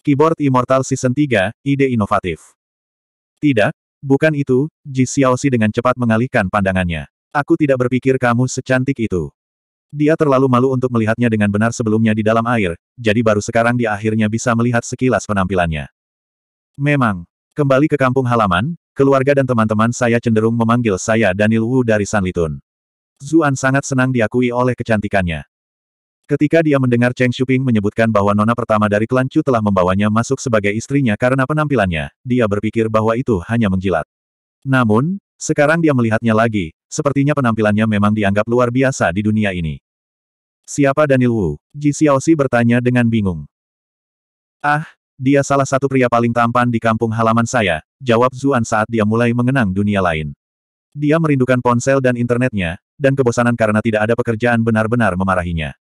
Keyboard Immortal Season 3, ide inovatif. Tidak, bukan itu, Ji Xiaoxi dengan cepat mengalihkan pandangannya. Aku tidak berpikir kamu secantik itu. Dia terlalu malu untuk melihatnya dengan benar sebelumnya di dalam air, jadi baru sekarang dia akhirnya bisa melihat sekilas penampilannya. Memang, kembali ke kampung halaman, keluarga dan teman-teman saya cenderung memanggil saya Daniel Wu dari Sanlitun. Zuan sangat senang diakui oleh kecantikannya. Ketika dia mendengar Cheng Shuping menyebutkan bahwa nona pertama dari klan Chu telah membawanya masuk sebagai istrinya karena penampilannya, dia berpikir bahwa itu hanya menjilat. Namun, sekarang dia melihatnya lagi, sepertinya penampilannya memang dianggap luar biasa di dunia ini. Siapa Daniel Wu? Ji Xiaoxi bertanya dengan bingung. Ah, dia salah satu pria paling tampan di kampung halaman saya, jawab Zuan saat dia mulai mengenang dunia lain. Dia merindukan ponsel dan internetnya, dan kebosanan karena tidak ada pekerjaan benar-benar memarahinya.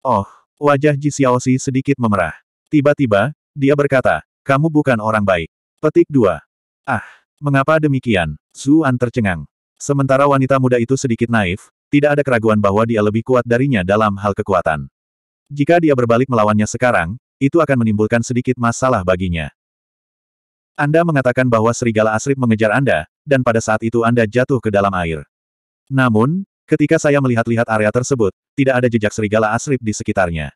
Oh, wajah Ji Xiaoxi sedikit memerah. Tiba-tiba, dia berkata, kamu bukan orang baik. Petik 2. Ah, mengapa demikian? Zuan tercengang. Sementara wanita muda itu sedikit naif, tidak ada keraguan bahwa dia lebih kuat darinya dalam hal kekuatan. Jika dia berbalik melawannya sekarang, itu akan menimbulkan sedikit masalah baginya. Anda mengatakan bahwa serigala asrip mengejar Anda, dan pada saat itu Anda jatuh ke dalam air. Namun, Ketika saya melihat-lihat area tersebut, tidak ada jejak serigala asrip di sekitarnya.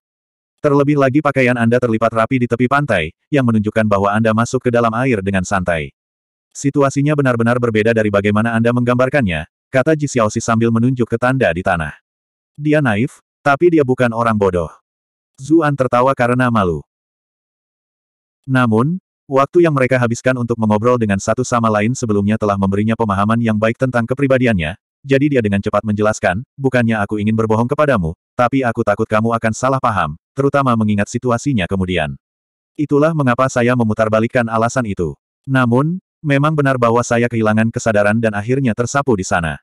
Terlebih lagi pakaian Anda terlipat rapi di tepi pantai, yang menunjukkan bahwa Anda masuk ke dalam air dengan santai. Situasinya benar-benar berbeda dari bagaimana Anda menggambarkannya, kata Ji Xiaoxi sambil menunjuk ke tanda di tanah. Dia naif, tapi dia bukan orang bodoh. Zuan tertawa karena malu. Namun, waktu yang mereka habiskan untuk mengobrol dengan satu sama lain sebelumnya telah memberinya pemahaman yang baik tentang kepribadiannya, jadi dia dengan cepat menjelaskan, bukannya aku ingin berbohong kepadamu, tapi aku takut kamu akan salah paham, terutama mengingat situasinya kemudian. Itulah mengapa saya memutarbalikkan alasan itu. Namun, memang benar bahwa saya kehilangan kesadaran dan akhirnya tersapu di sana.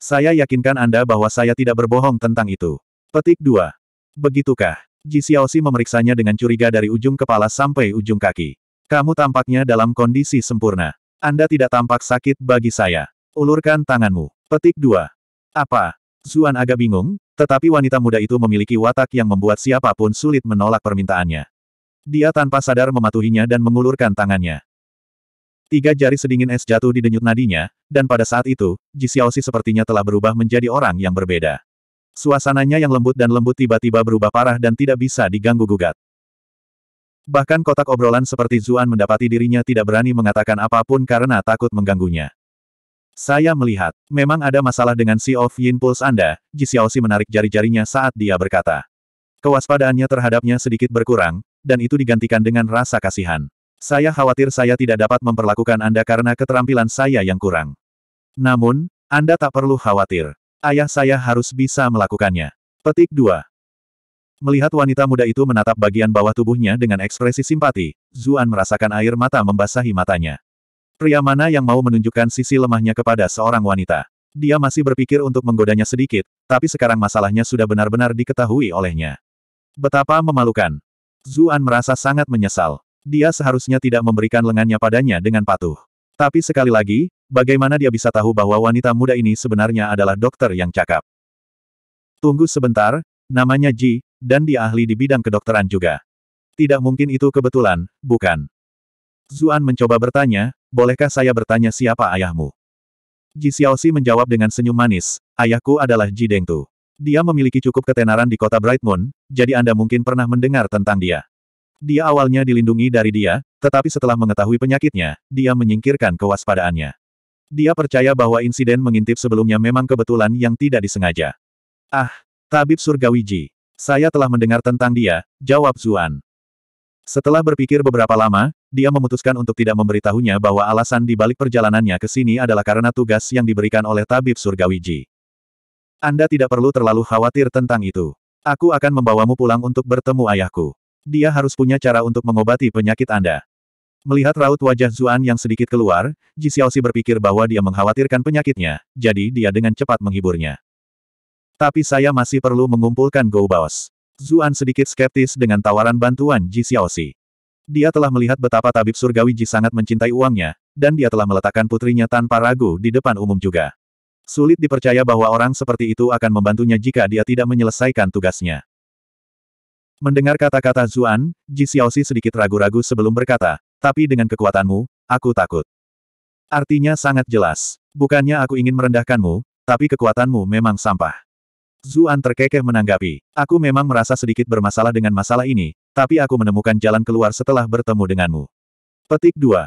Saya yakinkan Anda bahwa saya tidak berbohong tentang itu. Petik 2. Begitukah? Ji Xiaoxi memeriksanya dengan curiga dari ujung kepala sampai ujung kaki. Kamu tampaknya dalam kondisi sempurna. Anda tidak tampak sakit bagi saya. Ulurkan tanganmu. Petik 2. Apa? Zuan agak bingung, tetapi wanita muda itu memiliki watak yang membuat siapapun sulit menolak permintaannya. Dia tanpa sadar mematuhinya dan mengulurkan tangannya. Tiga jari sedingin es jatuh di denyut nadinya, dan pada saat itu, Ji Xiaoxi sepertinya telah berubah menjadi orang yang berbeda. Suasananya yang lembut dan lembut tiba-tiba berubah parah dan tidak bisa diganggu-gugat. Bahkan kotak obrolan seperti Zuan mendapati dirinya tidak berani mengatakan apapun karena takut mengganggunya. Saya melihat, memang ada masalah dengan si of Yin Pulse Anda, Ji Xiaoxi menarik jari-jarinya saat dia berkata. Kewaspadaannya terhadapnya sedikit berkurang, dan itu digantikan dengan rasa kasihan. Saya khawatir saya tidak dapat memperlakukan Anda karena keterampilan saya yang kurang. Namun, Anda tak perlu khawatir. Ayah saya harus bisa melakukannya. Petik 2. Melihat wanita muda itu menatap bagian bawah tubuhnya dengan ekspresi simpati, Zuan merasakan air mata membasahi matanya. Pria mana yang mau menunjukkan sisi lemahnya kepada seorang wanita? Dia masih berpikir untuk menggodanya sedikit, tapi sekarang masalahnya sudah benar-benar diketahui olehnya. Betapa memalukan. Zuan merasa sangat menyesal. Dia seharusnya tidak memberikan lengannya padanya dengan patuh. Tapi sekali lagi, bagaimana dia bisa tahu bahwa wanita muda ini sebenarnya adalah dokter yang cakap? Tunggu sebentar, namanya Ji, dan dia ahli di bidang kedokteran juga. Tidak mungkin itu kebetulan, bukan? Zuan mencoba bertanya, bolehkah saya bertanya siapa ayahmu? Ji Xiaoxi menjawab dengan senyum manis, ayahku adalah Ji Dengtu. Dia memiliki cukup ketenaran di kota Bright Moon, jadi Anda mungkin pernah mendengar tentang dia. Dia awalnya dilindungi dari dia, tetapi setelah mengetahui penyakitnya, dia menyingkirkan kewaspadaannya. Dia percaya bahwa insiden mengintip sebelumnya memang kebetulan yang tidak disengaja. Ah, Tabib Surgawi Ji. Saya telah mendengar tentang dia, jawab Zuan. Setelah berpikir beberapa lama, dia memutuskan untuk tidak memberitahunya bahwa alasan di balik perjalanannya ke sini adalah karena tugas yang diberikan oleh tabib surgawi Ji. Anda tidak perlu terlalu khawatir tentang itu. Aku akan membawamu pulang untuk bertemu ayahku. Dia harus punya cara untuk mengobati penyakit Anda. Melihat raut wajah Zuan yang sedikit keluar, Ji Xiaoxi berpikir bahwa dia mengkhawatirkan penyakitnya, jadi dia dengan cepat menghiburnya. Tapi saya masih perlu mengumpulkan Go Baos. Zuan sedikit skeptis dengan tawaran bantuan Ji Xiaoxi. Dia telah melihat betapa tabib surgawi Ji sangat mencintai uangnya, dan dia telah meletakkan putrinya tanpa ragu di depan umum juga. Sulit dipercaya bahwa orang seperti itu akan membantunya jika dia tidak menyelesaikan tugasnya. Mendengar kata-kata Zuan, Ji Xiaoxi sedikit ragu-ragu sebelum berkata, tapi dengan kekuatanmu, aku takut. Artinya sangat jelas. Bukannya aku ingin merendahkanmu, tapi kekuatanmu memang sampah. Zuan terkekeh menanggapi, aku memang merasa sedikit bermasalah dengan masalah ini, tapi aku menemukan jalan keluar setelah bertemu denganmu. Petik 2.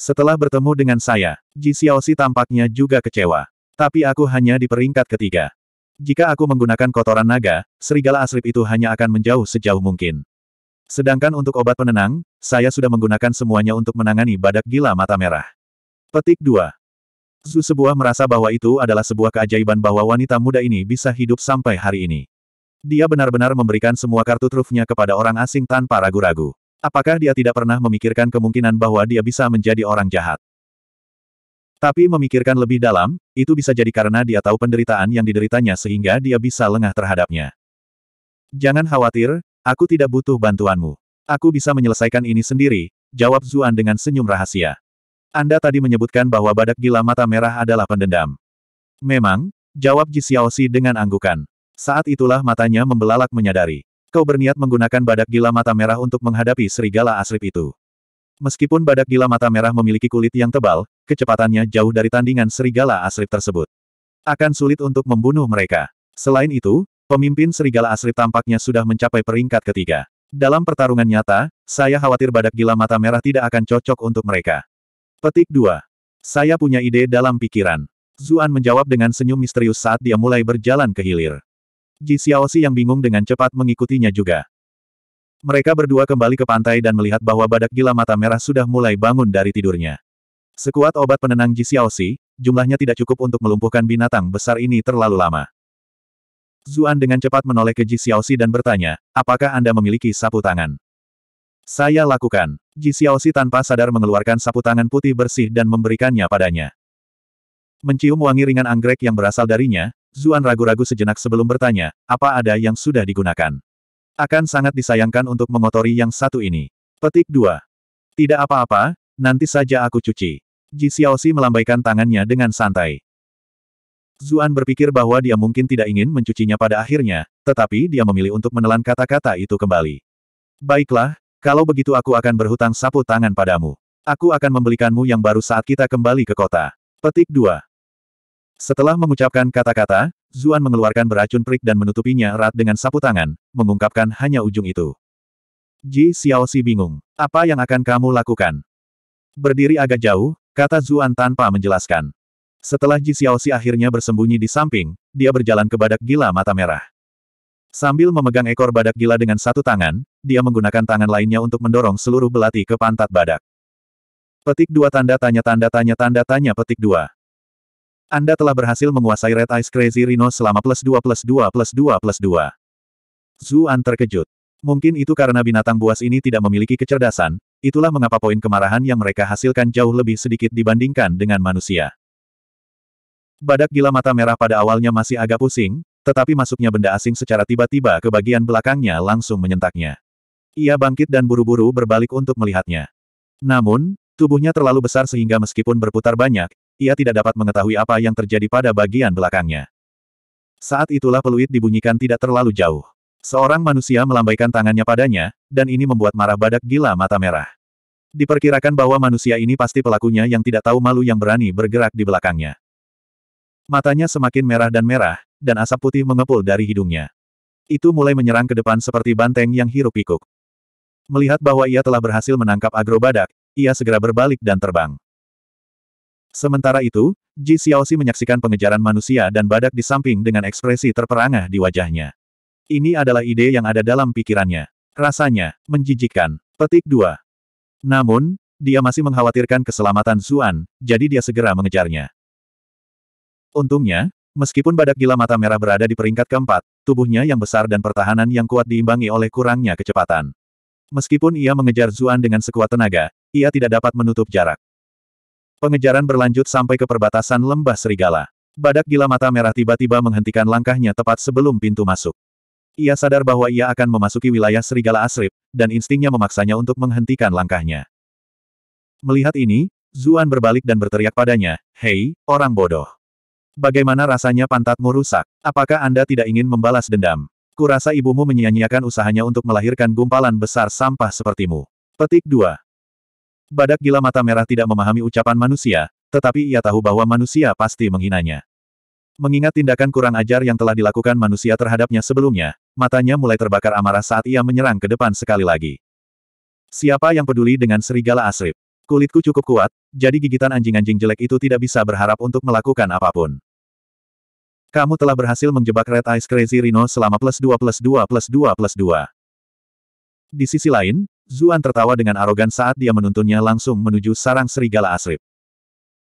Setelah bertemu dengan saya, Ji Xiaoxi tampaknya juga kecewa. Tapi aku hanya di peringkat ketiga. Jika aku menggunakan kotoran naga, serigala asrip itu hanya akan menjauh sejauh mungkin. Sedangkan untuk obat penenang, saya sudah menggunakan semuanya untuk menangani badak gila mata merah. Petik 2. Zu sebuah merasa bahwa itu adalah sebuah keajaiban bahwa wanita muda ini bisa hidup sampai hari ini. Dia benar-benar memberikan semua kartu trufnya kepada orang asing tanpa ragu-ragu. Apakah dia tidak pernah memikirkan kemungkinan bahwa dia bisa menjadi orang jahat? Tapi memikirkan lebih dalam, itu bisa jadi karena dia tahu penderitaan yang dideritanya sehingga dia bisa lengah terhadapnya. Jangan khawatir, aku tidak butuh bantuanmu. Aku bisa menyelesaikan ini sendiri, jawab Zuan dengan senyum rahasia. Anda tadi menyebutkan bahwa badak gila mata merah adalah pendendam. Memang, jawab Ji Xiaoxi dengan anggukan. Saat itulah matanya membelalak menyadari. Kau berniat menggunakan badak gila mata merah untuk menghadapi serigala asrip itu. Meskipun badak gila mata merah memiliki kulit yang tebal, kecepatannya jauh dari tandingan serigala asrip tersebut. Akan sulit untuk membunuh mereka. Selain itu, pemimpin serigala asrip tampaknya sudah mencapai peringkat ketiga. Dalam pertarungan nyata, saya khawatir badak gila mata merah tidak akan cocok untuk mereka. Petik 2. Saya punya ide dalam pikiran. Zuan menjawab dengan senyum misterius saat dia mulai berjalan ke hilir. Ji Xiaoxi yang bingung dengan cepat mengikutinya juga. Mereka berdua kembali ke pantai dan melihat bahwa badak gila mata merah sudah mulai bangun dari tidurnya. Sekuat obat penenang Ji Xiaoxi, jumlahnya tidak cukup untuk melumpuhkan binatang besar ini terlalu lama. Zuan dengan cepat menoleh ke Ji Xiaoxi dan bertanya, apakah Anda memiliki sapu tangan? Saya lakukan. Ji Xiaoxi tanpa sadar mengeluarkan sapu tangan putih bersih dan memberikannya padanya. Mencium wangi ringan anggrek yang berasal darinya, Zuan ragu-ragu sejenak sebelum bertanya, apa ada yang sudah digunakan. Akan sangat disayangkan untuk mengotori yang satu ini. Petik 2. Tidak apa-apa, nanti saja aku cuci. Ji Xiaoxi melambaikan tangannya dengan santai. Zuan berpikir bahwa dia mungkin tidak ingin mencucinya pada akhirnya, tetapi dia memilih untuk menelan kata-kata itu kembali. Baiklah, kalau begitu aku akan berhutang sapu tangan padamu. Aku akan membelikanmu yang baru saat kita kembali ke kota. Petik 2. Setelah mengucapkan kata-kata, Zuan mengeluarkan beracun perik dan menutupinya erat dengan sapu tangan, mengungkapkan hanya ujung itu. Ji Xiaoxi bingung. Apa yang akan kamu lakukan? Berdiri agak jauh, kata Zuan tanpa menjelaskan. Setelah Ji Xiaoxi akhirnya bersembunyi di samping, dia berjalan ke badak gila mata merah. Sambil memegang ekor badak gila dengan satu tangan, dia menggunakan tangan lainnya untuk mendorong seluruh belati ke pantat badak. Petik dua tanda tanya tanda tanya tanda tanya petik dua. Anda telah berhasil menguasai Red Ice Crazy Rhino selama plus 2 plus 2 plus 2 plus 2. Zuan terkejut. Mungkin itu karena binatang buas ini tidak memiliki kecerdasan, itulah mengapa poin kemarahan yang mereka hasilkan jauh lebih sedikit dibandingkan dengan manusia. Badak gila mata merah pada awalnya masih agak pusing, tetapi masuknya benda asing secara tiba-tiba ke bagian belakangnya langsung menyentaknya. Ia bangkit dan buru-buru berbalik untuk melihatnya. Namun, tubuhnya terlalu besar sehingga meskipun berputar banyak, ia tidak dapat mengetahui apa yang terjadi pada bagian belakangnya. Saat itulah peluit dibunyikan tidak terlalu jauh. Seorang manusia melambaikan tangannya padanya, dan ini membuat marah badak gila mata merah. Diperkirakan bahwa manusia ini pasti pelakunya yang tidak tahu malu yang berani bergerak di belakangnya. Matanya semakin merah dan merah, dan asap putih mengepul dari hidungnya. Itu mulai menyerang ke depan seperti banteng yang hirup pikuk. Melihat bahwa ia telah berhasil menangkap agro badak, ia segera berbalik dan terbang. Sementara itu, Ji Xiaoxi menyaksikan pengejaran manusia dan badak di samping dengan ekspresi terperangah di wajahnya. Ini adalah ide yang ada dalam pikirannya. Rasanya, menjijikan. Petik 2. Namun, dia masih mengkhawatirkan keselamatan Zuan, jadi dia segera mengejarnya. Untungnya, meskipun badak gila mata merah berada di peringkat keempat, tubuhnya yang besar dan pertahanan yang kuat diimbangi oleh kurangnya kecepatan. Meskipun ia mengejar Zuan dengan sekuat tenaga, ia tidak dapat menutup jarak. Pengejaran berlanjut sampai ke perbatasan lembah serigala. Badak gila mata merah tiba-tiba menghentikan langkahnya tepat sebelum pintu masuk. Ia sadar bahwa ia akan memasuki wilayah serigala asrip, dan instingnya memaksanya untuk menghentikan langkahnya. Melihat ini, Zuan berbalik dan berteriak padanya, Hei, orang bodoh! Bagaimana rasanya pantatmu rusak? Apakah Anda tidak ingin membalas dendam? Kurasa ibumu menyia-nyiakan usahanya untuk melahirkan gumpalan besar sampah sepertimu. Petik 2. Badak gila mata merah tidak memahami ucapan manusia, tetapi ia tahu bahwa manusia pasti menghinanya. Mengingat tindakan kurang ajar yang telah dilakukan manusia terhadapnya sebelumnya, matanya mulai terbakar amarah saat ia menyerang ke depan sekali lagi. Siapa yang peduli dengan serigala asrib? Kulitku cukup kuat, jadi gigitan anjing-anjing jelek itu tidak bisa berharap untuk melakukan apapun. Kamu telah berhasil menjebak Red Eyes Crazy Rhino selama plus 2 plus 2 plus 2 plus 2. Di sisi lain, Zuan tertawa dengan arogan saat dia menuntunnya langsung menuju sarang serigala asrib.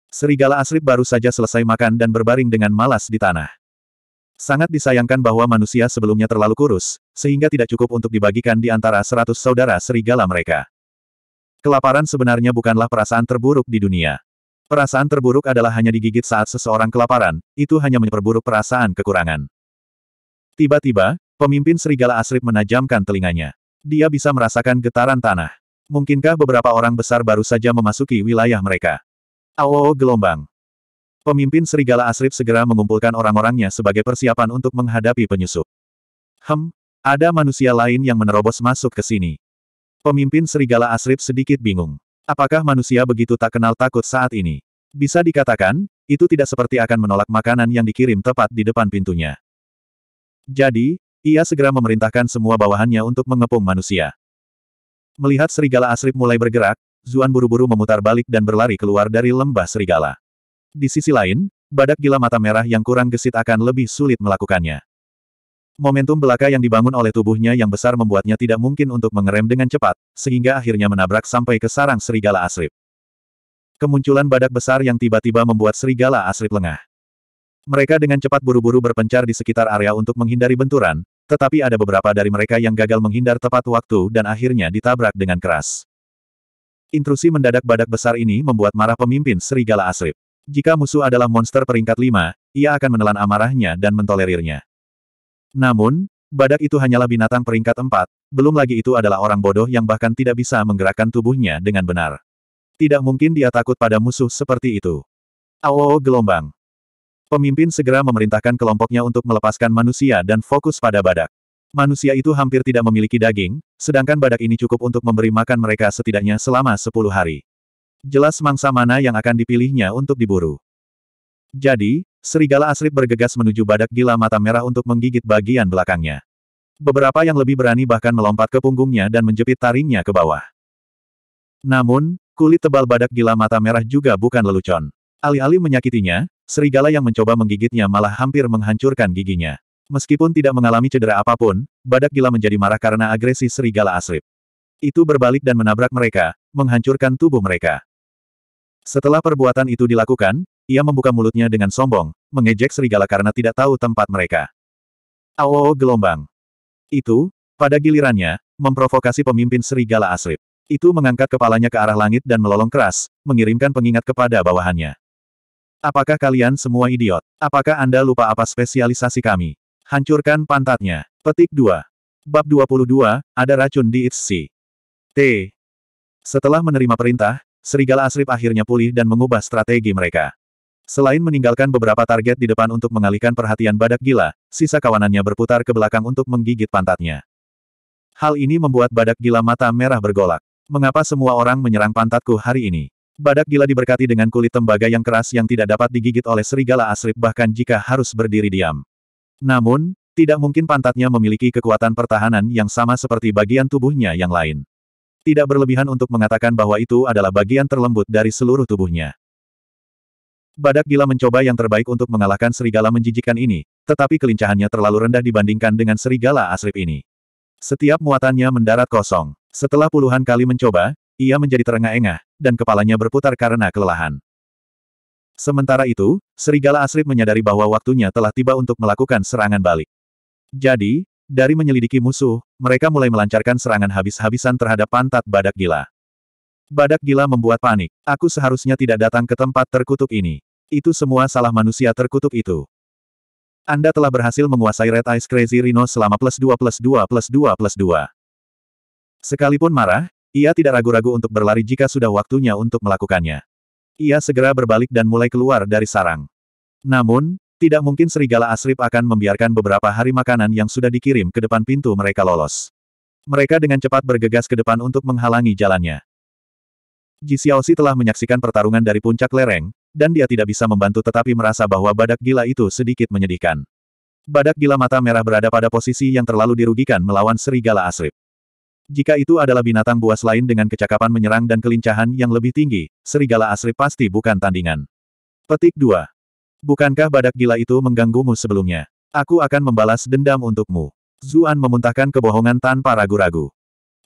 Serigala asrib baru saja selesai makan dan berbaring dengan malas di tanah. Sangat disayangkan bahwa manusia sebelumnya terlalu kurus, sehingga tidak cukup untuk dibagikan di antara seratus saudara serigala mereka. Kelaparan sebenarnya bukanlah perasaan terburuk di dunia. Perasaan terburuk adalah hanya digigit saat seseorang kelaparan, itu hanya memperburuk perasaan kekurangan. Tiba-tiba, pemimpin serigala asrib menajamkan telinganya. Dia bisa merasakan getaran tanah. Mungkinkah beberapa orang besar baru saja memasuki wilayah mereka? Awo gelombang. Pemimpin Serigala Asrip segera mengumpulkan orang-orangnya sebagai persiapan untuk menghadapi penyusup. Hem, ada manusia lain yang menerobos masuk ke sini. Pemimpin Serigala Asrip sedikit bingung. Apakah manusia begitu tak kenal takut saat ini? Bisa dikatakan, itu tidak seperti akan menolak makanan yang dikirim tepat di depan pintunya. Jadi, ia segera memerintahkan semua bawahannya untuk mengepung manusia. Melihat serigala asrip mulai bergerak, Zuan buru-buru memutar balik dan berlari keluar dari lembah serigala. Di sisi lain, badak gila mata merah yang kurang gesit akan lebih sulit melakukannya. Momentum belaka yang dibangun oleh tubuhnya yang besar membuatnya tidak mungkin untuk mengerem dengan cepat, sehingga akhirnya menabrak sampai ke sarang serigala asrip. Kemunculan badak besar yang tiba-tiba membuat serigala asrip lengah. Mereka dengan cepat buru-buru berpencar di sekitar area untuk menghindari benturan, tetapi ada beberapa dari mereka yang gagal menghindar tepat waktu dan akhirnya ditabrak dengan keras. Intrusi mendadak badak besar ini membuat marah pemimpin Serigala Asrip. Jika musuh adalah monster peringkat lima, ia akan menelan amarahnya dan mentolerirnya. Namun, badak itu hanyalah binatang peringkat empat, belum lagi itu adalah orang bodoh yang bahkan tidak bisa menggerakkan tubuhnya dengan benar. Tidak mungkin dia takut pada musuh seperti itu. Awo gelombang. Pemimpin segera memerintahkan kelompoknya untuk melepaskan manusia dan fokus pada badak. Manusia itu hampir tidak memiliki daging, sedangkan badak ini cukup untuk memberi makan mereka setidaknya selama 10 hari. Jelas mangsa mana yang akan dipilihnya untuk diburu. Jadi, serigala Asrip bergegas menuju badak gila mata merah untuk menggigit bagian belakangnya. Beberapa yang lebih berani bahkan melompat ke punggungnya dan menjepit taringnya ke bawah. Namun, kulit tebal badak gila mata merah juga bukan lelucon. Alih-alih menyakitinya, Serigala yang mencoba menggigitnya malah hampir menghancurkan giginya. Meskipun tidak mengalami cedera apapun, badak gila menjadi marah karena agresi serigala asrip. Itu berbalik dan menabrak mereka, menghancurkan tubuh mereka. Setelah perbuatan itu dilakukan, ia membuka mulutnya dengan sombong, mengejek serigala karena tidak tahu tempat mereka. Awo gelombang. Itu, pada gilirannya, memprovokasi pemimpin serigala asrip. Itu mengangkat kepalanya ke arah langit dan melolong keras, mengirimkan pengingat kepada bawahannya. Apakah kalian semua idiot? Apakah Anda lupa apa spesialisasi kami? Hancurkan pantatnya. Petik 2. Bab 22, ada racun di sea. T. Setelah menerima perintah, Serigala Asrip akhirnya pulih dan mengubah strategi mereka. Selain meninggalkan beberapa target di depan untuk mengalihkan perhatian badak gila, sisa kawanannya berputar ke belakang untuk menggigit pantatnya. Hal ini membuat badak gila mata merah bergolak. Mengapa semua orang menyerang pantatku hari ini? Badak gila diberkati dengan kulit tembaga yang keras yang tidak dapat digigit oleh serigala asrip bahkan jika harus berdiri diam. Namun, tidak mungkin pantatnya memiliki kekuatan pertahanan yang sama seperti bagian tubuhnya yang lain. Tidak berlebihan untuk mengatakan bahwa itu adalah bagian terlembut dari seluruh tubuhnya. Badak gila mencoba yang terbaik untuk mengalahkan serigala menjijikan ini, tetapi kelincahannya terlalu rendah dibandingkan dengan serigala asrip ini. Setiap muatannya mendarat kosong. Setelah puluhan kali mencoba, ia menjadi terengah-engah, dan kepalanya berputar karena kelelahan. Sementara itu, Serigala Asrip menyadari bahwa waktunya telah tiba untuk melakukan serangan balik. Jadi, dari menyelidiki musuh, mereka mulai melancarkan serangan habis-habisan terhadap pantat badak gila. Badak gila membuat panik. Aku seharusnya tidak datang ke tempat terkutuk ini. Itu semua salah manusia terkutuk itu. Anda telah berhasil menguasai Red Eyes Crazy Rhino selama plus 2 plus 2 plus 2 plus 2. Sekalipun marah, ia tidak ragu-ragu untuk berlari jika sudah waktunya untuk melakukannya. Ia segera berbalik dan mulai keluar dari sarang. Namun, tidak mungkin serigala asrip akan membiarkan beberapa hari makanan yang sudah dikirim ke depan pintu mereka lolos. Mereka dengan cepat bergegas ke depan untuk menghalangi jalannya. Ji Xiaoxi telah menyaksikan pertarungan dari puncak lereng, dan dia tidak bisa membantu tetapi merasa bahwa badak gila itu sedikit menyedihkan. Badak gila mata merah berada pada posisi yang terlalu dirugikan melawan serigala asrip. Jika itu adalah binatang buas lain dengan kecakapan menyerang dan kelincahan yang lebih tinggi, serigala asri pasti bukan tandingan. Petik 2. Bukankah badak gila itu mengganggumu sebelumnya? Aku akan membalas dendam untukmu. Zuan memuntahkan kebohongan tanpa ragu-ragu.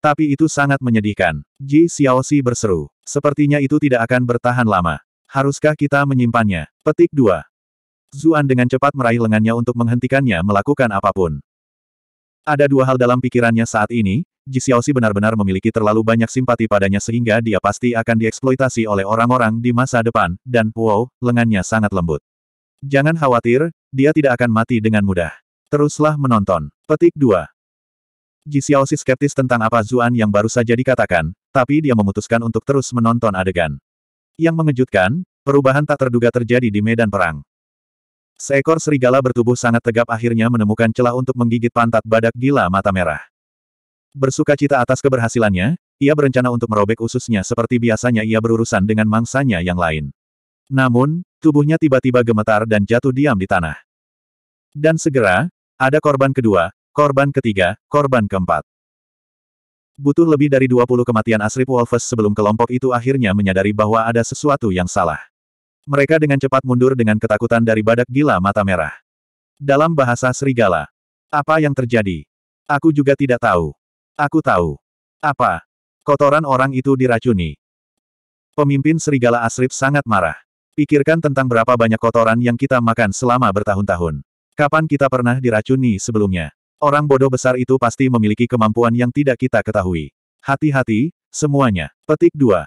Tapi itu sangat menyedihkan. Ji Xiaoxi berseru. Sepertinya itu tidak akan bertahan lama. Haruskah kita menyimpannya? Petik 2. Zuan dengan cepat meraih lengannya untuk menghentikannya melakukan apapun. Ada dua hal dalam pikirannya saat ini, Ji Xiaoxi benar-benar memiliki terlalu banyak simpati padanya sehingga dia pasti akan dieksploitasi oleh orang-orang di masa depan, dan wow, lengannya sangat lembut. Jangan khawatir, dia tidak akan mati dengan mudah. Teruslah menonton. Petik 2. Ji Xiaoxi skeptis tentang apa Zuan yang baru saja dikatakan, tapi dia memutuskan untuk terus menonton adegan. Yang mengejutkan, perubahan tak terduga terjadi di medan perang. Seekor serigala bertubuh sangat tegap akhirnya menemukan celah untuk menggigit pantat badak gila mata merah. Bersuka cita atas keberhasilannya, ia berencana untuk merobek ususnya seperti biasanya ia berurusan dengan mangsanya yang lain. Namun, tubuhnya tiba-tiba gemetar dan jatuh diam di tanah. Dan segera, ada korban kedua, korban ketiga, korban keempat. Butuh lebih dari 20 kematian Asrip Wolfes sebelum kelompok itu akhirnya menyadari bahwa ada sesuatu yang salah. Mereka dengan cepat mundur dengan ketakutan dari badak gila mata merah. Dalam bahasa serigala. Apa yang terjadi? Aku juga tidak tahu. Aku tahu. Apa? Kotoran orang itu diracuni. Pemimpin serigala Asrip sangat marah. Pikirkan tentang berapa banyak kotoran yang kita makan selama bertahun-tahun. Kapan kita pernah diracuni sebelumnya? Orang bodoh besar itu pasti memiliki kemampuan yang tidak kita ketahui. Hati-hati, semuanya. Petik 2.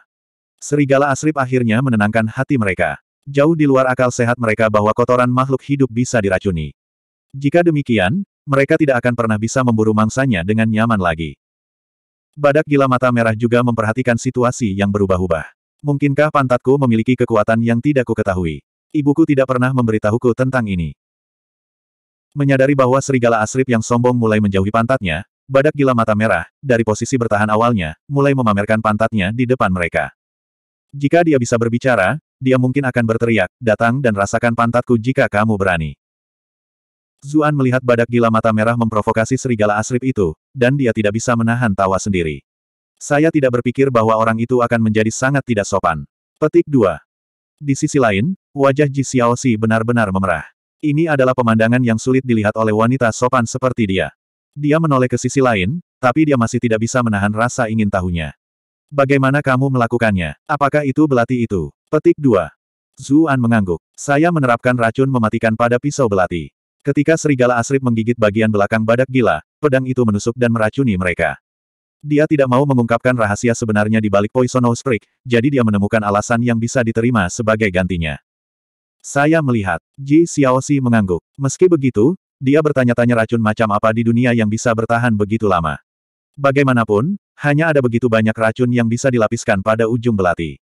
Serigala Asrip akhirnya menenangkan hati mereka. Jauh di luar akal sehat mereka bahwa kotoran makhluk hidup bisa diracuni. Jika demikian, mereka tidak akan pernah bisa memburu mangsanya dengan nyaman lagi. Badak gila mata merah juga memperhatikan situasi yang berubah-ubah. Mungkinkah pantatku memiliki kekuatan yang tidak kuketahui? Ibuku tidak pernah memberitahuku tentang ini. Menyadari bahwa serigala asrip yang sombong mulai menjauhi pantatnya, badak gila mata merah, dari posisi bertahan awalnya, mulai memamerkan pantatnya di depan mereka. Jika dia bisa berbicara, dia mungkin akan berteriak, datang dan rasakan pantatku jika kamu berani. Zuan melihat badak gila mata merah memprovokasi serigala asrip itu, dan dia tidak bisa menahan tawa sendiri. Saya tidak berpikir bahwa orang itu akan menjadi sangat tidak sopan. Petik 2. Di sisi lain, wajah Ji Xiaoxi benar-benar memerah. Ini adalah pemandangan yang sulit dilihat oleh wanita sopan seperti dia. Dia menoleh ke sisi lain, tapi dia masih tidak bisa menahan rasa ingin tahunya. Bagaimana kamu melakukannya? Apakah itu belati itu? Petik 2. Zuan mengangguk. Saya menerapkan racun mematikan pada pisau belati. Ketika serigala asrip menggigit bagian belakang badak gila, pedang itu menusuk dan meracuni mereka. Dia tidak mau mengungkapkan rahasia sebenarnya di balik Poison Ospreak, jadi dia menemukan alasan yang bisa diterima sebagai gantinya. Saya melihat, Ji Xiaoxi mengangguk. Meski begitu, dia bertanya-tanya racun macam apa di dunia yang bisa bertahan begitu lama. Bagaimanapun, hanya ada begitu banyak racun yang bisa dilapiskan pada ujung belati.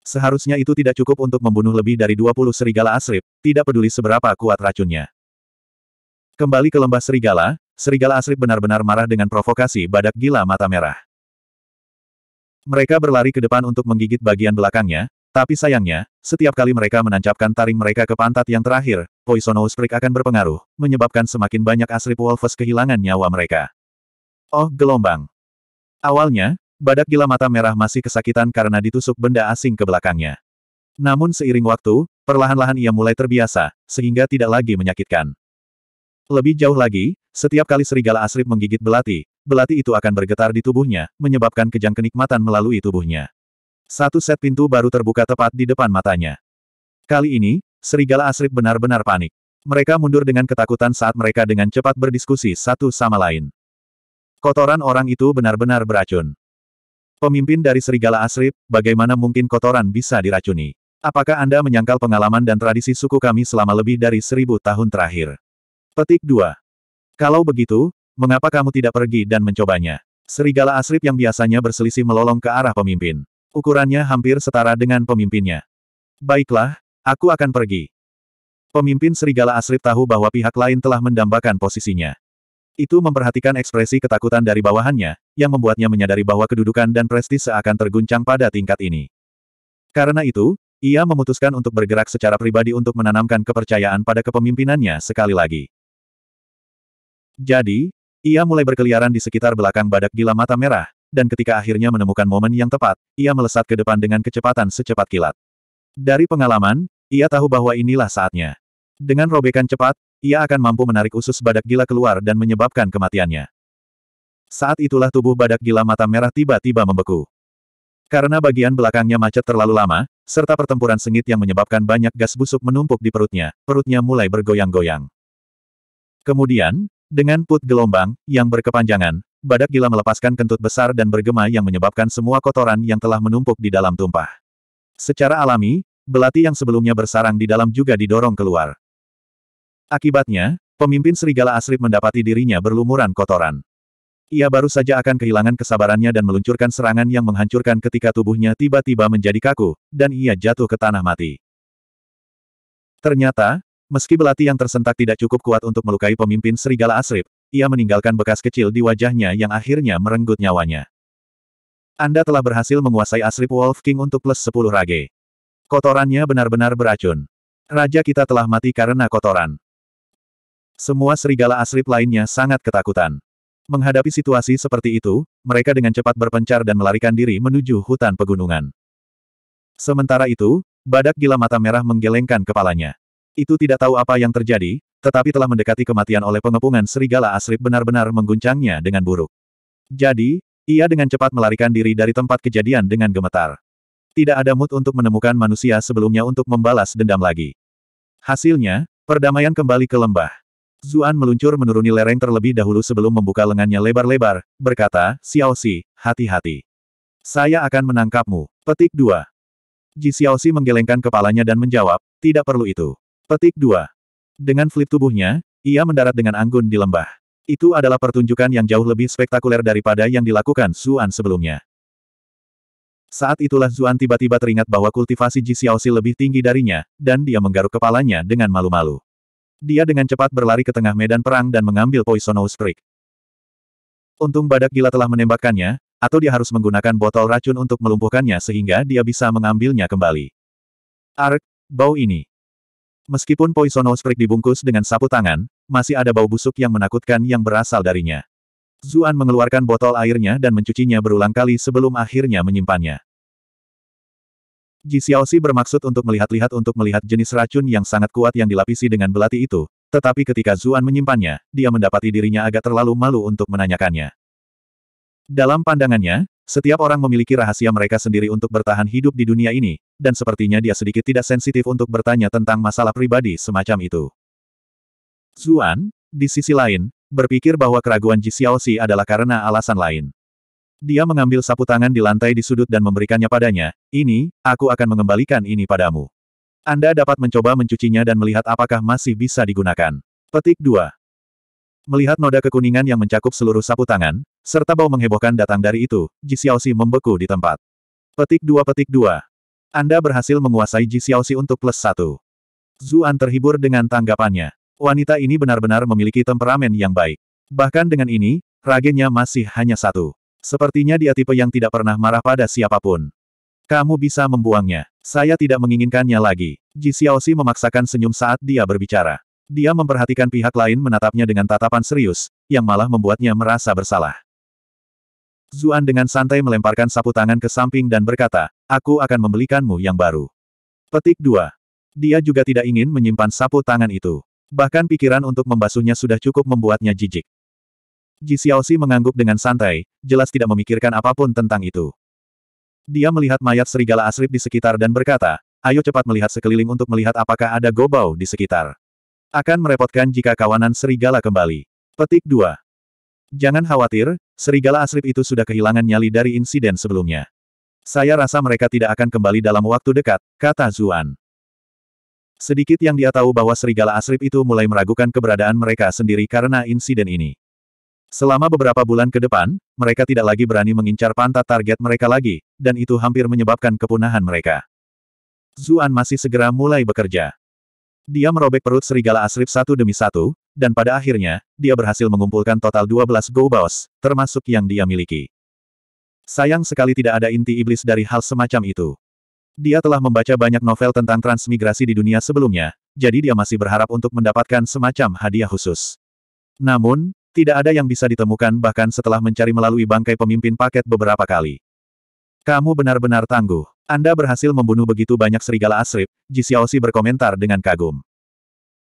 Seharusnya itu tidak cukup untuk membunuh lebih dari 20 serigala asrip, tidak peduli seberapa kuat racunnya. Kembali ke lembah serigala, serigala asrip benar-benar marah dengan provokasi badak gila mata merah. Mereka berlari ke depan untuk menggigit bagian belakangnya, tapi sayangnya, setiap kali mereka menancapkan taring mereka ke pantat yang terakhir, Poisonous Prick akan berpengaruh, menyebabkan semakin banyak asrip Wolves kehilangan nyawa mereka. Oh, gelombang. Awalnya, badak gila mata merah masih kesakitan karena ditusuk benda asing ke belakangnya. Namun seiring waktu, perlahan-lahan ia mulai terbiasa, sehingga tidak lagi menyakitkan. Lebih jauh lagi, setiap kali serigala asrip menggigit belati, belati itu akan bergetar di tubuhnya, menyebabkan kejang kenikmatan melalui tubuhnya. Satu set pintu baru terbuka tepat di depan matanya. Kali ini, serigala asrip benar-benar panik. Mereka mundur dengan ketakutan saat mereka dengan cepat berdiskusi satu sama lain. Kotoran orang itu benar-benar beracun. Pemimpin dari Serigala Asrib, bagaimana mungkin kotoran bisa diracuni? Apakah Anda menyangkal pengalaman dan tradisi suku kami selama lebih dari seribu tahun terakhir? Petik 2. Kalau begitu, mengapa kamu tidak pergi dan mencobanya? Serigala Asrib yang biasanya berselisih melolong ke arah pemimpin. Ukurannya hampir setara dengan pemimpinnya. Baiklah, aku akan pergi. Pemimpin Serigala Asrib tahu bahwa pihak lain telah mendambakan posisinya. Itu memperhatikan ekspresi ketakutan dari bawahannya, yang membuatnya menyadari bahwa kedudukan dan prestis seakan terguncang pada tingkat ini. Karena itu, ia memutuskan untuk bergerak secara pribadi untuk menanamkan kepercayaan pada kepemimpinannya sekali lagi. Jadi, ia mulai berkeliaran di sekitar belakang badak gila mata merah, dan ketika akhirnya menemukan momen yang tepat, ia melesat ke depan dengan kecepatan secepat kilat. Dari pengalaman, ia tahu bahwa inilah saatnya. Dengan robekan cepat, ia akan mampu menarik usus badak gila keluar dan menyebabkan kematiannya. Saat itulah tubuh badak gila mata merah tiba-tiba membeku. Karena bagian belakangnya macet terlalu lama, serta pertempuran sengit yang menyebabkan banyak gas busuk menumpuk di perutnya, perutnya mulai bergoyang-goyang. Kemudian, dengan put gelombang, yang berkepanjangan, badak gila melepaskan kentut besar dan bergema yang menyebabkan semua kotoran yang telah menumpuk di dalam tumpah. Secara alami, belati yang sebelumnya bersarang di dalam juga didorong keluar. Akibatnya, pemimpin serigala Asrip mendapati dirinya berlumuran kotoran. Ia baru saja akan kehilangan kesabarannya dan meluncurkan serangan yang menghancurkan ketika tubuhnya tiba-tiba menjadi kaku, dan ia jatuh ke tanah mati. Ternyata, meski belati yang tersentak tidak cukup kuat untuk melukai pemimpin serigala Asrip, ia meninggalkan bekas kecil di wajahnya yang akhirnya merenggut nyawanya. Anda telah berhasil menguasai Asrip Wolf King untuk plus 10 rage. Kotorannya benar-benar beracun. Raja kita telah mati karena kotoran. Semua serigala asrip lainnya sangat ketakutan. Menghadapi situasi seperti itu, mereka dengan cepat berpencar dan melarikan diri menuju hutan pegunungan. Sementara itu, badak gila mata merah menggelengkan kepalanya. Itu tidak tahu apa yang terjadi, tetapi telah mendekati kematian oleh pengepungan serigala asrip benar-benar mengguncangnya dengan buruk. Jadi, ia dengan cepat melarikan diri dari tempat kejadian dengan gemetar. Tidak ada mood untuk menemukan manusia sebelumnya untuk membalas dendam lagi. Hasilnya, perdamaian kembali ke lembah. Zuan meluncur menuruni lereng terlebih dahulu sebelum membuka lengannya lebar-lebar, berkata, "Xiao Si, hati-hati. Saya akan menangkapmu. Petik 2. Ji Xiao Si menggelengkan kepalanya dan menjawab, tidak perlu itu. Petik 2. Dengan flip tubuhnya, ia mendarat dengan anggun di lembah. Itu adalah pertunjukan yang jauh lebih spektakuler daripada yang dilakukan Zuan sebelumnya. Saat itulah Zuan tiba-tiba teringat bahwa kultivasi Ji Xiaoxi lebih tinggi darinya, dan dia menggaruk kepalanya dengan malu-malu. Dia dengan cepat berlari ke tengah medan perang dan mengambil Poisonous Creek. Untung badak gila telah menembakkannya, atau dia harus menggunakan botol racun untuk melumpuhkannya sehingga dia bisa mengambilnya kembali. Ark, bau ini. Meskipun Poisonous Creek dibungkus dengan sapu tangan, masih ada bau busuk yang menakutkan yang berasal darinya. Zuan mengeluarkan botol airnya dan mencucinya berulang kali sebelum akhirnya menyimpannya. Ji Xiaoxi bermaksud untuk melihat-lihat untuk melihat jenis racun yang sangat kuat yang dilapisi dengan belati itu, tetapi ketika Zuan menyimpannya, dia mendapati dirinya agak terlalu malu untuk menanyakannya. Dalam pandangannya, setiap orang memiliki rahasia mereka sendiri untuk bertahan hidup di dunia ini, dan sepertinya dia sedikit tidak sensitif untuk bertanya tentang masalah pribadi semacam itu. Zuan, di sisi lain, berpikir bahwa keraguan Ji Xiaoxi adalah karena alasan lain. Dia mengambil sapu tangan di lantai di sudut dan memberikannya padanya, ini, aku akan mengembalikan ini padamu. Anda dapat mencoba mencucinya dan melihat apakah masih bisa digunakan. Petik 2. Melihat noda kekuningan yang mencakup seluruh sapu tangan, serta bau menghebohkan datang dari itu, Ji Xiaoxi membeku di tempat. Petik 2 Petik 2. Anda berhasil menguasai Ji Xiaoxi untuk plus 1. Zuan terhibur dengan tanggapannya. Wanita ini benar-benar memiliki temperamen yang baik. Bahkan dengan ini, ragenya masih hanya satu. Sepertinya dia tipe yang tidak pernah marah pada siapapun. Kamu bisa membuangnya. Saya tidak menginginkannya lagi. Ji Xiaoxi memaksakan senyum saat dia berbicara. Dia memperhatikan pihak lain menatapnya dengan tatapan serius, yang malah membuatnya merasa bersalah. Zuan dengan santai melemparkan sapu tangan ke samping dan berkata, aku akan membelikanmu yang baru. Petik 2. Dia juga tidak ingin menyimpan sapu tangan itu. Bahkan pikiran untuk membasuhnya sudah cukup membuatnya jijik. Ji Xiaoxi mengangguk dengan santai, jelas tidak memikirkan apapun tentang itu. Dia melihat mayat serigala asrip di sekitar dan berkata, ayo cepat melihat sekeliling untuk melihat apakah ada gobau di sekitar. Akan merepotkan jika kawanan serigala kembali. Petik 2. Jangan khawatir, serigala asrip itu sudah kehilangan nyali dari insiden sebelumnya. Saya rasa mereka tidak akan kembali dalam waktu dekat, kata Zuan. Sedikit yang dia tahu bahwa serigala asrip itu mulai meragukan keberadaan mereka sendiri karena insiden ini. Selama beberapa bulan ke depan, mereka tidak lagi berani mengincar pantat target mereka lagi, dan itu hampir menyebabkan kepunahan mereka. Zuan masih segera mulai bekerja. Dia merobek perut serigala asrip satu demi satu, dan pada akhirnya, dia berhasil mengumpulkan total 12 Boss, termasuk yang dia miliki. Sayang sekali tidak ada inti iblis dari hal semacam itu. Dia telah membaca banyak novel tentang transmigrasi di dunia sebelumnya, jadi dia masih berharap untuk mendapatkan semacam hadiah khusus. Namun, tidak ada yang bisa ditemukan bahkan setelah mencari melalui bangkai pemimpin paket beberapa kali. Kamu benar-benar tangguh. Anda berhasil membunuh begitu banyak serigala Ji Xiaoxi berkomentar dengan kagum.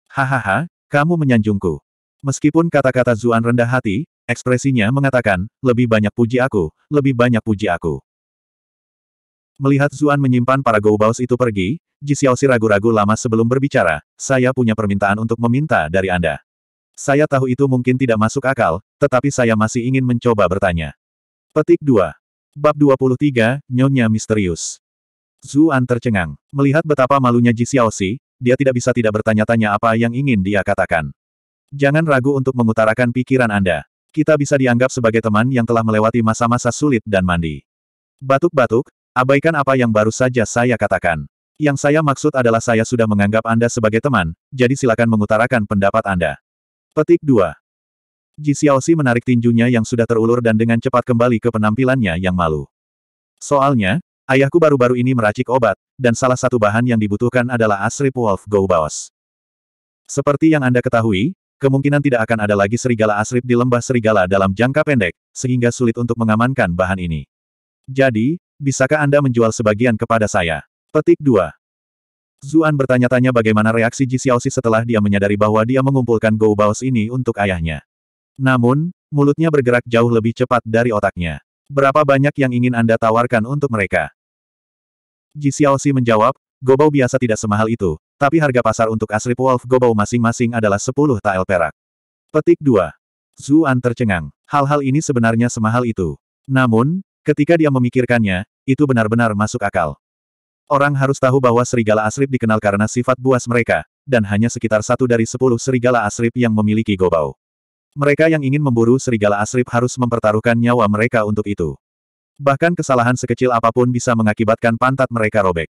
Hahaha, kamu menyanjungku. Meskipun kata-kata Zuan rendah hati, ekspresinya mengatakan, lebih banyak puji aku, lebih banyak puji aku. Melihat Zuan menyimpan para Goubaos itu pergi, Ji Xiaoxi ragu-ragu lama sebelum berbicara, saya punya permintaan untuk meminta dari Anda. Saya tahu itu mungkin tidak masuk akal, tetapi saya masih ingin mencoba bertanya. Petik 2. Bab 23, Nyonya Misterius. Zuan tercengang. Melihat betapa malunya Ji Xiaoxi, dia tidak bisa tidak bertanya-tanya apa yang ingin dia katakan. Jangan ragu untuk mengutarakan pikiran Anda. Kita bisa dianggap sebagai teman yang telah melewati masa-masa sulit dan mandi. Batuk-batuk, abaikan apa yang baru saja saya katakan. Yang saya maksud adalah saya sudah menganggap Anda sebagai teman, jadi silakan mengutarakan pendapat Anda. Petik 2. Ji Xiaoxi menarik tinjunya yang sudah terulur dan dengan cepat kembali ke penampilannya yang malu. Soalnya, ayahku baru-baru ini meracik obat, dan salah satu bahan yang dibutuhkan adalah Asrip Wolf Go Goubaos. Seperti yang Anda ketahui, kemungkinan tidak akan ada lagi serigala Asrip di lembah serigala dalam jangka pendek, sehingga sulit untuk mengamankan bahan ini. Jadi, bisakah Anda menjual sebagian kepada saya? Petik 2. Zuan bertanya-tanya bagaimana reaksi Ji Xiaoxi setelah dia menyadari bahwa dia mengumpulkan Go Baos ini untuk ayahnya. Namun, mulutnya bergerak jauh lebih cepat dari otaknya. Berapa banyak yang ingin Anda tawarkan untuk mereka? Ji Xiaoxi menjawab, Gobau biasa tidak semahal itu, tapi harga pasar untuk asli Wolf Gobau masing-masing adalah 10 tael perak. Petik 2. Zuan tercengang. Hal-hal ini sebenarnya semahal itu. Namun, ketika dia memikirkannya, itu benar-benar masuk akal. Orang harus tahu bahwa serigala asrip dikenal karena sifat buas mereka, dan hanya sekitar satu dari sepuluh serigala asrip yang memiliki gobau. Mereka yang ingin memburu serigala asrip harus mempertaruhkan nyawa mereka untuk itu. Bahkan kesalahan sekecil apapun bisa mengakibatkan pantat mereka robek.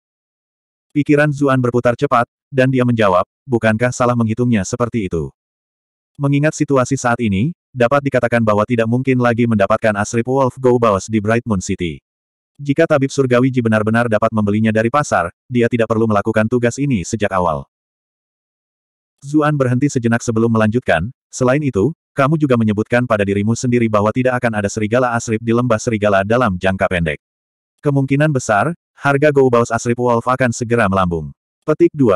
Pikiran Zuan berputar cepat, dan dia menjawab, bukankah salah menghitungnya seperti itu? Mengingat situasi saat ini, dapat dikatakan bahwa tidak mungkin lagi mendapatkan Asrip Wolf Go di Bright Moon City. Jika tabib surgawi Ji benar-benar dapat membelinya dari pasar, dia tidak perlu melakukan tugas ini sejak awal. Zuan berhenti sejenak sebelum melanjutkan, selain itu, kamu juga menyebutkan pada dirimu sendiri bahwa tidak akan ada serigala asrip di lembah serigala dalam jangka pendek. Kemungkinan besar, harga Goubaus asrip Wolf akan segera melambung. Petik 2.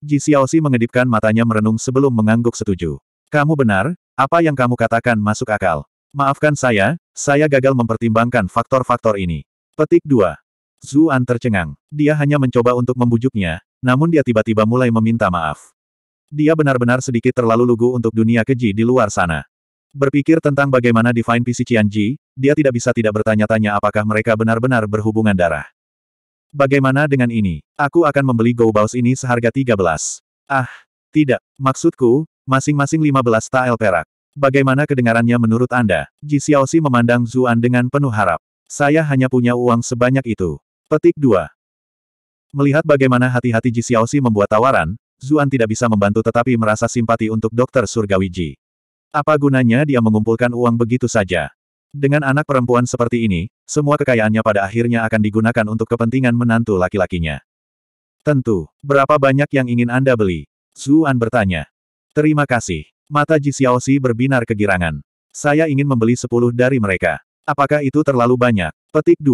Ji Xiaoxi mengedipkan matanya merenung sebelum mengangguk setuju. Kamu benar, apa yang kamu katakan masuk akal. Maafkan saya, saya gagal mempertimbangkan faktor-faktor ini. Petik 2. Zuan tercengang. Dia hanya mencoba untuk membujuknya, namun dia tiba-tiba mulai meminta maaf. Dia benar-benar sedikit terlalu lugu untuk dunia keji di luar sana. Berpikir tentang bagaimana Divine PC Qianji, dia tidak bisa tidak bertanya-tanya apakah mereka benar-benar berhubungan darah. Bagaimana dengan ini? Aku akan membeli go Baos ini seharga 13. Ah, tidak. Maksudku, masing-masing 15 tael perak. Bagaimana kedengarannya menurut Anda? Ji Xiaoxi memandang Zuan dengan penuh harap. Saya hanya punya uang sebanyak itu. Petik 2. Melihat bagaimana hati-hati Ji Xiaoxi membuat tawaran, Zuan tidak bisa membantu tetapi merasa simpati untuk dokter surgawi Ji. Apa gunanya dia mengumpulkan uang begitu saja? Dengan anak perempuan seperti ini, semua kekayaannya pada akhirnya akan digunakan untuk kepentingan menantu laki-lakinya. Tentu, berapa banyak yang ingin Anda beli? Zuan bertanya. Terima kasih. Mata Ji Xiaoxi berbinar kegirangan. Saya ingin membeli sepuluh dari mereka. Apakah itu terlalu banyak? Petik 2.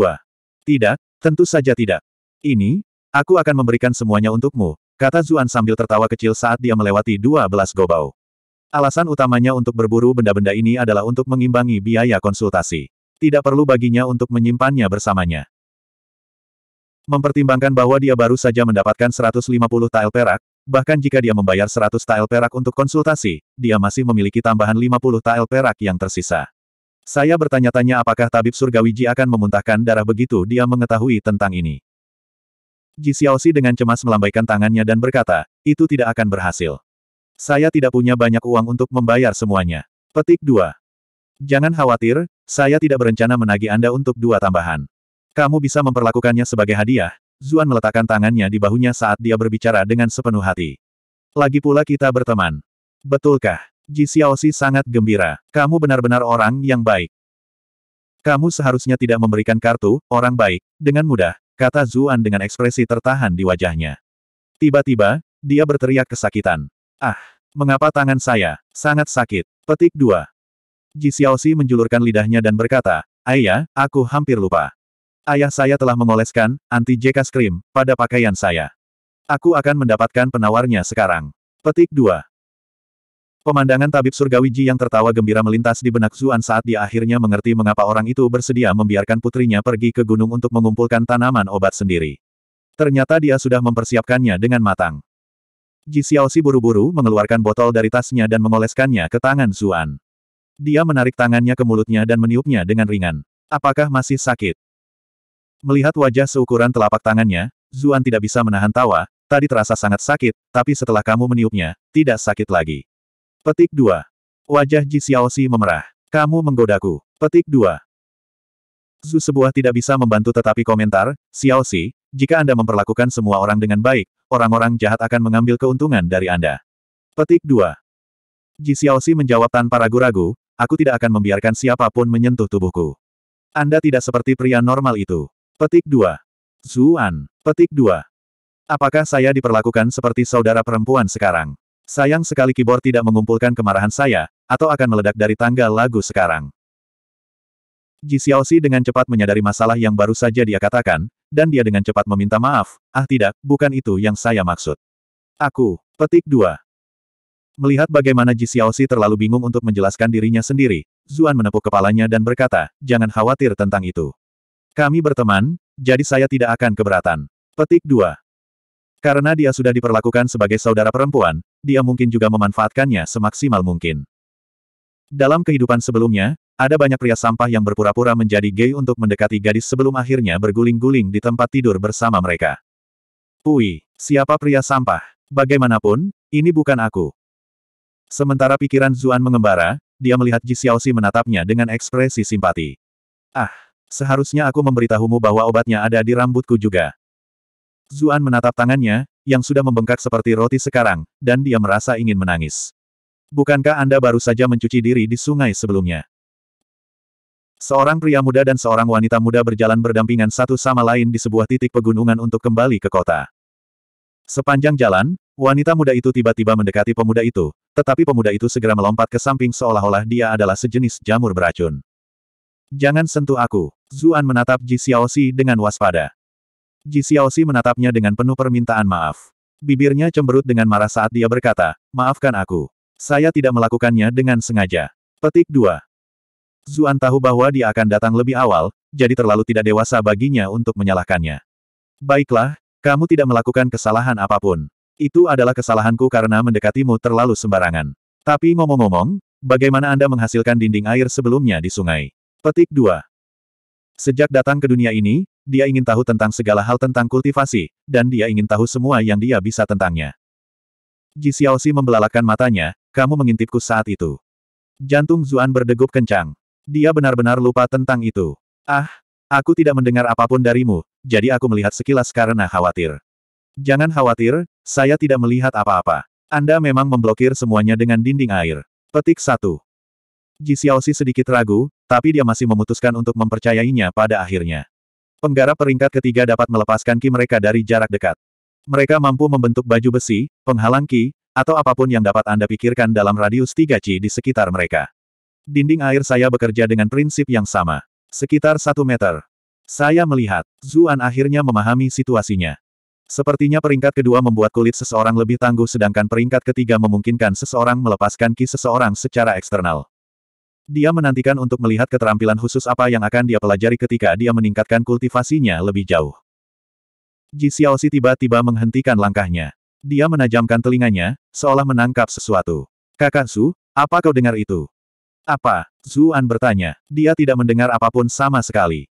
Tidak, tentu saja tidak. Ini, aku akan memberikan semuanya untukmu, kata Zuan sambil tertawa kecil saat dia melewati 12 gobau. Alasan utamanya untuk berburu benda-benda ini adalah untuk mengimbangi biaya konsultasi. Tidak perlu baginya untuk menyimpannya bersamanya. Mempertimbangkan bahwa dia baru saja mendapatkan 150 tael perak, bahkan jika dia membayar 100 tael perak untuk konsultasi, dia masih memiliki tambahan 50 tael perak yang tersisa. Saya bertanya-tanya apakah tabib surgawi Ji akan memuntahkan darah begitu dia mengetahui tentang ini. Ji Xiaoxi dengan cemas melambaikan tangannya dan berkata, itu tidak akan berhasil. Saya tidak punya banyak uang untuk membayar semuanya. Petik 2. Jangan khawatir, saya tidak berencana menagih Anda untuk dua tambahan. Kamu bisa memperlakukannya sebagai hadiah. Zuan meletakkan tangannya di bahunya saat dia berbicara dengan sepenuh hati. Lagi pula kita berteman. Betulkah? Ji Xiaoxi sangat gembira. Kamu benar-benar orang yang baik. Kamu seharusnya tidak memberikan kartu, orang baik, dengan mudah, kata Zuan dengan ekspresi tertahan di wajahnya. Tiba-tiba, dia berteriak kesakitan. Ah, mengapa tangan saya, sangat sakit. Petik 2. Ji Xiaoxi menjulurkan lidahnya dan berkata, Ayah, aku hampir lupa. Ayah saya telah mengoleskan, anti jk krim, pada pakaian saya. Aku akan mendapatkan penawarnya sekarang. Petik 2. Pemandangan tabib surgawi Ji yang tertawa gembira melintas di benak Zuan saat dia akhirnya mengerti mengapa orang itu bersedia membiarkan putrinya pergi ke gunung untuk mengumpulkan tanaman obat sendiri. Ternyata dia sudah mempersiapkannya dengan matang. Ji Xiaoxi buru-buru mengeluarkan botol dari tasnya dan mengoleskannya ke tangan Zuan. Dia menarik tangannya ke mulutnya dan meniupnya dengan ringan. Apakah masih sakit? Melihat wajah seukuran telapak tangannya, Zuan tidak bisa menahan tawa, tadi terasa sangat sakit, tapi setelah kamu meniupnya, tidak sakit lagi. Petik 2. Wajah Ji Xiaoxi memerah. Kamu menggodaku. Petik 2. Zu sebuah tidak bisa membantu tetapi komentar, Xiaoxi, jika Anda memperlakukan semua orang dengan baik, orang-orang jahat akan mengambil keuntungan dari Anda. Petik 2. Ji Xiaoxi menjawab tanpa ragu-ragu, aku tidak akan membiarkan siapapun menyentuh tubuhku. Anda tidak seperti pria normal itu. Petik 2. Zuan. Petik 2. Apakah saya diperlakukan seperti saudara perempuan sekarang? Sayang sekali keyboard tidak mengumpulkan kemarahan saya, atau akan meledak dari tangga lagu sekarang. Ji Xiaoxi dengan cepat menyadari masalah yang baru saja dia katakan, dan dia dengan cepat meminta maaf, ah tidak, bukan itu yang saya maksud. Aku, petik dua. Melihat bagaimana Ji Xiaoxi terlalu bingung untuk menjelaskan dirinya sendiri, Zuan menepuk kepalanya dan berkata, jangan khawatir tentang itu. Kami berteman, jadi saya tidak akan keberatan. Petik 2. Karena dia sudah diperlakukan sebagai saudara perempuan, dia mungkin juga memanfaatkannya semaksimal mungkin. Dalam kehidupan sebelumnya, ada banyak pria sampah yang berpura-pura menjadi gay untuk mendekati gadis sebelum akhirnya berguling-guling di tempat tidur bersama mereka. Pui, siapa pria sampah? Bagaimanapun, ini bukan aku. Sementara pikiran Zuan mengembara, dia melihat Ji Xiaoxi menatapnya dengan ekspresi simpati. Ah, seharusnya aku memberitahumu bahwa obatnya ada di rambutku juga. Zuan menatap tangannya, yang sudah membengkak seperti roti sekarang, dan dia merasa ingin menangis. Bukankah Anda baru saja mencuci diri di sungai sebelumnya? Seorang pria muda dan seorang wanita muda berjalan berdampingan satu sama lain di sebuah titik pegunungan untuk kembali ke kota. Sepanjang jalan, wanita muda itu tiba-tiba mendekati pemuda itu, tetapi pemuda itu segera melompat ke samping seolah-olah dia adalah sejenis jamur beracun. Jangan sentuh aku. Zuan menatap Ji Xiaoxi dengan waspada. Ji Xiaoxi menatapnya dengan penuh permintaan maaf. Bibirnya cemberut dengan marah saat dia berkata, maafkan aku. Saya tidak melakukannya dengan sengaja. Petik 2. Zuan tahu bahwa dia akan datang lebih awal, jadi terlalu tidak dewasa baginya untuk menyalahkannya. Baiklah, kamu tidak melakukan kesalahan apapun. Itu adalah kesalahanku karena mendekatimu terlalu sembarangan. Tapi ngomong-ngomong, bagaimana Anda menghasilkan dinding air sebelumnya di sungai? Petik 2. Sejak datang ke dunia ini, dia ingin tahu tentang segala hal tentang kultivasi, dan dia ingin tahu semua yang dia bisa tentangnya. Ji Xiaoxi membelalakan matanya, kamu mengintipku saat itu. Jantung Zuan berdegup kencang. Dia benar-benar lupa tentang itu. Ah, aku tidak mendengar apapun darimu, jadi aku melihat sekilas karena khawatir. Jangan khawatir, saya tidak melihat apa-apa. Anda memang memblokir semuanya dengan dinding air. Petik satu. Ji Xiaoxi sedikit ragu, tapi dia masih memutuskan untuk mempercayainya pada akhirnya. Penggarap peringkat ketiga dapat melepaskan ki mereka dari jarak dekat. Mereka mampu membentuk baju besi, penghalang ki, atau apapun yang dapat Anda pikirkan dalam radius 3C di sekitar mereka. Dinding air saya bekerja dengan prinsip yang sama. Sekitar satu meter. Saya melihat, Zuan akhirnya memahami situasinya. Sepertinya peringkat kedua membuat kulit seseorang lebih tangguh sedangkan peringkat ketiga memungkinkan seseorang melepaskan ki seseorang secara eksternal. Dia menantikan untuk melihat keterampilan khusus apa yang akan dia pelajari ketika dia meningkatkan kultivasinya lebih jauh. Ji Xiaoxi tiba-tiba menghentikan langkahnya. Dia menajamkan telinganya, seolah menangkap sesuatu. Kakak Su, apa kau dengar itu? Apa? Zuan bertanya. Dia tidak mendengar apapun sama sekali.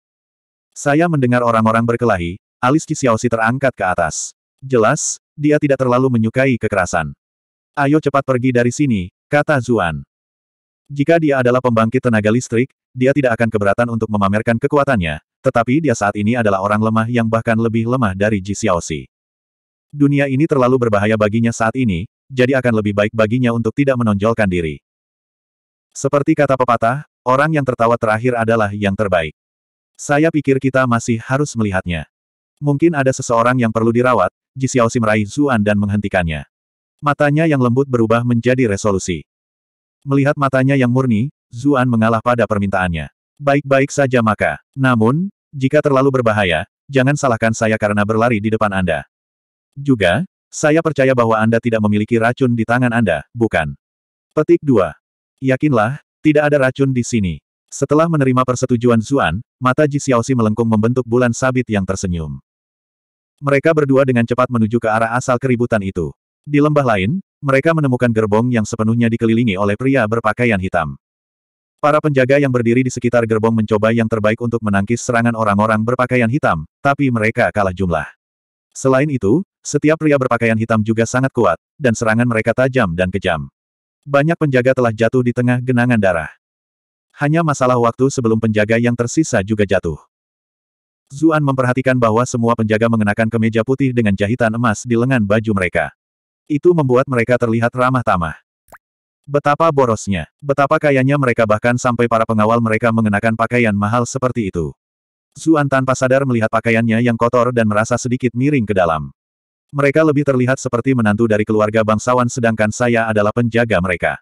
Saya mendengar orang-orang berkelahi, alis Ji Xiaoxi terangkat ke atas. Jelas, dia tidak terlalu menyukai kekerasan. Ayo cepat pergi dari sini, kata Zuan. Jika dia adalah pembangkit tenaga listrik, dia tidak akan keberatan untuk memamerkan kekuatannya, tetapi dia saat ini adalah orang lemah yang bahkan lebih lemah dari Ji Xiaoxi. Dunia ini terlalu berbahaya baginya saat ini, jadi akan lebih baik baginya untuk tidak menonjolkan diri. Seperti kata pepatah, orang yang tertawa terakhir adalah yang terbaik. Saya pikir kita masih harus melihatnya. Mungkin ada seseorang yang perlu dirawat, Ji Xiaoxi meraih Zuan dan menghentikannya. Matanya yang lembut berubah menjadi resolusi. Melihat matanya yang murni, Zuan mengalah pada permintaannya. Baik-baik saja maka. Namun, jika terlalu berbahaya, jangan salahkan saya karena berlari di depan Anda. Juga, saya percaya bahwa Anda tidak memiliki racun di tangan Anda, bukan? Petik 2. Yakinlah, tidak ada racun di sini. Setelah menerima persetujuan Zuan, mata Ji Xiaoxi melengkung membentuk bulan sabit yang tersenyum. Mereka berdua dengan cepat menuju ke arah asal keributan itu. Di lembah lain, mereka menemukan gerbong yang sepenuhnya dikelilingi oleh pria berpakaian hitam. Para penjaga yang berdiri di sekitar gerbong mencoba yang terbaik untuk menangkis serangan orang-orang berpakaian hitam, tapi mereka kalah jumlah. Selain itu, setiap pria berpakaian hitam juga sangat kuat, dan serangan mereka tajam dan kejam. Banyak penjaga telah jatuh di tengah genangan darah. Hanya masalah waktu sebelum penjaga yang tersisa juga jatuh. Zuan memperhatikan bahwa semua penjaga mengenakan kemeja putih dengan jahitan emas di lengan baju mereka. Itu membuat mereka terlihat ramah tamah. Betapa borosnya, betapa kayanya mereka bahkan sampai para pengawal mereka mengenakan pakaian mahal seperti itu. Zuan tanpa sadar melihat pakaiannya yang kotor dan merasa sedikit miring ke dalam. Mereka lebih terlihat seperti menantu dari keluarga bangsawan sedangkan saya adalah penjaga mereka.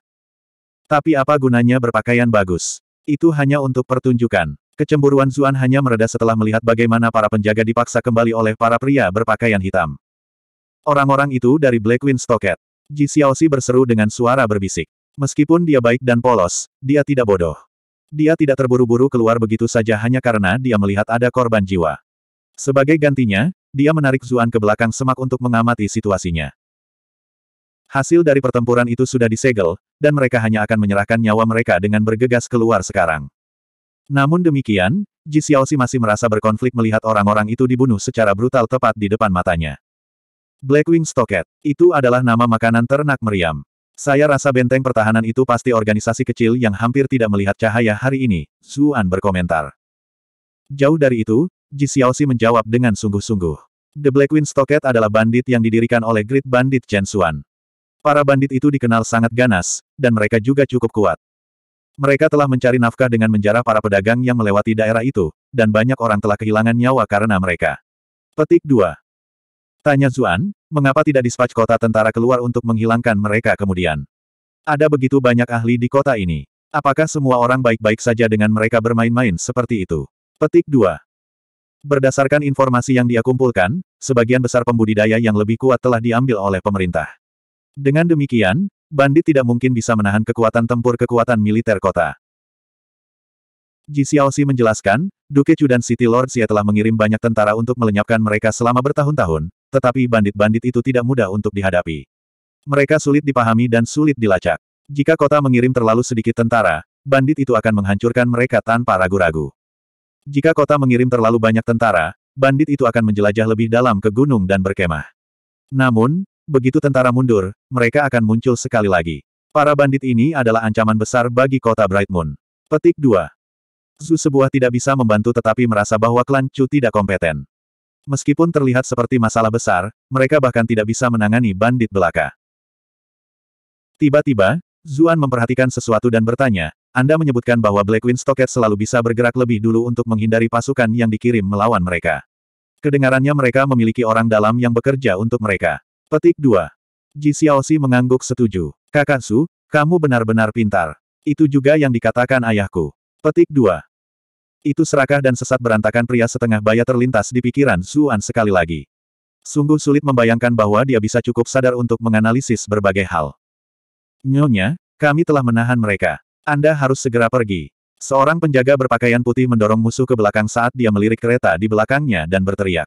Tapi apa gunanya berpakaian bagus? Itu hanya untuk pertunjukan. Kecemburuan Zuan hanya mereda setelah melihat bagaimana para penjaga dipaksa kembali oleh para pria berpakaian hitam. Orang-orang itu dari Black Wind Stocket. Ji Xiaoxi berseru dengan suara berbisik. Meskipun dia baik dan polos, dia tidak bodoh. Dia tidak terburu-buru keluar begitu saja hanya karena dia melihat ada korban jiwa. Sebagai gantinya, dia menarik Zuan ke belakang semak untuk mengamati situasinya. Hasil dari pertempuran itu sudah disegel, dan mereka hanya akan menyerahkan nyawa mereka dengan bergegas keluar sekarang. Namun demikian, Ji Xiaoxi masih merasa berkonflik melihat orang-orang itu dibunuh secara brutal tepat di depan matanya. Blackwing Stocket. Itu adalah nama makanan ternak meriam. Saya rasa benteng pertahanan itu pasti organisasi kecil yang hampir tidak melihat cahaya hari ini, Zuan berkomentar. Jauh dari itu, Ji Xiaoxi menjawab dengan sungguh-sungguh. The Blackwing Stocket adalah bandit yang didirikan oleh Great Bandit Chen Xuan. Para bandit itu dikenal sangat ganas, dan mereka juga cukup kuat. Mereka telah mencari nafkah dengan menjarah para pedagang yang melewati daerah itu, dan banyak orang telah kehilangan nyawa karena mereka. Petik 2. Tanya Zuan, mengapa tidak dispatch kota tentara keluar untuk menghilangkan mereka kemudian? Ada begitu banyak ahli di kota ini. Apakah semua orang baik-baik saja dengan mereka bermain-main seperti itu? Petik 2. Berdasarkan informasi yang dia kumpulkan, sebagian besar pembudidaya yang lebih kuat telah diambil oleh pemerintah. Dengan demikian, bandit tidak mungkin bisa menahan kekuatan tempur kekuatan militer kota. Ji Xiaoxi menjelaskan, Duke Chu dan City Lord Xie telah mengirim banyak tentara untuk melenyapkan mereka selama bertahun-tahun, tetapi bandit-bandit itu tidak mudah untuk dihadapi. Mereka sulit dipahami dan sulit dilacak. Jika kota mengirim terlalu sedikit tentara, bandit itu akan menghancurkan mereka tanpa ragu-ragu. Jika kota mengirim terlalu banyak tentara, bandit itu akan menjelajah lebih dalam ke gunung dan berkemah. Namun, begitu tentara mundur, mereka akan muncul sekali lagi. Para bandit ini adalah ancaman besar bagi kota Bright Moon. Petik 2. Zu sebuah tidak bisa membantu tetapi merasa bahwa klan Chu tidak kompeten. Meskipun terlihat seperti masalah besar, mereka bahkan tidak bisa menangani bandit belaka. Tiba-tiba, Zuan memperhatikan sesuatu dan bertanya, Anda menyebutkan bahwa Black Wind Stocket selalu bisa bergerak lebih dulu untuk menghindari pasukan yang dikirim melawan mereka. Kedengarannya mereka memiliki orang dalam yang bekerja untuk mereka. Petik 2. Ji Xiaoxi mengangguk setuju. Kakak Su, kamu benar-benar pintar. Itu juga yang dikatakan ayahku. Petik 2. Itu serakah dan sesat berantakan pria setengah baya terlintas di pikiran Zuan sekali lagi. Sungguh sulit membayangkan bahwa dia bisa cukup sadar untuk menganalisis berbagai hal. Nyonya, kami telah menahan mereka. Anda harus segera pergi. Seorang penjaga berpakaian putih mendorong musuh ke belakang saat dia melirik kereta di belakangnya dan berteriak.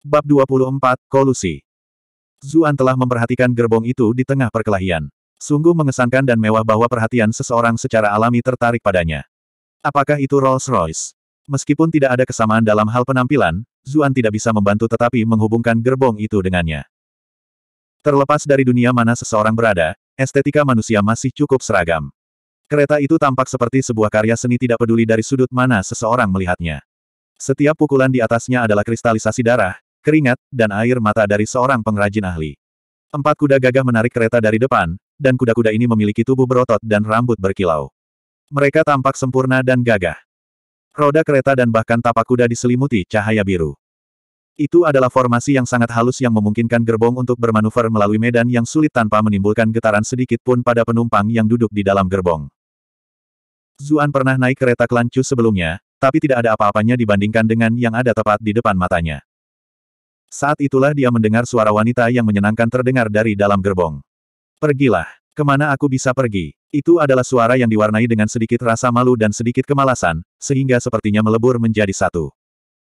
Bab 24, Kolusi Zuan telah memperhatikan gerbong itu di tengah perkelahian. Sungguh mengesankan dan mewah bahwa perhatian seseorang secara alami tertarik padanya. Apakah itu Rolls-Royce? Meskipun tidak ada kesamaan dalam hal penampilan, Zuan tidak bisa membantu tetapi menghubungkan gerbong itu dengannya. Terlepas dari dunia mana seseorang berada, estetika manusia masih cukup seragam. Kereta itu tampak seperti sebuah karya seni tidak peduli dari sudut mana seseorang melihatnya. Setiap pukulan di atasnya adalah kristalisasi darah, keringat, dan air mata dari seorang pengrajin ahli. Empat kuda gagah menarik kereta dari depan, dan kuda-kuda ini memiliki tubuh berotot dan rambut berkilau. Mereka tampak sempurna dan gagah. Roda kereta dan bahkan tapak kuda diselimuti cahaya biru. Itu adalah formasi yang sangat halus yang memungkinkan gerbong untuk bermanuver melalui medan yang sulit tanpa menimbulkan getaran sedikit pun pada penumpang yang duduk di dalam gerbong. Zuan pernah naik kereta kelancu sebelumnya, tapi tidak ada apa-apanya dibandingkan dengan yang ada tepat di depan matanya. Saat itulah dia mendengar suara wanita yang menyenangkan terdengar dari dalam gerbong. Pergilah. Kemana aku bisa pergi? Itu adalah suara yang diwarnai dengan sedikit rasa malu dan sedikit kemalasan, sehingga sepertinya melebur menjadi satu.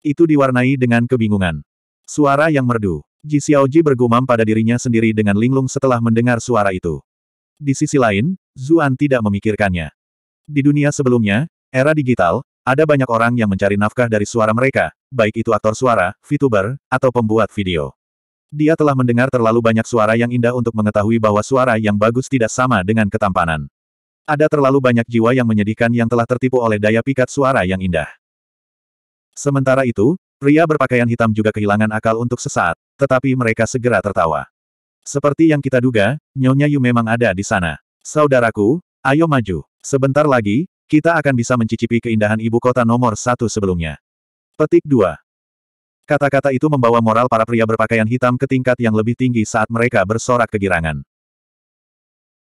Itu diwarnai dengan kebingungan. Suara yang merdu. Ji Xiaoji bergumam pada dirinya sendiri dengan linglung setelah mendengar suara itu. Di sisi lain, Zuan tidak memikirkannya. Di dunia sebelumnya, era digital, ada banyak orang yang mencari nafkah dari suara mereka, baik itu aktor suara, VTuber, atau pembuat video. Dia telah mendengar terlalu banyak suara yang indah untuk mengetahui bahwa suara yang bagus tidak sama dengan ketampanan. Ada terlalu banyak jiwa yang menyedihkan yang telah tertipu oleh daya pikat suara yang indah. Sementara itu, pria berpakaian hitam juga kehilangan akal untuk sesaat, tetapi mereka segera tertawa. Seperti yang kita duga, Nyonya Yu memang ada di sana. Saudaraku, ayo maju. Sebentar lagi, kita akan bisa mencicipi keindahan ibu kota nomor satu sebelumnya. Petik 2. Kata-kata itu membawa moral para pria berpakaian hitam ke tingkat yang lebih tinggi saat mereka bersorak kegirangan.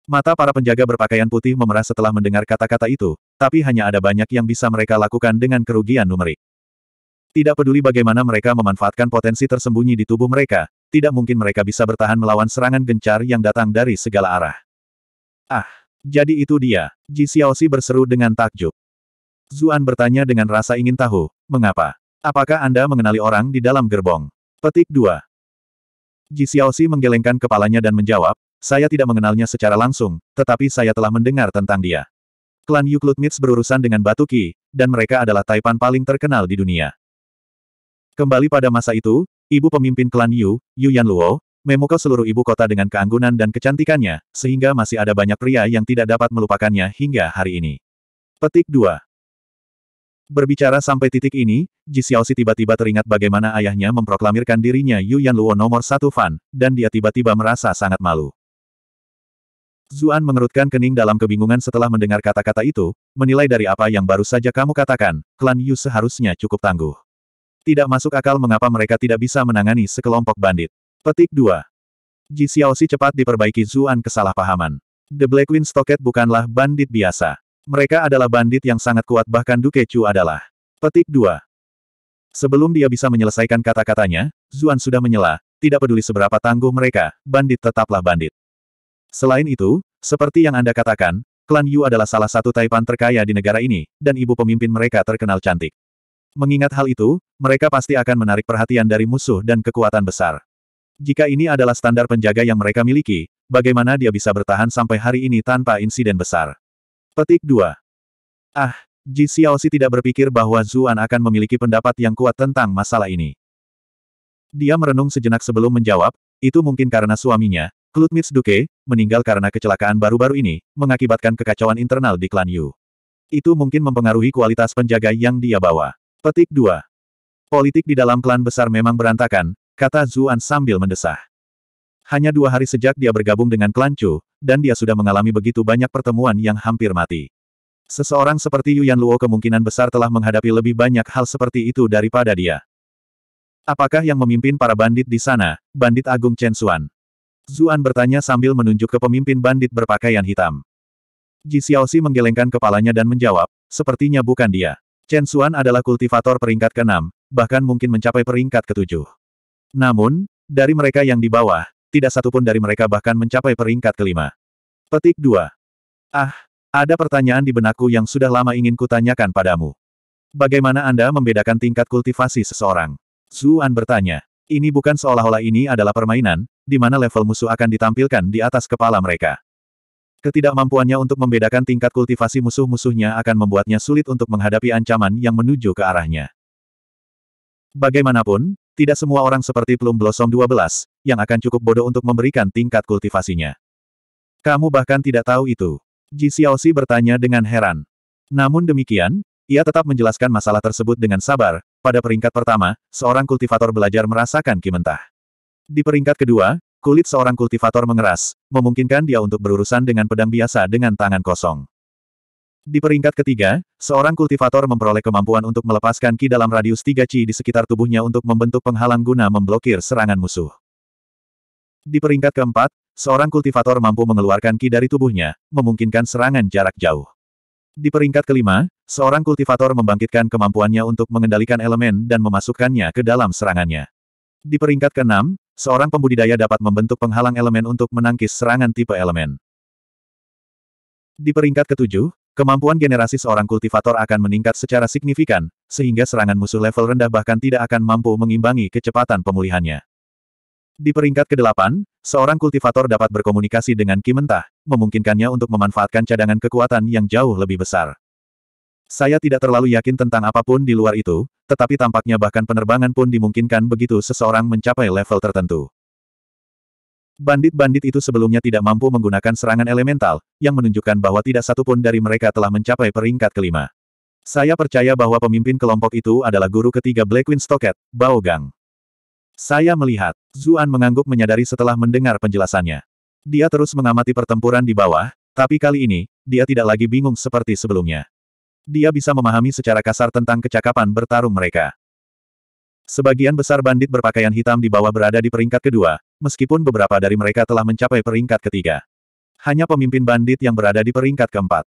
Mata para penjaga berpakaian putih memerah setelah mendengar kata-kata itu, tapi hanya ada banyak yang bisa mereka lakukan dengan kerugian numerik. Tidak peduli bagaimana mereka memanfaatkan potensi tersembunyi di tubuh mereka, tidak mungkin mereka bisa bertahan melawan serangan gencar yang datang dari segala arah. Ah, jadi itu dia, Ji Xiaoxi berseru dengan takjub. Zuan bertanya dengan rasa ingin tahu, mengapa? Apakah Anda mengenali orang di dalam gerbong? Petik 2. Ji Xiaoxi menggelengkan kepalanya dan menjawab, saya tidak mengenalnya secara langsung, tetapi saya telah mendengar tentang dia. Klan Yuklut Mits berurusan dengan Batu Ki, dan mereka adalah Taipan paling terkenal di dunia. Kembali pada masa itu, ibu pemimpin klan Yu, Yu Yanluo, memukau seluruh ibu kota dengan keanggunan dan kecantikannya, sehingga masih ada banyak pria yang tidak dapat melupakannya hingga hari ini. Petik 2. Berbicara sampai titik ini, Ji Xiaoxi tiba-tiba teringat bagaimana ayahnya memproklamirkan dirinya Yu Yan Luo nomor satu fan, dan dia tiba-tiba merasa sangat malu. Zuan mengerutkan kening dalam kebingungan setelah mendengar kata-kata itu, menilai dari apa yang baru saja kamu katakan, klan Yu seharusnya cukup tangguh. Tidak masuk akal mengapa mereka tidak bisa menangani sekelompok bandit. Petik 2. Ji Xiaoxi cepat diperbaiki Zuan kesalahpahaman. The Black Queen Stocket bukanlah bandit biasa. Mereka adalah bandit yang sangat kuat bahkan Duke Chu adalah. Petik 2. Sebelum dia bisa menyelesaikan kata-katanya, Zuan sudah menyela, tidak peduli seberapa tangguh mereka, bandit tetaplah bandit. Selain itu, seperti yang Anda katakan, klan Yu adalah salah satu taipan terkaya di negara ini, dan ibu pemimpin mereka terkenal cantik. Mengingat hal itu, mereka pasti akan menarik perhatian dari musuh dan kekuatan besar. Jika ini adalah standar penjaga yang mereka miliki, bagaimana dia bisa bertahan sampai hari ini tanpa insiden besar? Petik 2. Ah, Ji Xiaoxi tidak berpikir bahwa Zuan akan memiliki pendapat yang kuat tentang masalah ini. Dia merenung sejenak sebelum menjawab, itu mungkin karena suaminya, Klutmits Duke, meninggal karena kecelakaan baru-baru ini, mengakibatkan kekacauan internal di klan Yu. Itu mungkin mempengaruhi kualitas penjaga yang dia bawa. Petik 2. Politik di dalam klan besar memang berantakan, kata Zuan sambil mendesah. Hanya dua hari sejak dia bergabung dengan klan Chu, dan dia sudah mengalami begitu banyak pertemuan yang hampir mati. Seseorang seperti Yuan Luo kemungkinan besar telah menghadapi lebih banyak hal seperti itu daripada dia. Apakah yang memimpin para bandit di sana, bandit agung Chen Xuan? Zuan bertanya sambil menunjuk ke pemimpin bandit berpakaian hitam. Ji Xiaoxi menggelengkan kepalanya dan menjawab, sepertinya bukan dia. Chen Xuan adalah kultivator peringkat ke-6, bahkan mungkin mencapai peringkat ke-7. Namun, dari mereka yang di bawah, tidak satupun dari mereka bahkan mencapai peringkat kelima. Petik 2. Ah, ada pertanyaan di benakku yang sudah lama ingin kutanyakan padamu. Bagaimana Anda membedakan tingkat kultivasi seseorang? Zuan bertanya. Ini bukan seolah-olah ini adalah permainan, di mana level musuh akan ditampilkan di atas kepala mereka. Ketidakmampuannya untuk membedakan tingkat kultivasi musuh-musuhnya akan membuatnya sulit untuk menghadapi ancaman yang menuju ke arahnya. Bagaimanapun, tidak semua orang seperti Plum Blossom 12, yang akan cukup bodoh untuk memberikan tingkat kultivasinya. Kamu bahkan tidak tahu itu. Ji Xiaoxi bertanya dengan heran. Namun demikian, ia tetap menjelaskan masalah tersebut dengan sabar. Pada peringkat pertama, seorang kultivator belajar merasakan kimentah. Di peringkat kedua, kulit seorang kultivator mengeras, memungkinkan dia untuk berurusan dengan pedang biasa dengan tangan kosong. Di peringkat ketiga, seorang kultivator memperoleh kemampuan untuk melepaskan ki dalam radius 3 ci di sekitar tubuhnya untuk membentuk penghalang guna memblokir serangan musuh. Di peringkat keempat, seorang kultivator mampu mengeluarkan ki dari tubuhnya, memungkinkan serangan jarak jauh. Di peringkat kelima, seorang kultivator membangkitkan kemampuannya untuk mengendalikan elemen dan memasukkannya ke dalam serangannya. Di peringkat keenam, seorang pembudidaya dapat membentuk penghalang elemen untuk menangkis serangan tipe elemen. Di peringkat ketujuh, kemampuan generasi seorang kultivator akan meningkat secara signifikan, sehingga serangan musuh level rendah bahkan tidak akan mampu mengimbangi kecepatan pemulihannya. Di peringkat ke-8, seorang kultivator dapat berkomunikasi dengan Ki Mentah, memungkinkannya untuk memanfaatkan cadangan kekuatan yang jauh lebih besar. Saya tidak terlalu yakin tentang apapun di luar itu, tetapi tampaknya bahkan penerbangan pun dimungkinkan begitu seseorang mencapai level tertentu. Bandit-bandit itu sebelumnya tidak mampu menggunakan serangan elemental, yang menunjukkan bahwa tidak satupun dari mereka telah mencapai peringkat kelima. Saya percaya bahwa pemimpin kelompok itu adalah guru ketiga Black Queen Stocket, Bao Gang. Saya melihat, Zuan mengangguk menyadari setelah mendengar penjelasannya. Dia terus mengamati pertempuran di bawah, tapi kali ini, dia tidak lagi bingung seperti sebelumnya. Dia bisa memahami secara kasar tentang kecakapan bertarung mereka. Sebagian besar bandit berpakaian hitam di bawah berada di peringkat kedua, meskipun beberapa dari mereka telah mencapai peringkat ketiga. Hanya pemimpin bandit yang berada di peringkat keempat.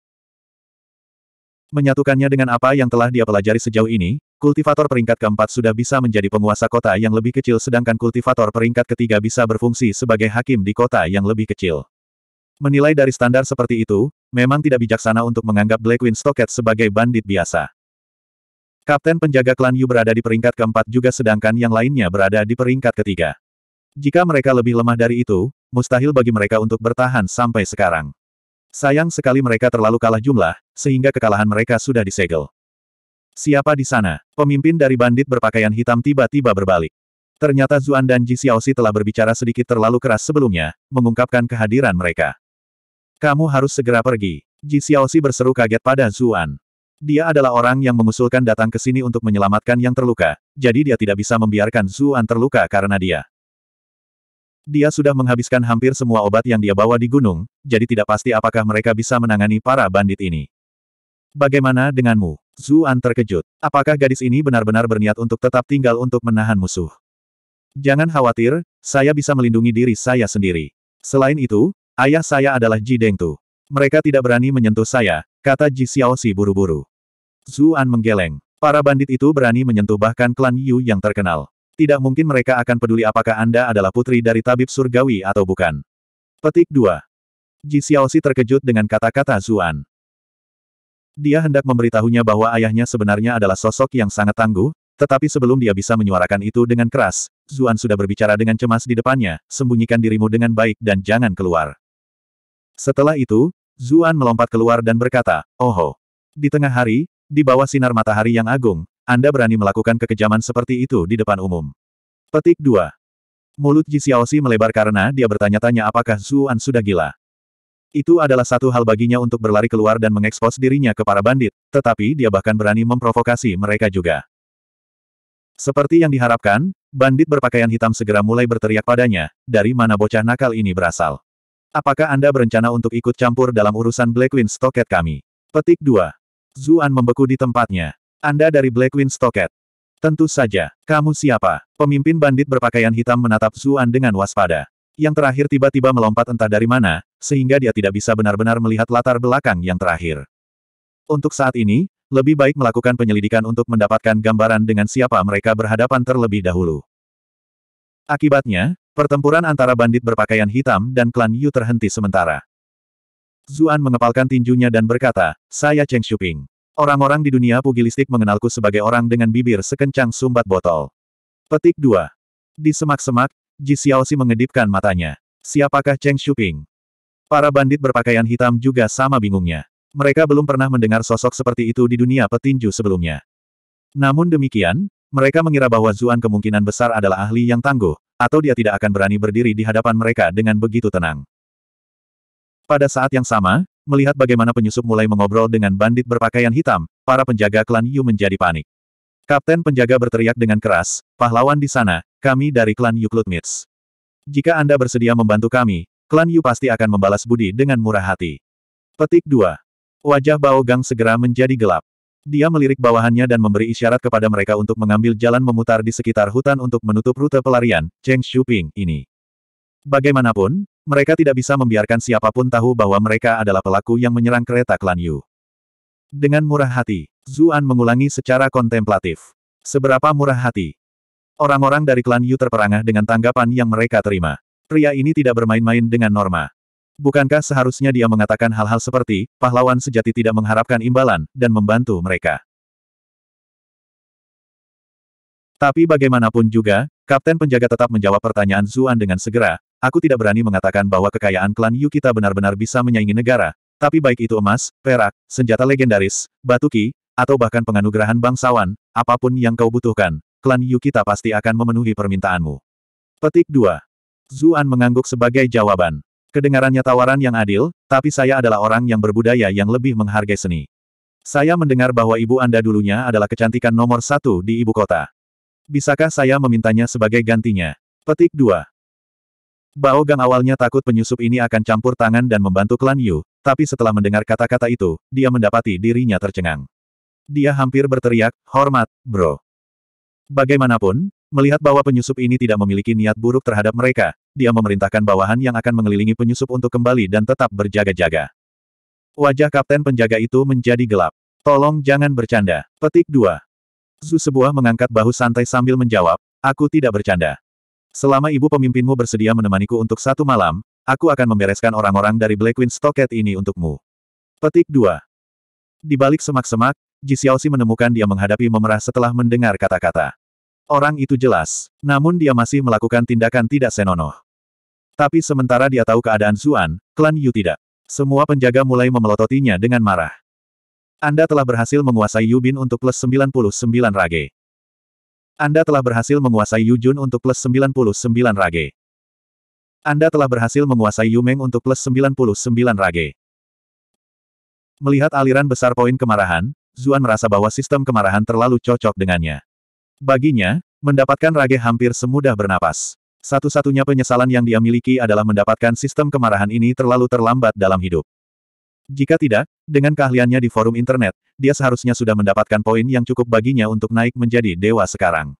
Menyatukannya dengan apa yang telah dia pelajari sejauh ini, Kultivator peringkat keempat sudah bisa menjadi penguasa kota yang lebih kecil sedangkan kultivator peringkat ketiga bisa berfungsi sebagai hakim di kota yang lebih kecil. Menilai dari standar seperti itu, memang tidak bijaksana untuk menganggap Black Queen Stocket sebagai bandit biasa. Kapten penjaga klan Yu berada di peringkat keempat juga sedangkan yang lainnya berada di peringkat ketiga. Jika mereka lebih lemah dari itu, mustahil bagi mereka untuk bertahan sampai sekarang. Sayang sekali mereka terlalu kalah jumlah, sehingga kekalahan mereka sudah disegel. Siapa di sana? Pemimpin dari bandit berpakaian hitam tiba-tiba berbalik. Ternyata Zuan dan Ji Xiaoxi telah berbicara sedikit terlalu keras sebelumnya, mengungkapkan kehadiran mereka. Kamu harus segera pergi. Ji Xiaoxi berseru kaget pada Zuan. Dia adalah orang yang mengusulkan datang ke sini untuk menyelamatkan yang terluka, jadi dia tidak bisa membiarkan Zuan terluka karena dia. Dia sudah menghabiskan hampir semua obat yang dia bawa di gunung, jadi tidak pasti apakah mereka bisa menangani para bandit ini. Bagaimana denganmu? Zuan terkejut. Apakah gadis ini benar-benar berniat untuk tetap tinggal untuk menahan musuh? Jangan khawatir, saya bisa melindungi diri saya sendiri. Selain itu, ayah saya adalah Ji Dengtu. Mereka tidak berani menyentuh saya, kata Ji Xiaoxi buru-buru. Zuan menggeleng. Para bandit itu berani menyentuh bahkan klan Yu yang terkenal. Tidak mungkin mereka akan peduli apakah Anda adalah putri dari tabib surgawi atau bukan. Petik 2. Ji Xiaoxi terkejut dengan kata-kata Zuan. Dia hendak memberitahunya bahwa ayahnya sebenarnya adalah sosok yang sangat tangguh, tetapi sebelum dia bisa menyuarakan itu dengan keras, Zuan sudah berbicara dengan cemas di depannya, sembunyikan dirimu dengan baik dan jangan keluar. Setelah itu, Zuan melompat keluar dan berkata, Oho! Di tengah hari, di bawah sinar matahari yang agung, Anda berani melakukan kekejaman seperti itu di depan umum. Petik 2. Mulut Ji Xiaoxi melebar karena dia bertanya-tanya apakah Zuan sudah gila. Itu adalah satu hal baginya untuk berlari keluar dan mengekspos dirinya ke para bandit, tetapi dia bahkan berani memprovokasi mereka juga. Seperti yang diharapkan, bandit berpakaian hitam segera mulai berteriak padanya, dari mana bocah nakal ini berasal. Apakah Anda berencana untuk ikut campur dalam urusan Blackwind Stocket kami? Petik 2. Zuan membeku di tempatnya. Anda dari Blackwind Stocket? Tentu saja, kamu siapa? Pemimpin bandit berpakaian hitam menatap Zuan dengan waspada. Yang terakhir tiba-tiba melompat entah dari mana, sehingga dia tidak bisa benar-benar melihat latar belakang yang terakhir. Untuk saat ini, lebih baik melakukan penyelidikan untuk mendapatkan gambaran dengan siapa mereka berhadapan terlebih dahulu. Akibatnya, pertempuran antara bandit berpakaian hitam dan klan Yu terhenti sementara. Zuan mengepalkan tinjunya dan berkata, saya Cheng Shuping. Orang-orang di dunia pugilistik mengenalku sebagai orang dengan bibir sekencang sumbat botol. Petik 2. Di semak-semak, Ji Xiaoxi mengedipkan matanya. Siapakah Cheng Shuping? Para bandit berpakaian hitam juga sama bingungnya. Mereka belum pernah mendengar sosok seperti itu di dunia petinju sebelumnya. Namun demikian, mereka mengira bahwa Zuan kemungkinan besar adalah ahli yang tangguh, atau dia tidak akan berani berdiri di hadapan mereka dengan begitu tenang. Pada saat yang sama, melihat bagaimana penyusup mulai mengobrol dengan bandit berpakaian hitam, para penjaga klan Yu menjadi panik. Kapten penjaga berteriak dengan keras, pahlawan di sana, kami dari klan Yu Klutmits. Jika Anda bersedia membantu kami, klan Yu pasti akan membalas budi dengan murah hati. Petik 2. Wajah Bao Gang segera menjadi gelap. Dia melirik bawahannya dan memberi isyarat kepada mereka untuk mengambil jalan memutar di sekitar hutan untuk menutup rute pelarian, Cheng Shuping, ini. Bagaimanapun, mereka tidak bisa membiarkan siapapun tahu bahwa mereka adalah pelaku yang menyerang kereta klan Yu. Dengan murah hati, Zuan mengulangi secara kontemplatif. Seberapa murah hati? Orang-orang dari klan Yu terperangah dengan tanggapan yang mereka terima. Pria ini tidak bermain-main dengan norma. Bukankah seharusnya dia mengatakan hal-hal seperti, pahlawan sejati tidak mengharapkan imbalan, dan membantu mereka. Tapi bagaimanapun juga, Kapten Penjaga tetap menjawab pertanyaan Zuan dengan segera, aku tidak berani mengatakan bahwa kekayaan klan Yukita benar-benar bisa menyaingi negara, tapi baik itu emas, perak, senjata legendaris, batu ki, atau bahkan penganugerahan bangsawan, apapun yang kau butuhkan, klan Yukita pasti akan memenuhi permintaanmu. Petik 2. Zuan mengangguk sebagai jawaban. Kedengarannya tawaran yang adil, tapi saya adalah orang yang berbudaya yang lebih menghargai seni. Saya mendengar bahwa ibu Anda dulunya adalah kecantikan nomor satu di ibu kota. Bisakah saya memintanya sebagai gantinya? Petik 2. Bao Gang awalnya takut penyusup ini akan campur tangan dan membantu klan Yu, tapi setelah mendengar kata-kata itu, dia mendapati dirinya tercengang. Dia hampir berteriak, hormat, bro. Bagaimanapun, Melihat bahwa penyusup ini tidak memiliki niat buruk terhadap mereka, dia memerintahkan bawahan yang akan mengelilingi penyusup untuk kembali dan tetap berjaga-jaga. Wajah kapten penjaga itu menjadi gelap. Tolong jangan bercanda. Petik 2. Zu sebuah mengangkat bahu santai sambil menjawab, aku tidak bercanda. Selama ibu pemimpinmu bersedia menemaniku untuk satu malam, aku akan membereskan orang-orang dari Black Queen Stocket ini untukmu. Petik 2. Di balik semak-semak, Ji Xiaoxi menemukan dia menghadapi memerah setelah mendengar kata-kata. Orang itu jelas. Namun dia masih melakukan tindakan tidak senonoh. Tapi sementara dia tahu keadaan Zuan, klan Yu tidak. Semua penjaga mulai memelototinya dengan marah. Anda telah berhasil menguasai Yubin untuk plus 99 rage. Anda telah berhasil menguasai Yujun untuk plus 99 rage. Anda telah berhasil menguasai Yumeng untuk plus 99 rage. Melihat aliran besar poin kemarahan, Zuan merasa bahwa sistem kemarahan terlalu cocok dengannya. Baginya, mendapatkan Rage hampir semudah bernapas. Satu-satunya penyesalan yang dia miliki adalah mendapatkan sistem kemarahan ini terlalu terlambat dalam hidup. Jika tidak, dengan keahliannya di forum internet, dia seharusnya sudah mendapatkan poin yang cukup baginya untuk naik menjadi dewa sekarang.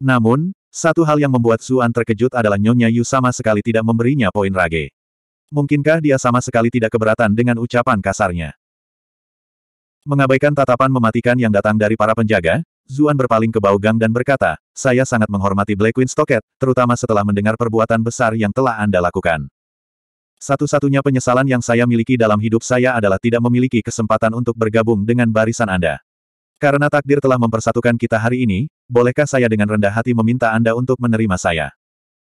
Namun, satu hal yang membuat Suan terkejut adalah Nyonya Yu sama sekali tidak memberinya poin Rage. Mungkinkah dia sama sekali tidak keberatan dengan ucapan kasarnya? Mengabaikan tatapan mematikan yang datang dari para penjaga, Zuan berpaling ke Bao Gang dan berkata, saya sangat menghormati Black Queen Stocket, terutama setelah mendengar perbuatan besar yang telah Anda lakukan. Satu-satunya penyesalan yang saya miliki dalam hidup saya adalah tidak memiliki kesempatan untuk bergabung dengan barisan Anda. Karena takdir telah mempersatukan kita hari ini, bolehkah saya dengan rendah hati meminta Anda untuk menerima saya?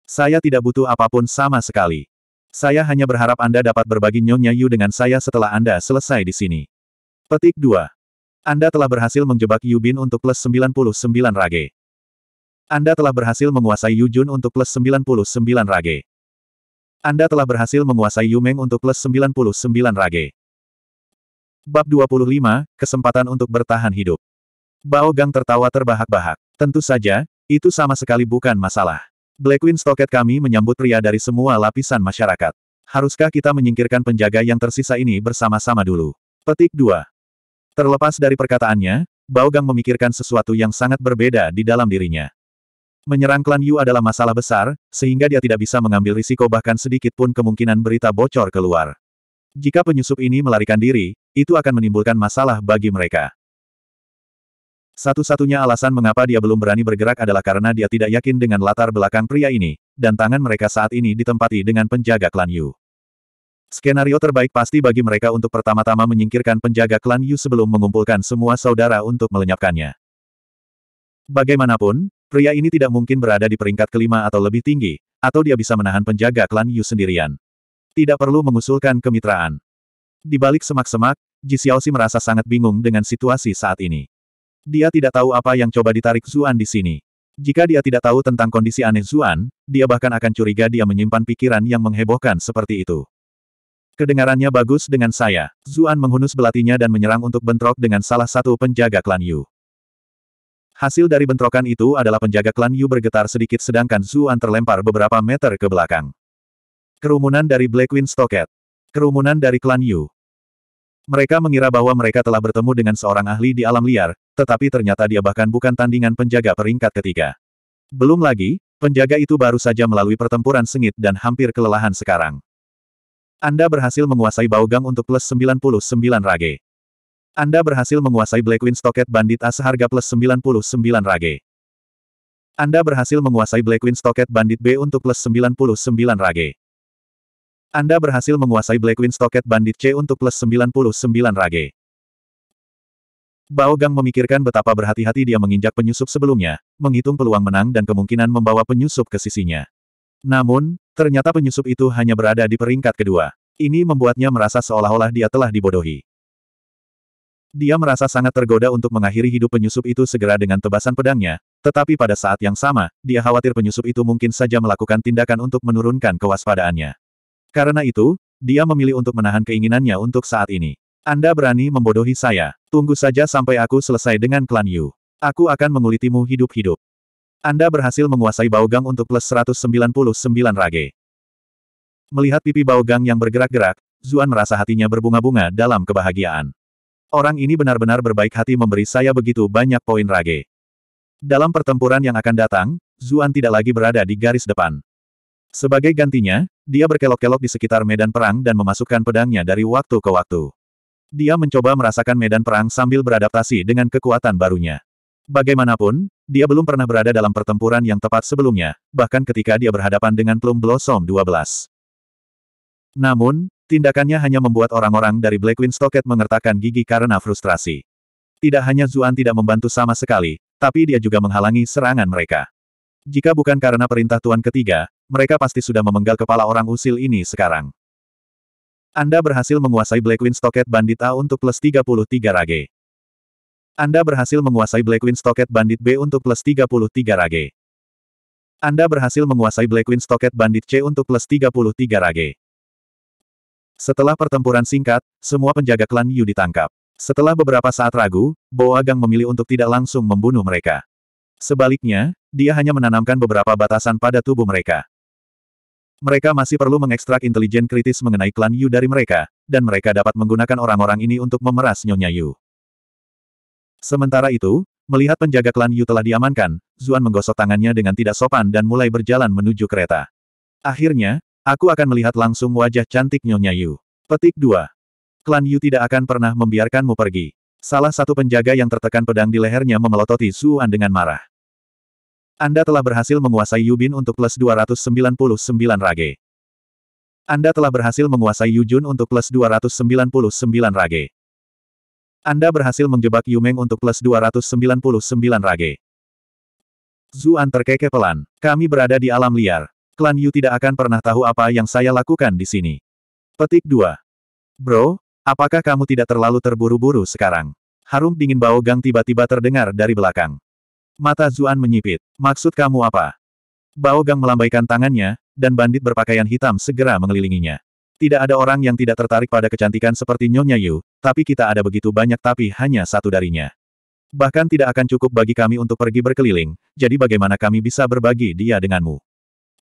Saya tidak butuh apapun sama sekali. Saya hanya berharap Anda dapat berbagi Nyonya Yu dengan saya setelah Anda selesai di sini. Petik 2. Anda telah berhasil menjebak Yubin untuk plus 99 rage. Anda telah berhasil menguasai Yujun untuk plus 99 rage. Anda telah berhasil menguasai Yumeng untuk plus 99 rage. Bab 25, Kesempatan untuk bertahan hidup. Bao Gang tertawa terbahak-bahak. Tentu saja, itu sama sekali bukan masalah. Black Queen stoket kami menyambut pria dari semua lapisan masyarakat. Haruskah kita menyingkirkan penjaga yang tersisa ini bersama-sama dulu? Petik 2. Terlepas dari perkataannya, Bao Gang memikirkan sesuatu yang sangat berbeda di dalam dirinya. Menyerang klan Yu adalah masalah besar, sehingga dia tidak bisa mengambil risiko bahkan sedikit pun kemungkinan berita bocor keluar. Jika penyusup ini melarikan diri, itu akan menimbulkan masalah bagi mereka. Satu-satunya alasan mengapa dia belum berani bergerak adalah karena dia tidak yakin dengan latar belakang pria ini, dan tangan mereka saat ini ditempati dengan penjaga klan Yu. Skenario terbaik pasti bagi mereka untuk pertama-tama menyingkirkan penjaga klan Yu sebelum mengumpulkan semua saudara untuk melenyapkannya. Bagaimanapun, pria ini tidak mungkin berada di peringkat kelima atau lebih tinggi, atau dia bisa menahan penjaga klan Yu sendirian. Tidak perlu mengusulkan kemitraan. Di balik semak-semak, Ji Xiaoxi merasa sangat bingung dengan situasi saat ini. Dia tidak tahu apa yang coba ditarik Zuan di sini. Jika dia tidak tahu tentang kondisi aneh Zuan, dia bahkan akan curiga dia menyimpan pikiran yang menghebohkan seperti itu. Kedengarannya bagus dengan saya. Zuan menghunus belatinya dan menyerang untuk bentrok dengan salah satu penjaga klan Yu. Hasil dari bentrokan itu adalah penjaga klan Yu bergetar sedikit sedangkan Zuan terlempar beberapa meter ke belakang. Kerumunan dari Black Wind Stocket. Kerumunan dari klan Yu. Mereka mengira bahwa mereka telah bertemu dengan seorang ahli di alam liar, tetapi ternyata dia bahkan bukan tandingan penjaga peringkat ketiga. Belum lagi, Penjaga itu baru saja melalui pertempuran sengit dan hampir kelelahan sekarang. Anda berhasil menguasai Gang untuk plus 99 rage. Anda berhasil menguasai Blackwing Stocket Bandit A seharga plus 99 rage. Anda berhasil menguasai Blackwing Stocket Bandit B untuk plus 99 rage. Anda berhasil menguasai Blackwing Stocket Bandit C untuk plus 99 rage. Bao Gang memikirkan betapa berhati-hati dia menginjak penyusup sebelumnya, menghitung peluang menang dan kemungkinan membawa penyusup ke sisinya. Namun, ternyata penyusup itu hanya berada di peringkat kedua. Ini membuatnya merasa seolah-olah dia telah dibodohi. Dia merasa sangat tergoda untuk mengakhiri hidup penyusup itu segera dengan tebasan pedangnya, tetapi pada saat yang sama, dia khawatir penyusup itu mungkin saja melakukan tindakan untuk menurunkan kewaspadaannya. Karena itu, dia memilih untuk menahan keinginannya untuk saat ini. Anda berani membodohi saya. Tunggu saja sampai aku selesai dengan klan Yu. Aku akan mengulitimu hidup-hidup. Anda berhasil menguasai Baogang untuk plus 199 rage. Melihat pipi Baogang yang bergerak-gerak, Zuan merasa hatinya berbunga-bunga dalam kebahagiaan. Orang ini benar-benar berbaik hati memberi saya begitu banyak poin rage. Dalam pertempuran yang akan datang, Zuan tidak lagi berada di garis depan. Sebagai gantinya, dia berkelok-kelok di sekitar medan perang dan memasukkan pedangnya dari waktu ke waktu. Dia mencoba merasakan medan perang sambil beradaptasi dengan kekuatan barunya. Bagaimanapun, dia belum pernah berada dalam pertempuran yang tepat sebelumnya, bahkan ketika dia berhadapan dengan Plum Blossom 12. Namun, tindakannya hanya membuat orang-orang dari Black Stocket mengertakkan gigi karena frustrasi. Tidak hanya Zuan tidak membantu sama sekali, tapi dia juga menghalangi serangan mereka. Jika bukan karena perintah Tuan ketiga, mereka pasti sudah memenggal kepala orang usil ini sekarang. Anda berhasil menguasai Blackwing Stocket Bandit A untuk plus 33 rage. Anda berhasil menguasai Black Queen Stocket Bandit B untuk plus 33 rage. Anda berhasil menguasai Black Queen Stocket Bandit C untuk plus 33 rage. Setelah pertempuran singkat, semua penjaga klan Yu ditangkap. Setelah beberapa saat ragu, Boagang Gang memilih untuk tidak langsung membunuh mereka. Sebaliknya, dia hanya menanamkan beberapa batasan pada tubuh mereka. Mereka masih perlu mengekstrak intelijen kritis mengenai klan Yu dari mereka, dan mereka dapat menggunakan orang-orang ini untuk memeras Nyonya Yu. Sementara itu, melihat penjaga klan Yu telah diamankan, Zuan menggosok tangannya dengan tidak sopan dan mulai berjalan menuju kereta. Akhirnya, aku akan melihat langsung wajah cantik Nyonya Yu. Petik 2. Klan Yu tidak akan pernah membiarkanmu pergi. Salah satu penjaga yang tertekan pedang di lehernya memelototi Zuan dengan marah. Anda telah berhasil menguasai Yubin untuk plus 299 rage. Anda telah berhasil menguasai Yujun untuk plus 299 rage. Anda berhasil menjebak Yumeng untuk plus 299 rage. Zuan terkeke pelan. Kami berada di alam liar. Klan Yu tidak akan pernah tahu apa yang saya lakukan di sini. Petik 2. Bro, apakah kamu tidak terlalu terburu-buru sekarang? Harum dingin bau gang tiba-tiba terdengar dari belakang. Mata Zuan menyipit. Maksud kamu apa? Bao Gang melambaikan tangannya, dan bandit berpakaian hitam segera mengelilinginya. Tidak ada orang yang tidak tertarik pada kecantikan seperti Nyonya Yu, tapi kita ada begitu banyak tapi hanya satu darinya. Bahkan tidak akan cukup bagi kami untuk pergi berkeliling, jadi bagaimana kami bisa berbagi dia denganmu?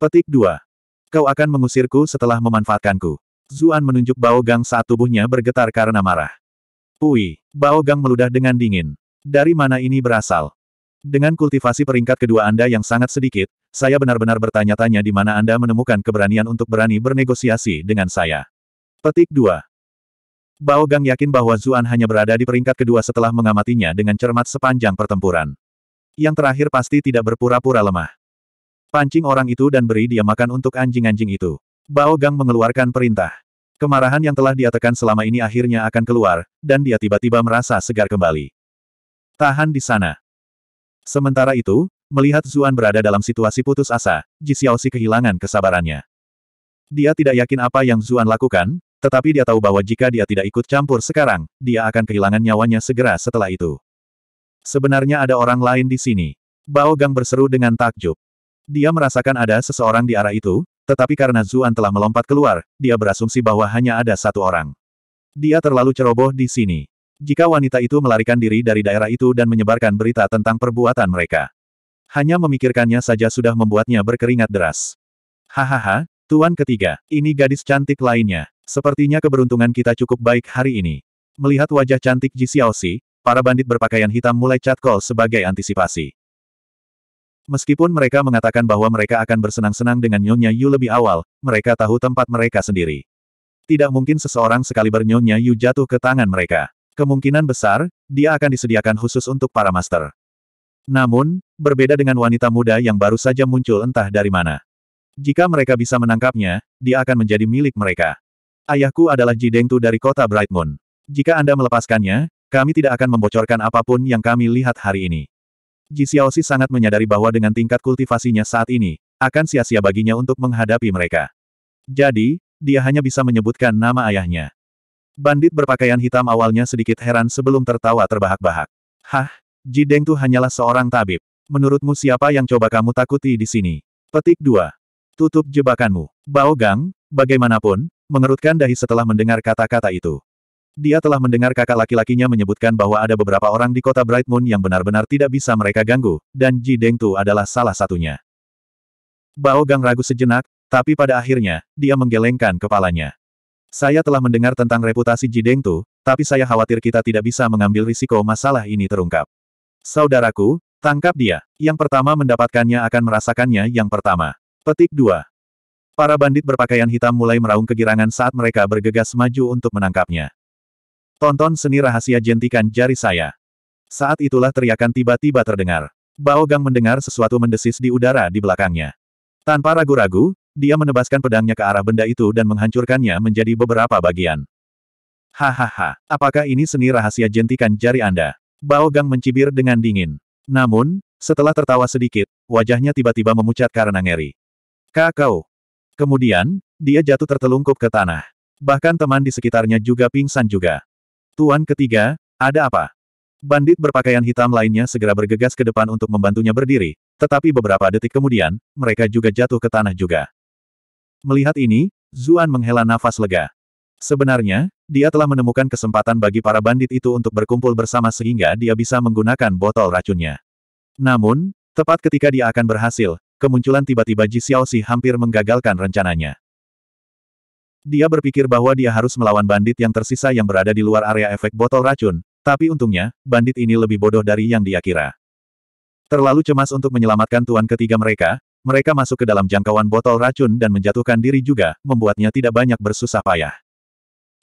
Petik 2. Kau akan mengusirku setelah memanfaatkanku. Zuan menunjuk Bao Gang saat tubuhnya bergetar karena marah. Pui, Bao Gang meludah dengan dingin. Dari mana ini berasal? Dengan kultivasi peringkat kedua Anda yang sangat sedikit, saya benar-benar bertanya-tanya di mana Anda menemukan keberanian untuk berani bernegosiasi dengan saya. Petik 2. Bao Gang yakin bahwa Zuan hanya berada di peringkat kedua setelah mengamatinya dengan cermat sepanjang pertempuran. Yang terakhir pasti tidak berpura-pura lemah. Pancing orang itu dan beri dia makan untuk anjing-anjing itu. Bao Gang mengeluarkan perintah. Kemarahan yang telah dia tekan selama ini akhirnya akan keluar, dan dia tiba-tiba merasa segar kembali. Tahan di sana. Sementara itu, Melihat Zuan berada dalam situasi putus asa, Ji Xiaoxi kehilangan kesabarannya. Dia tidak yakin apa yang Zuan lakukan, tetapi dia tahu bahwa jika dia tidak ikut campur sekarang, dia akan kehilangan nyawanya segera setelah itu. Sebenarnya ada orang lain di sini. Bao Gang berseru dengan takjub. Dia merasakan ada seseorang di arah itu, tetapi karena Zuan telah melompat keluar, dia berasumsi bahwa hanya ada satu orang. Dia terlalu ceroboh di sini. Jika wanita itu melarikan diri dari daerah itu dan menyebarkan berita tentang perbuatan mereka, hanya memikirkannya saja sudah membuatnya berkeringat deras. Hahaha, Tuan ketiga, ini gadis cantik lainnya. Sepertinya keberuntungan kita cukup baik hari ini. Melihat wajah cantik Ji Xiaoxi, para bandit berpakaian hitam mulai catcall sebagai antisipasi. Meskipun mereka mengatakan bahwa mereka akan bersenang-senang dengan Nyonya Yu lebih awal, mereka tahu tempat mereka sendiri. Tidak mungkin seseorang sekali bernyonya Yu jatuh ke tangan mereka. Kemungkinan besar, dia akan disediakan khusus untuk para master. Namun, berbeda dengan wanita muda yang baru saja muncul entah dari mana. Jika mereka bisa menangkapnya, dia akan menjadi milik mereka. Ayahku adalah Jidengtu dari kota Brightmoon. Jika Anda melepaskannya, kami tidak akan membocorkan apapun yang kami lihat hari ini. Ji Xiaoxi sangat menyadari bahwa dengan tingkat kultivasinya saat ini, akan sia-sia baginya untuk menghadapi mereka. Jadi, dia hanya bisa menyebutkan nama ayahnya. Bandit berpakaian hitam awalnya sedikit heran sebelum tertawa terbahak-bahak. Hah, Jideng Tu hanyalah seorang tabib. Menurutmu siapa yang coba kamu takuti di sini? Petik 2. Tutup jebakanmu. Bao Gang, bagaimanapun, mengerutkan dahi setelah mendengar kata-kata itu. Dia telah mendengar kakak laki-lakinya menyebutkan bahwa ada beberapa orang di kota Bright Moon yang benar-benar tidak bisa mereka ganggu, dan Ji Deng Tu adalah salah satunya. Bao Gang ragu sejenak, tapi pada akhirnya, dia menggelengkan kepalanya. Saya telah mendengar tentang reputasi Ji Deng Tu, tapi saya khawatir kita tidak bisa mengambil risiko masalah ini terungkap. Saudaraku, tangkap dia. Yang pertama mendapatkannya akan merasakannya yang pertama. Petik 2. Para bandit berpakaian hitam mulai meraung kegirangan saat mereka bergegas maju untuk menangkapnya. Tonton seni rahasia jentikan jari saya. Saat itulah teriakan tiba-tiba terdengar. Bao Gang mendengar sesuatu mendesis di udara di belakangnya. Tanpa ragu-ragu, dia menebaskan pedangnya ke arah benda itu dan menghancurkannya menjadi beberapa bagian. Hahaha, apakah ini seni rahasia jentikan jari Anda? Bao Gang mencibir dengan dingin. Namun, setelah tertawa sedikit, wajahnya tiba-tiba memucat karena ngeri. Kakao. Kemudian, dia jatuh tertelungkup ke tanah. Bahkan teman di sekitarnya juga pingsan juga. Tuan ketiga, ada apa? Bandit berpakaian hitam lainnya segera bergegas ke depan untuk membantunya berdiri, tetapi beberapa detik kemudian, mereka juga jatuh ke tanah juga. Melihat ini, Zuan menghela nafas lega. Sebenarnya, dia telah menemukan kesempatan bagi para bandit itu untuk berkumpul bersama sehingga dia bisa menggunakan botol racunnya. Namun, tepat ketika dia akan berhasil, kemunculan tiba-tiba Ji Xiaoxi hampir menggagalkan rencananya. Dia berpikir bahwa dia harus melawan bandit yang tersisa yang berada di luar area efek botol racun, tapi untungnya, bandit ini lebih bodoh dari yang dia kira. Terlalu cemas untuk menyelamatkan tuan ketiga mereka, mereka masuk ke dalam jangkauan botol racun dan menjatuhkan diri juga, membuatnya tidak banyak bersusah payah.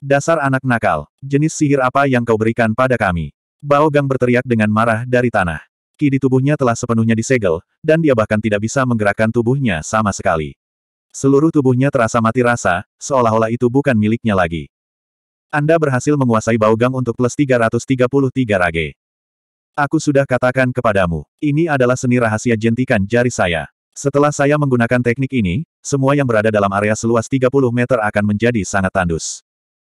Dasar anak nakal, jenis sihir apa yang kau berikan pada kami? Bao Gang berteriak dengan marah dari tanah. Ki di tubuhnya telah sepenuhnya disegel, dan dia bahkan tidak bisa menggerakkan tubuhnya sama sekali. Seluruh tubuhnya terasa mati rasa, seolah-olah itu bukan miliknya lagi. Anda berhasil menguasai Bao Gang untuk plus 333 rage. Aku sudah katakan kepadamu, ini adalah seni rahasia jentikan jari saya. Setelah saya menggunakan teknik ini, semua yang berada dalam area seluas 30 meter akan menjadi sangat tandus.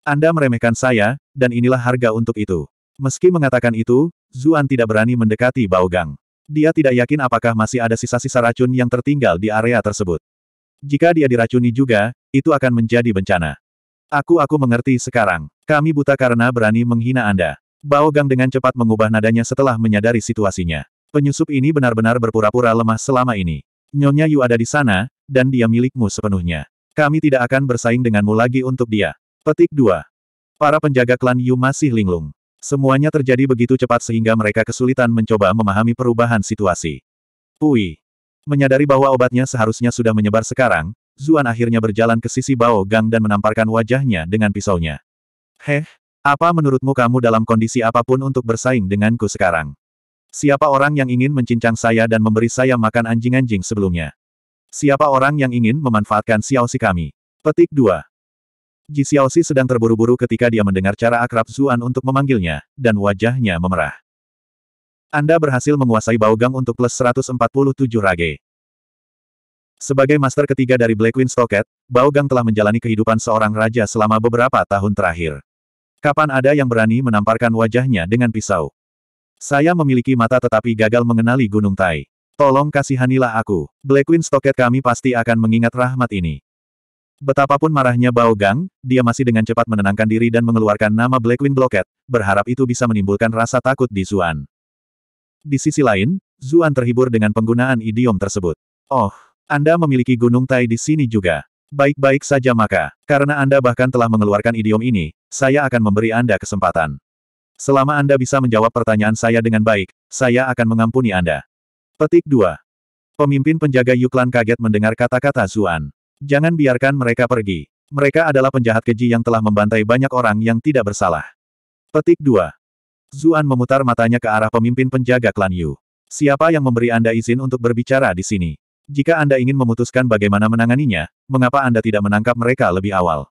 Anda meremehkan saya, dan inilah harga untuk itu. Meski mengatakan itu, Zuan tidak berani mendekati Baogang. Dia tidak yakin apakah masih ada sisa-sisa racun yang tertinggal di area tersebut. Jika dia diracuni juga, itu akan menjadi bencana. Aku-aku mengerti sekarang. Kami buta karena berani menghina Anda. Bao Gang dengan cepat mengubah nadanya setelah menyadari situasinya. Penyusup ini benar-benar berpura-pura lemah selama ini. Nyonya Yu ada di sana, dan dia milikmu sepenuhnya. Kami tidak akan bersaing denganmu lagi untuk dia. Petik 2. Para penjaga klan Yu masih linglung. Semuanya terjadi begitu cepat sehingga mereka kesulitan mencoba memahami perubahan situasi. Pui. Menyadari bahwa obatnya seharusnya sudah menyebar sekarang, Zuan akhirnya berjalan ke sisi Bao Gang dan menamparkan wajahnya dengan pisaunya. Heh, apa menurutmu kamu dalam kondisi apapun untuk bersaing denganku sekarang? Siapa orang yang ingin mencincang saya dan memberi saya makan anjing-anjing sebelumnya? Siapa orang yang ingin memanfaatkan si kami? Petik 2. Ji Xiaoxi sedang terburu-buru ketika dia mendengar cara akrab Zuan untuk memanggilnya, dan wajahnya memerah. Anda berhasil menguasai Baogang untuk plus 147 rage. Sebagai master ketiga dari Black Queen Stocket, Baogang telah menjalani kehidupan seorang raja selama beberapa tahun terakhir. Kapan ada yang berani menamparkan wajahnya dengan pisau? Saya memiliki mata tetapi gagal mengenali Gunung Tai. Tolong kasihanilah aku. Black Queen Stocket kami pasti akan mengingat rahmat ini. Betapapun marahnya Bao Gang, dia masih dengan cepat menenangkan diri dan mengeluarkan nama Blackwing Blocket, berharap itu bisa menimbulkan rasa takut di Zuan. Di sisi lain, Zuan terhibur dengan penggunaan idiom tersebut. Oh, Anda memiliki gunung Tai di sini juga. Baik-baik saja maka, karena Anda bahkan telah mengeluarkan idiom ini, saya akan memberi Anda kesempatan. Selama Anda bisa menjawab pertanyaan saya dengan baik, saya akan mengampuni Anda. Petik 2. Pemimpin penjaga Yuklan kaget mendengar kata-kata Zuan. Jangan biarkan mereka pergi. Mereka adalah penjahat keji yang telah membantai banyak orang yang tidak bersalah. Petik 2. Zuan memutar matanya ke arah pemimpin penjaga klan Yu. Siapa yang memberi Anda izin untuk berbicara di sini? Jika Anda ingin memutuskan bagaimana menanganinya, mengapa Anda tidak menangkap mereka lebih awal?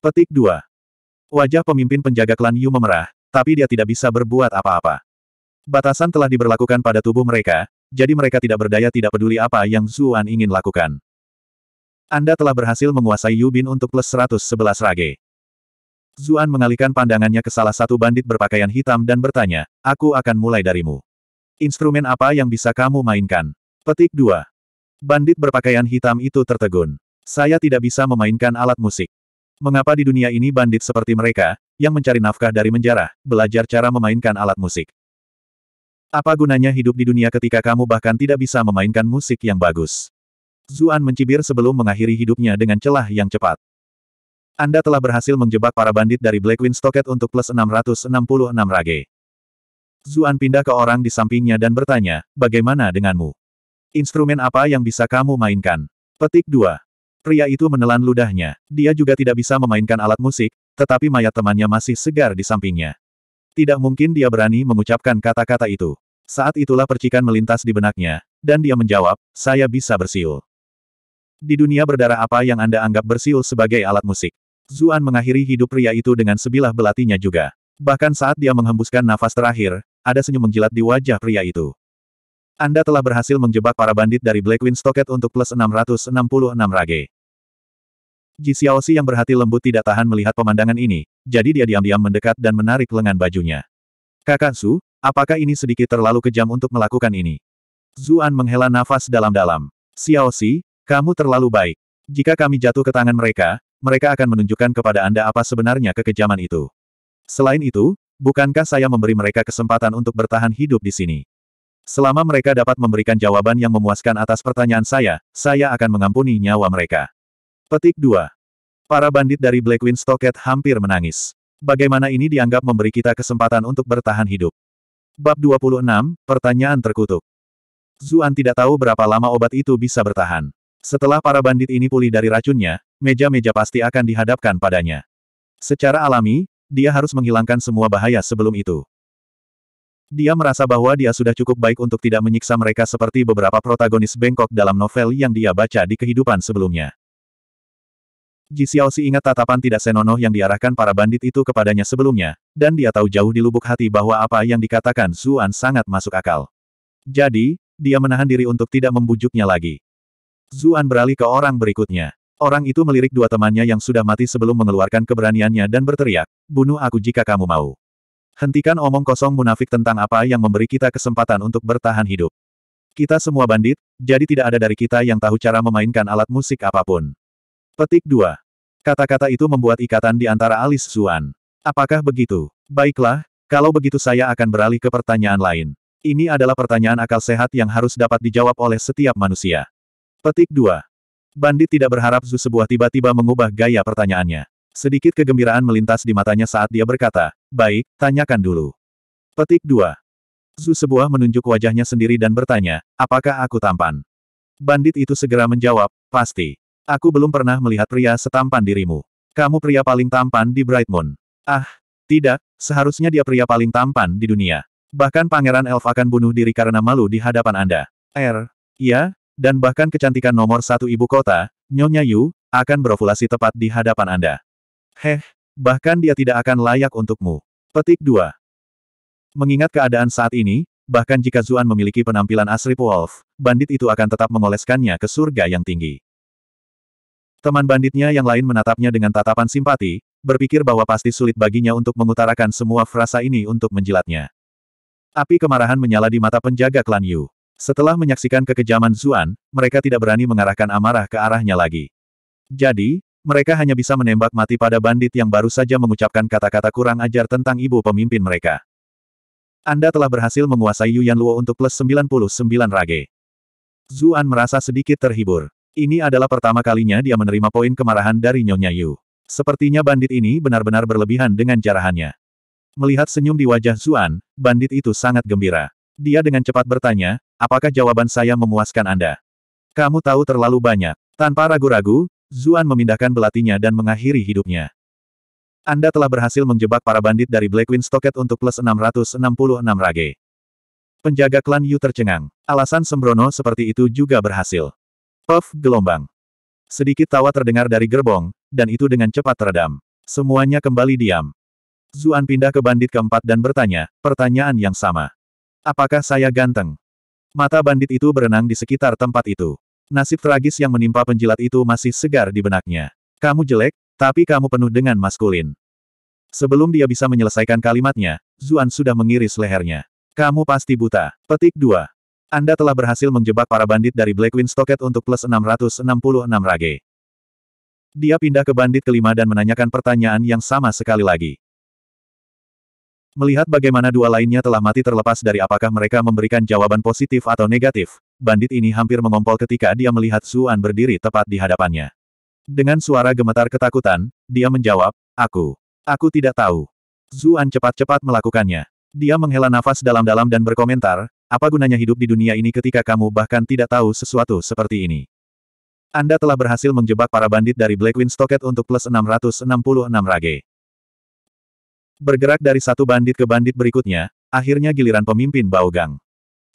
Petik 2. Wajah pemimpin penjaga klan Yu memerah, tapi dia tidak bisa berbuat apa-apa. Batasan telah diberlakukan pada tubuh mereka, jadi mereka tidak berdaya tidak peduli apa yang Zuan ingin lakukan. Anda telah berhasil menguasai Yubin untuk plus 111 rage. Zuan mengalihkan pandangannya ke salah satu bandit berpakaian hitam dan bertanya, aku akan mulai darimu. Instrumen apa yang bisa kamu mainkan? Petik 2. Bandit berpakaian hitam itu tertegun. Saya tidak bisa memainkan alat musik. Mengapa di dunia ini bandit seperti mereka, yang mencari nafkah dari menjarah, belajar cara memainkan alat musik? Apa gunanya hidup di dunia ketika kamu bahkan tidak bisa memainkan musik yang bagus? Zuan mencibir sebelum mengakhiri hidupnya dengan celah yang cepat. Anda telah berhasil menjebak para bandit dari Black Stocket untuk plus 666 rage. Zuan pindah ke orang di sampingnya dan bertanya, bagaimana denganmu? Instrumen apa yang bisa kamu mainkan? Petik 2. Pria itu menelan ludahnya. Dia juga tidak bisa memainkan alat musik, tetapi mayat temannya masih segar di sampingnya. Tidak mungkin dia berani mengucapkan kata-kata itu. Saat itulah percikan melintas di benaknya, dan dia menjawab, saya bisa bersiul. Di dunia berdarah apa yang Anda anggap bersiul sebagai alat musik? Zuan mengakhiri hidup pria itu dengan sebilah belatinya juga. Bahkan saat dia menghembuskan nafas terakhir, ada senyum menjilat di wajah pria itu. Anda telah berhasil menjebak para bandit dari Blackwing Stocket untuk plus 666 rage. Ji Xiaoxi yang berhati lembut tidak tahan melihat pemandangan ini, jadi dia diam-diam mendekat dan menarik lengan bajunya. Kakak Su, apakah ini sedikit terlalu kejam untuk melakukan ini? Zuan menghela nafas dalam-dalam. Xiaoxi, kamu terlalu baik. Jika kami jatuh ke tangan mereka, mereka akan menunjukkan kepada Anda apa sebenarnya kekejaman itu. Selain itu, bukankah saya memberi mereka kesempatan untuk bertahan hidup di sini? Selama mereka dapat memberikan jawaban yang memuaskan atas pertanyaan saya, saya akan mengampuni nyawa mereka. Petik 2. Para bandit dari Blackwing Stocket hampir menangis. Bagaimana ini dianggap memberi kita kesempatan untuk bertahan hidup? Bab 26, Pertanyaan Terkutuk. Zuan tidak tahu berapa lama obat itu bisa bertahan. Setelah para bandit ini pulih dari racunnya, meja-meja pasti akan dihadapkan padanya. Secara alami, dia harus menghilangkan semua bahaya sebelum itu. Dia merasa bahwa dia sudah cukup baik untuk tidak menyiksa mereka seperti beberapa protagonis bengkok dalam novel yang dia baca di kehidupan sebelumnya. Ji Xiaoxi ingat tatapan tidak senonoh yang diarahkan para bandit itu kepadanya sebelumnya, dan dia tahu jauh di lubuk hati bahwa apa yang dikatakan Zuan sangat masuk akal. Jadi, dia menahan diri untuk tidak membujuknya lagi. Zuan beralih ke orang berikutnya. Orang itu melirik dua temannya yang sudah mati sebelum mengeluarkan keberaniannya dan berteriak, bunuh aku jika kamu mau. Hentikan omong kosong munafik tentang apa yang memberi kita kesempatan untuk bertahan hidup. Kita semua bandit, jadi tidak ada dari kita yang tahu cara memainkan alat musik apapun. Petik 2. Kata-kata itu membuat ikatan di antara alis Zuan. Apakah begitu? Baiklah, kalau begitu saya akan beralih ke pertanyaan lain. Ini adalah pertanyaan akal sehat yang harus dapat dijawab oleh setiap manusia. Petik 2. Bandit tidak berharap Zu sebuah tiba-tiba mengubah gaya pertanyaannya. Sedikit kegembiraan melintas di matanya saat dia berkata, baik, tanyakan dulu. Petik 2. Zu sebuah menunjuk wajahnya sendiri dan bertanya, apakah aku tampan? Bandit itu segera menjawab, pasti. Aku belum pernah melihat pria setampan dirimu. Kamu pria paling tampan di Bright Moon. Ah, tidak, seharusnya dia pria paling tampan di dunia. Bahkan Pangeran Elf akan bunuh diri karena malu di hadapan Anda. Er, ya, dan bahkan kecantikan nomor satu ibu kota, Nyonya Yu, akan berovulasi tepat di hadapan Anda. Heh, bahkan dia tidak akan layak untukmu. Petik 2. Mengingat keadaan saat ini, bahkan jika Zuan memiliki penampilan asri Wolf, bandit itu akan tetap mengoleskannya ke surga yang tinggi. Teman banditnya yang lain menatapnya dengan tatapan simpati, berpikir bahwa pasti sulit baginya untuk mengutarakan semua frasa ini untuk menjilatnya. Api kemarahan menyala di mata penjaga klan Yu. Setelah menyaksikan kekejaman Zuan, mereka tidak berani mengarahkan amarah ke arahnya lagi. Jadi, mereka hanya bisa menembak mati pada bandit yang baru saja mengucapkan kata-kata kurang ajar tentang ibu pemimpin mereka. Anda telah berhasil menguasai Yuan Luo untuk plus 99 rage. Zuan merasa sedikit terhibur. Ini adalah pertama kalinya dia menerima poin kemarahan dari Nyonya Yu. Sepertinya bandit ini benar-benar berlebihan dengan jarahannya. Melihat senyum di wajah Zuan, bandit itu sangat gembira. Dia dengan cepat bertanya, apakah jawaban saya memuaskan Anda? Kamu tahu terlalu banyak. Tanpa ragu-ragu, Zuan memindahkan belatinya dan mengakhiri hidupnya. Anda telah berhasil menjebak para bandit dari Blackwing Stocket untuk plus 666 rage. Penjaga klan Yu tercengang. Alasan sembrono seperti itu juga berhasil. Puff gelombang. Sedikit tawa terdengar dari gerbong, dan itu dengan cepat teredam. Semuanya kembali diam. Zuan pindah ke bandit keempat dan bertanya, pertanyaan yang sama. Apakah saya ganteng? Mata bandit itu berenang di sekitar tempat itu. Nasib tragis yang menimpa penjilat itu masih segar di benaknya. Kamu jelek, tapi kamu penuh dengan maskulin. Sebelum dia bisa menyelesaikan kalimatnya, Zuan sudah mengiris lehernya. Kamu pasti buta. Petik 2. Anda telah berhasil menjebak para bandit dari Blackwing Stocket untuk plus 666 rage. Dia pindah ke bandit kelima dan menanyakan pertanyaan yang sama sekali lagi. Melihat bagaimana dua lainnya telah mati terlepas dari apakah mereka memberikan jawaban positif atau negatif, bandit ini hampir mengompol ketika dia melihat Zuan berdiri tepat di hadapannya. Dengan suara gemetar ketakutan, dia menjawab, Aku. Aku tidak tahu. Zuan cepat-cepat melakukannya. Dia menghela nafas dalam-dalam dan berkomentar, apa gunanya hidup di dunia ini ketika kamu bahkan tidak tahu sesuatu seperti ini. Anda telah berhasil menjebak para bandit dari Blackwind Stocket untuk plus 666 rage. Bergerak dari satu bandit ke bandit berikutnya, akhirnya giliran pemimpin Bao Gang.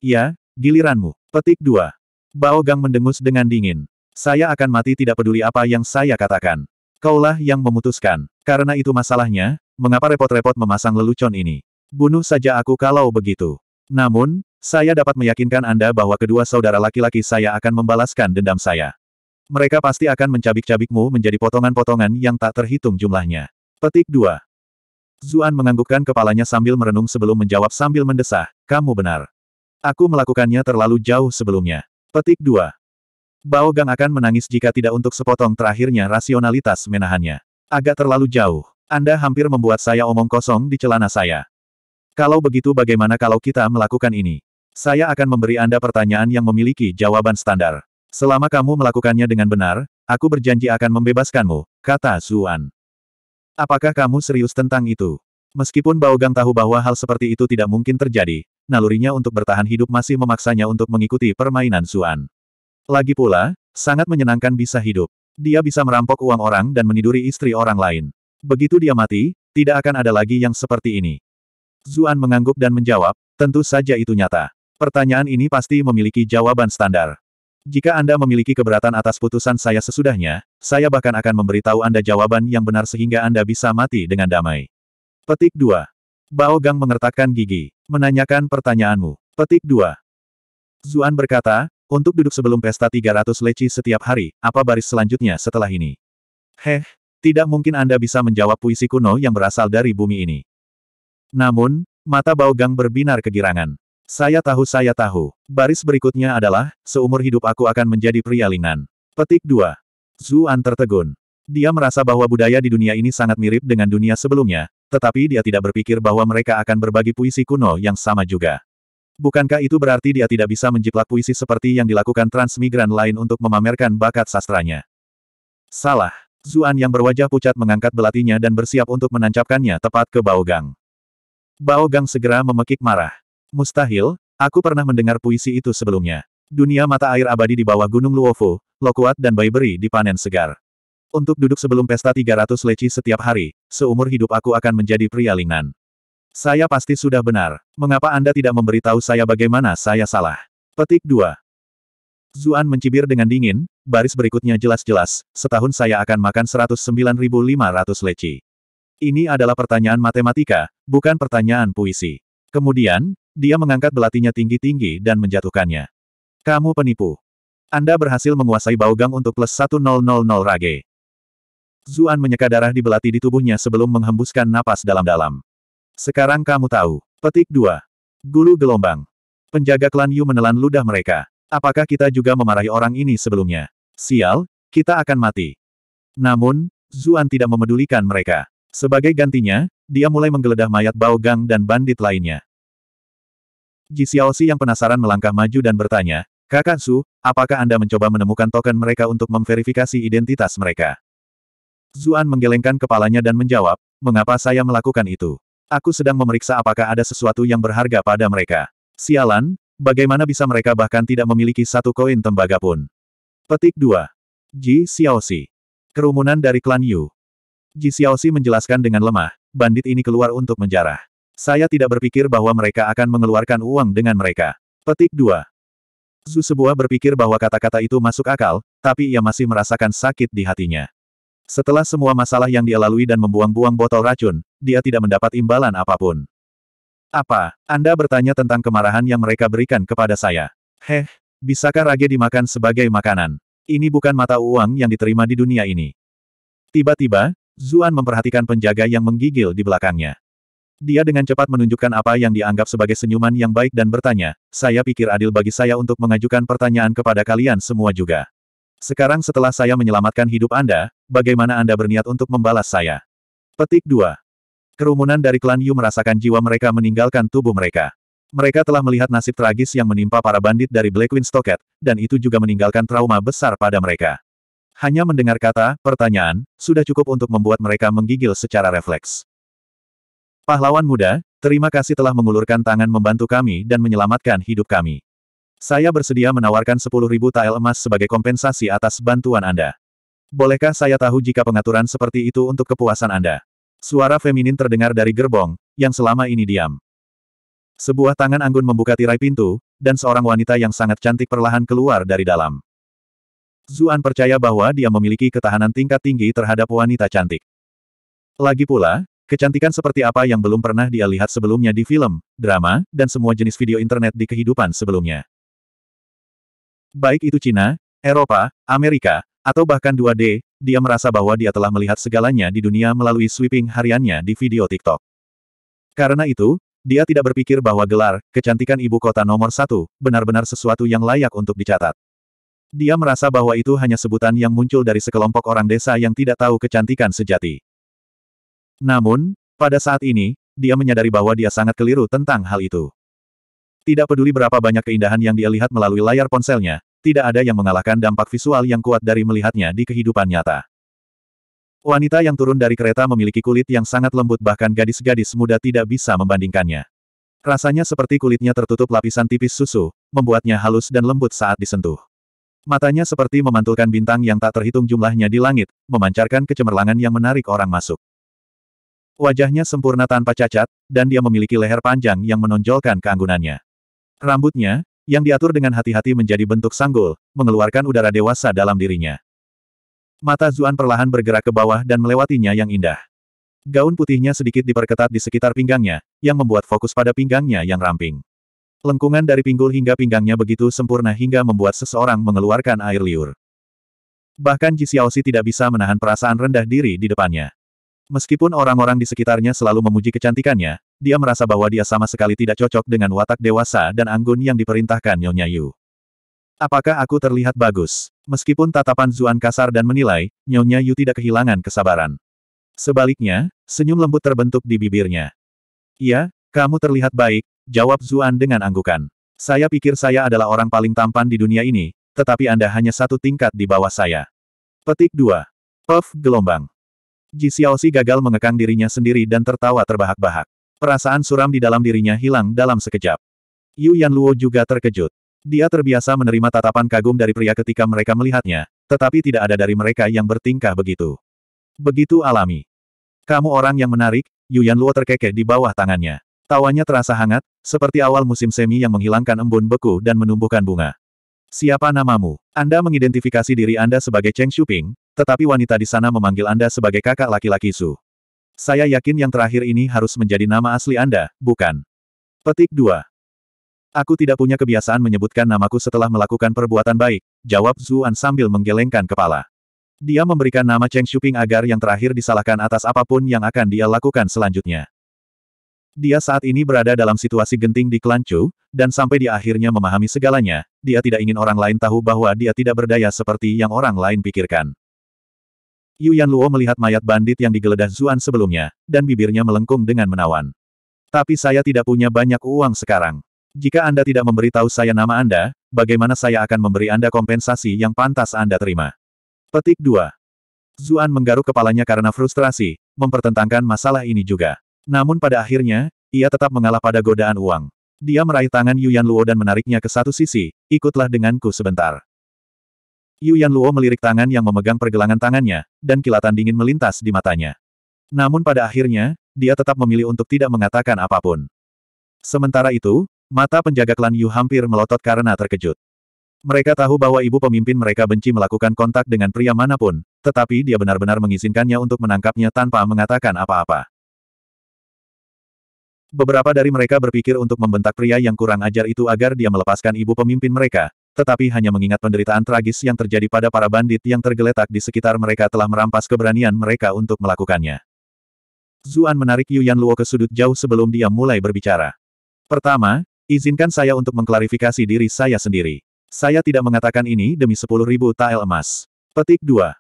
Ya, giliranmu. Petik 2. Bao Gang mendengus dengan dingin. Saya akan mati tidak peduli apa yang saya katakan. Kaulah yang memutuskan. Karena itu masalahnya, mengapa repot-repot memasang lelucon ini? Bunuh saja aku kalau begitu. Namun, saya dapat meyakinkan Anda bahwa kedua saudara laki-laki saya akan membalaskan dendam saya. Mereka pasti akan mencabik-cabikmu menjadi potongan-potongan yang tak terhitung jumlahnya. Petik 2. Zuan menganggukkan kepalanya sambil merenung sebelum menjawab sambil mendesah, kamu benar. Aku melakukannya terlalu jauh sebelumnya. Petik 2. Bao Gang akan menangis jika tidak untuk sepotong terakhirnya rasionalitas menahannya. Agak terlalu jauh. Anda hampir membuat saya omong kosong di celana saya. Kalau begitu bagaimana kalau kita melakukan ini? Saya akan memberi Anda pertanyaan yang memiliki jawaban standar. Selama kamu melakukannya dengan benar, aku berjanji akan membebaskanmu, kata Zuan. Apakah kamu serius tentang itu? Meskipun Gang tahu bahwa hal seperti itu tidak mungkin terjadi, nalurinya untuk bertahan hidup masih memaksanya untuk mengikuti permainan Suan. Lagi pula, sangat menyenangkan bisa hidup. Dia bisa merampok uang orang dan meniduri istri orang lain. Begitu dia mati, tidak akan ada lagi yang seperti ini. Zuan mengangguk dan menjawab, tentu saja itu nyata. Pertanyaan ini pasti memiliki jawaban standar. Jika Anda memiliki keberatan atas putusan saya sesudahnya, saya bahkan akan memberitahu Anda jawaban yang benar sehingga Anda bisa mati dengan damai. Petik 2. Bao Gang mengertakkan gigi, menanyakan pertanyaanmu. Petik 2. Zuan berkata, untuk duduk sebelum pesta 300 leci setiap hari, apa baris selanjutnya setelah ini? Heh, tidak mungkin Anda bisa menjawab puisi kuno yang berasal dari bumi ini. Namun, mata Bao Gang berbinar kegirangan. Saya tahu saya tahu. Baris berikutnya adalah, seumur hidup aku akan menjadi pria Lingnan. Petik 2. Zuan tertegun. Dia merasa bahwa budaya di dunia ini sangat mirip dengan dunia sebelumnya, tetapi dia tidak berpikir bahwa mereka akan berbagi puisi kuno yang sama juga. Bukankah itu berarti dia tidak bisa menjiplak puisi seperti yang dilakukan transmigran lain untuk memamerkan bakat sastranya? Salah. Zuan yang berwajah pucat mengangkat belatinya dan bersiap untuk menancapkannya tepat ke Baogang. Baogang segera memekik marah. Mustahil, aku pernah mendengar puisi itu sebelumnya. Dunia mata air abadi di bawah Gunung Luofu, Lokuat dan Baiberi dipanen segar. Untuk duduk sebelum pesta 300 leci setiap hari, seumur hidup aku akan menjadi pria Lingnan. Saya pasti sudah benar. Mengapa Anda tidak memberitahu saya bagaimana saya salah? Petik 2. Zuan mencibir dengan dingin, baris berikutnya jelas-jelas, setahun saya akan makan 109.500 leci. Ini adalah pertanyaan matematika, bukan pertanyaan puisi. Kemudian, dia mengangkat belatinya tinggi-tinggi dan menjatuhkannya. Kamu penipu. Anda berhasil menguasai baugang untuk plus 1000 rage. Zuan menyeka darah di belati di tubuhnya sebelum menghembuskan napas dalam-dalam. Sekarang kamu tahu. Petik 2. Gulu gelombang. Penjaga klan Yu menelan ludah mereka. Apakah kita juga memarahi orang ini sebelumnya? Sial, kita akan mati. Namun, Zuan tidak memedulikan mereka. Sebagai gantinya, dia mulai menggeledah mayat Bao dan bandit lainnya. Ji Xiaoxi yang penasaran melangkah maju dan bertanya, Kakak Su, apakah Anda mencoba menemukan token mereka untuk memverifikasi identitas mereka? Zuan menggelengkan kepalanya dan menjawab, mengapa saya melakukan itu? Aku sedang memeriksa apakah ada sesuatu yang berharga pada mereka. Sialan, bagaimana bisa mereka bahkan tidak memiliki satu koin tembaga pun? Petik 2. Ji Xiaoxi. Kerumunan dari klan Yu. Ji Xiaoxi menjelaskan dengan lemah, bandit ini keluar untuk menjarah. Saya tidak berpikir bahwa mereka akan mengeluarkan uang dengan mereka. Petik 2. Zu sebuah berpikir bahwa kata-kata itu masuk akal, tapi ia masih merasakan sakit di hatinya. Setelah semua masalah yang dia lalui dan membuang-buang botol racun, dia tidak mendapat imbalan apapun. Apa? Anda bertanya tentang kemarahan yang mereka berikan kepada saya. Heh, bisakah rage dimakan sebagai makanan? Ini bukan mata uang yang diterima di dunia ini. Tiba-tiba, Zuan memperhatikan penjaga yang menggigil di belakangnya. Dia dengan cepat menunjukkan apa yang dianggap sebagai senyuman yang baik dan bertanya, saya pikir adil bagi saya untuk mengajukan pertanyaan kepada kalian semua juga. Sekarang setelah saya menyelamatkan hidup Anda, bagaimana Anda berniat untuk membalas saya? Petik 2. Kerumunan dari klan Yu merasakan jiwa mereka meninggalkan tubuh mereka. Mereka telah melihat nasib tragis yang menimpa para bandit dari Blackwing Stocket, dan itu juga meninggalkan trauma besar pada mereka. Hanya mendengar kata, pertanyaan, sudah cukup untuk membuat mereka menggigil secara refleks. Pahlawan muda, terima kasih telah mengulurkan tangan membantu kami dan menyelamatkan hidup kami. Saya bersedia menawarkan 10.000 tael emas sebagai kompensasi atas bantuan Anda. Bolehkah saya tahu jika pengaturan seperti itu untuk kepuasan Anda? Suara feminin terdengar dari gerbong, yang selama ini diam. Sebuah tangan anggun membuka tirai pintu, dan seorang wanita yang sangat cantik perlahan keluar dari dalam. Zuan percaya bahwa dia memiliki ketahanan tingkat tinggi terhadap wanita cantik. Lagi pula, Kecantikan seperti apa yang belum pernah dia lihat sebelumnya di film, drama, dan semua jenis video internet di kehidupan sebelumnya. Baik itu Cina, Eropa, Amerika, atau bahkan 2D, dia merasa bahwa dia telah melihat segalanya di dunia melalui sweeping hariannya di video TikTok. Karena itu, dia tidak berpikir bahwa gelar, kecantikan ibu kota nomor satu, benar-benar sesuatu yang layak untuk dicatat. Dia merasa bahwa itu hanya sebutan yang muncul dari sekelompok orang desa yang tidak tahu kecantikan sejati. Namun, pada saat ini, dia menyadari bahwa dia sangat keliru tentang hal itu. Tidak peduli berapa banyak keindahan yang dia lihat melalui layar ponselnya, tidak ada yang mengalahkan dampak visual yang kuat dari melihatnya di kehidupan nyata. Wanita yang turun dari kereta memiliki kulit yang sangat lembut bahkan gadis-gadis muda tidak bisa membandingkannya. Rasanya seperti kulitnya tertutup lapisan tipis susu, membuatnya halus dan lembut saat disentuh. Matanya seperti memantulkan bintang yang tak terhitung jumlahnya di langit, memancarkan kecemerlangan yang menarik orang masuk. Wajahnya sempurna tanpa cacat, dan dia memiliki leher panjang yang menonjolkan keanggunannya. Rambutnya, yang diatur dengan hati-hati menjadi bentuk sanggul, mengeluarkan udara dewasa dalam dirinya. Mata Zuan perlahan bergerak ke bawah dan melewatinya yang indah. Gaun putihnya sedikit diperketat di sekitar pinggangnya, yang membuat fokus pada pinggangnya yang ramping. Lengkungan dari pinggul hingga pinggangnya begitu sempurna hingga membuat seseorang mengeluarkan air liur. Bahkan Ji Xiaoxi tidak bisa menahan perasaan rendah diri di depannya. Meskipun orang-orang di sekitarnya selalu memuji kecantikannya, dia merasa bahwa dia sama sekali tidak cocok dengan watak dewasa dan anggun yang diperintahkan Nyonya Yu. Apakah aku terlihat bagus? Meskipun tatapan Zuan kasar dan menilai, Nyonya Yu tidak kehilangan kesabaran. Sebaliknya, senyum lembut terbentuk di bibirnya. Iya, kamu terlihat baik, jawab Zuan dengan anggukan. Saya pikir saya adalah orang paling tampan di dunia ini, tetapi Anda hanya satu tingkat di bawah saya. Petik 2. Puff gelombang. Ji Xiaoxi gagal mengekang dirinya sendiri dan tertawa terbahak-bahak. Perasaan suram di dalam dirinya hilang dalam sekejap. Yu Yanluo juga terkejut. Dia terbiasa menerima tatapan kagum dari pria ketika mereka melihatnya, tetapi tidak ada dari mereka yang bertingkah begitu. Begitu alami. Kamu orang yang menarik, Yu Yanluo terkekeh di bawah tangannya. Tawanya terasa hangat, seperti awal musim semi yang menghilangkan embun beku dan menumbuhkan bunga. Siapa namamu? Anda mengidentifikasi diri Anda sebagai Cheng Shuping, tetapi wanita di sana memanggil Anda sebagai kakak laki-laki Su. Saya yakin yang terakhir ini harus menjadi nama asli Anda, bukan? Petik 2. Aku tidak punya kebiasaan menyebutkan namaku setelah melakukan perbuatan baik, jawab Zuan sambil menggelengkan kepala. Dia memberikan nama Cheng Shuping agar yang terakhir disalahkan atas apapun yang akan dia lakukan selanjutnya. Dia saat ini berada dalam situasi genting di klan Chu, dan sampai dia akhirnya memahami segalanya, dia tidak ingin orang lain tahu bahwa dia tidak berdaya seperti yang orang lain pikirkan. Yu Luo melihat mayat bandit yang digeledah Zuan sebelumnya, dan bibirnya melengkung dengan menawan. Tapi saya tidak punya banyak uang sekarang. Jika Anda tidak memberitahu saya nama Anda, bagaimana saya akan memberi Anda kompensasi yang pantas Anda terima? Petik 2. Zuan menggaruk kepalanya karena frustrasi, mempertentangkan masalah ini juga. Namun pada akhirnya, ia tetap mengalah pada godaan uang. Dia meraih tangan Yu Luo dan menariknya ke satu sisi, ikutlah denganku sebentar. Yu Yan Luo melirik tangan yang memegang pergelangan tangannya, dan kilatan dingin melintas di matanya. Namun pada akhirnya, dia tetap memilih untuk tidak mengatakan apapun. Sementara itu, mata penjaga klan Yu hampir melotot karena terkejut. Mereka tahu bahwa ibu pemimpin mereka benci melakukan kontak dengan pria manapun, tetapi dia benar-benar mengizinkannya untuk menangkapnya tanpa mengatakan apa-apa. Beberapa dari mereka berpikir untuk membentak pria yang kurang ajar itu agar dia melepaskan ibu pemimpin mereka, tetapi hanya mengingat penderitaan tragis yang terjadi pada para bandit yang tergeletak di sekitar mereka telah merampas keberanian mereka untuk melakukannya. Zuan menarik Yuan Luo ke sudut jauh sebelum dia mulai berbicara. Pertama, izinkan saya untuk mengklarifikasi diri saya sendiri. Saya tidak mengatakan ini demi sepuluh ribu tael emas. Petik 2.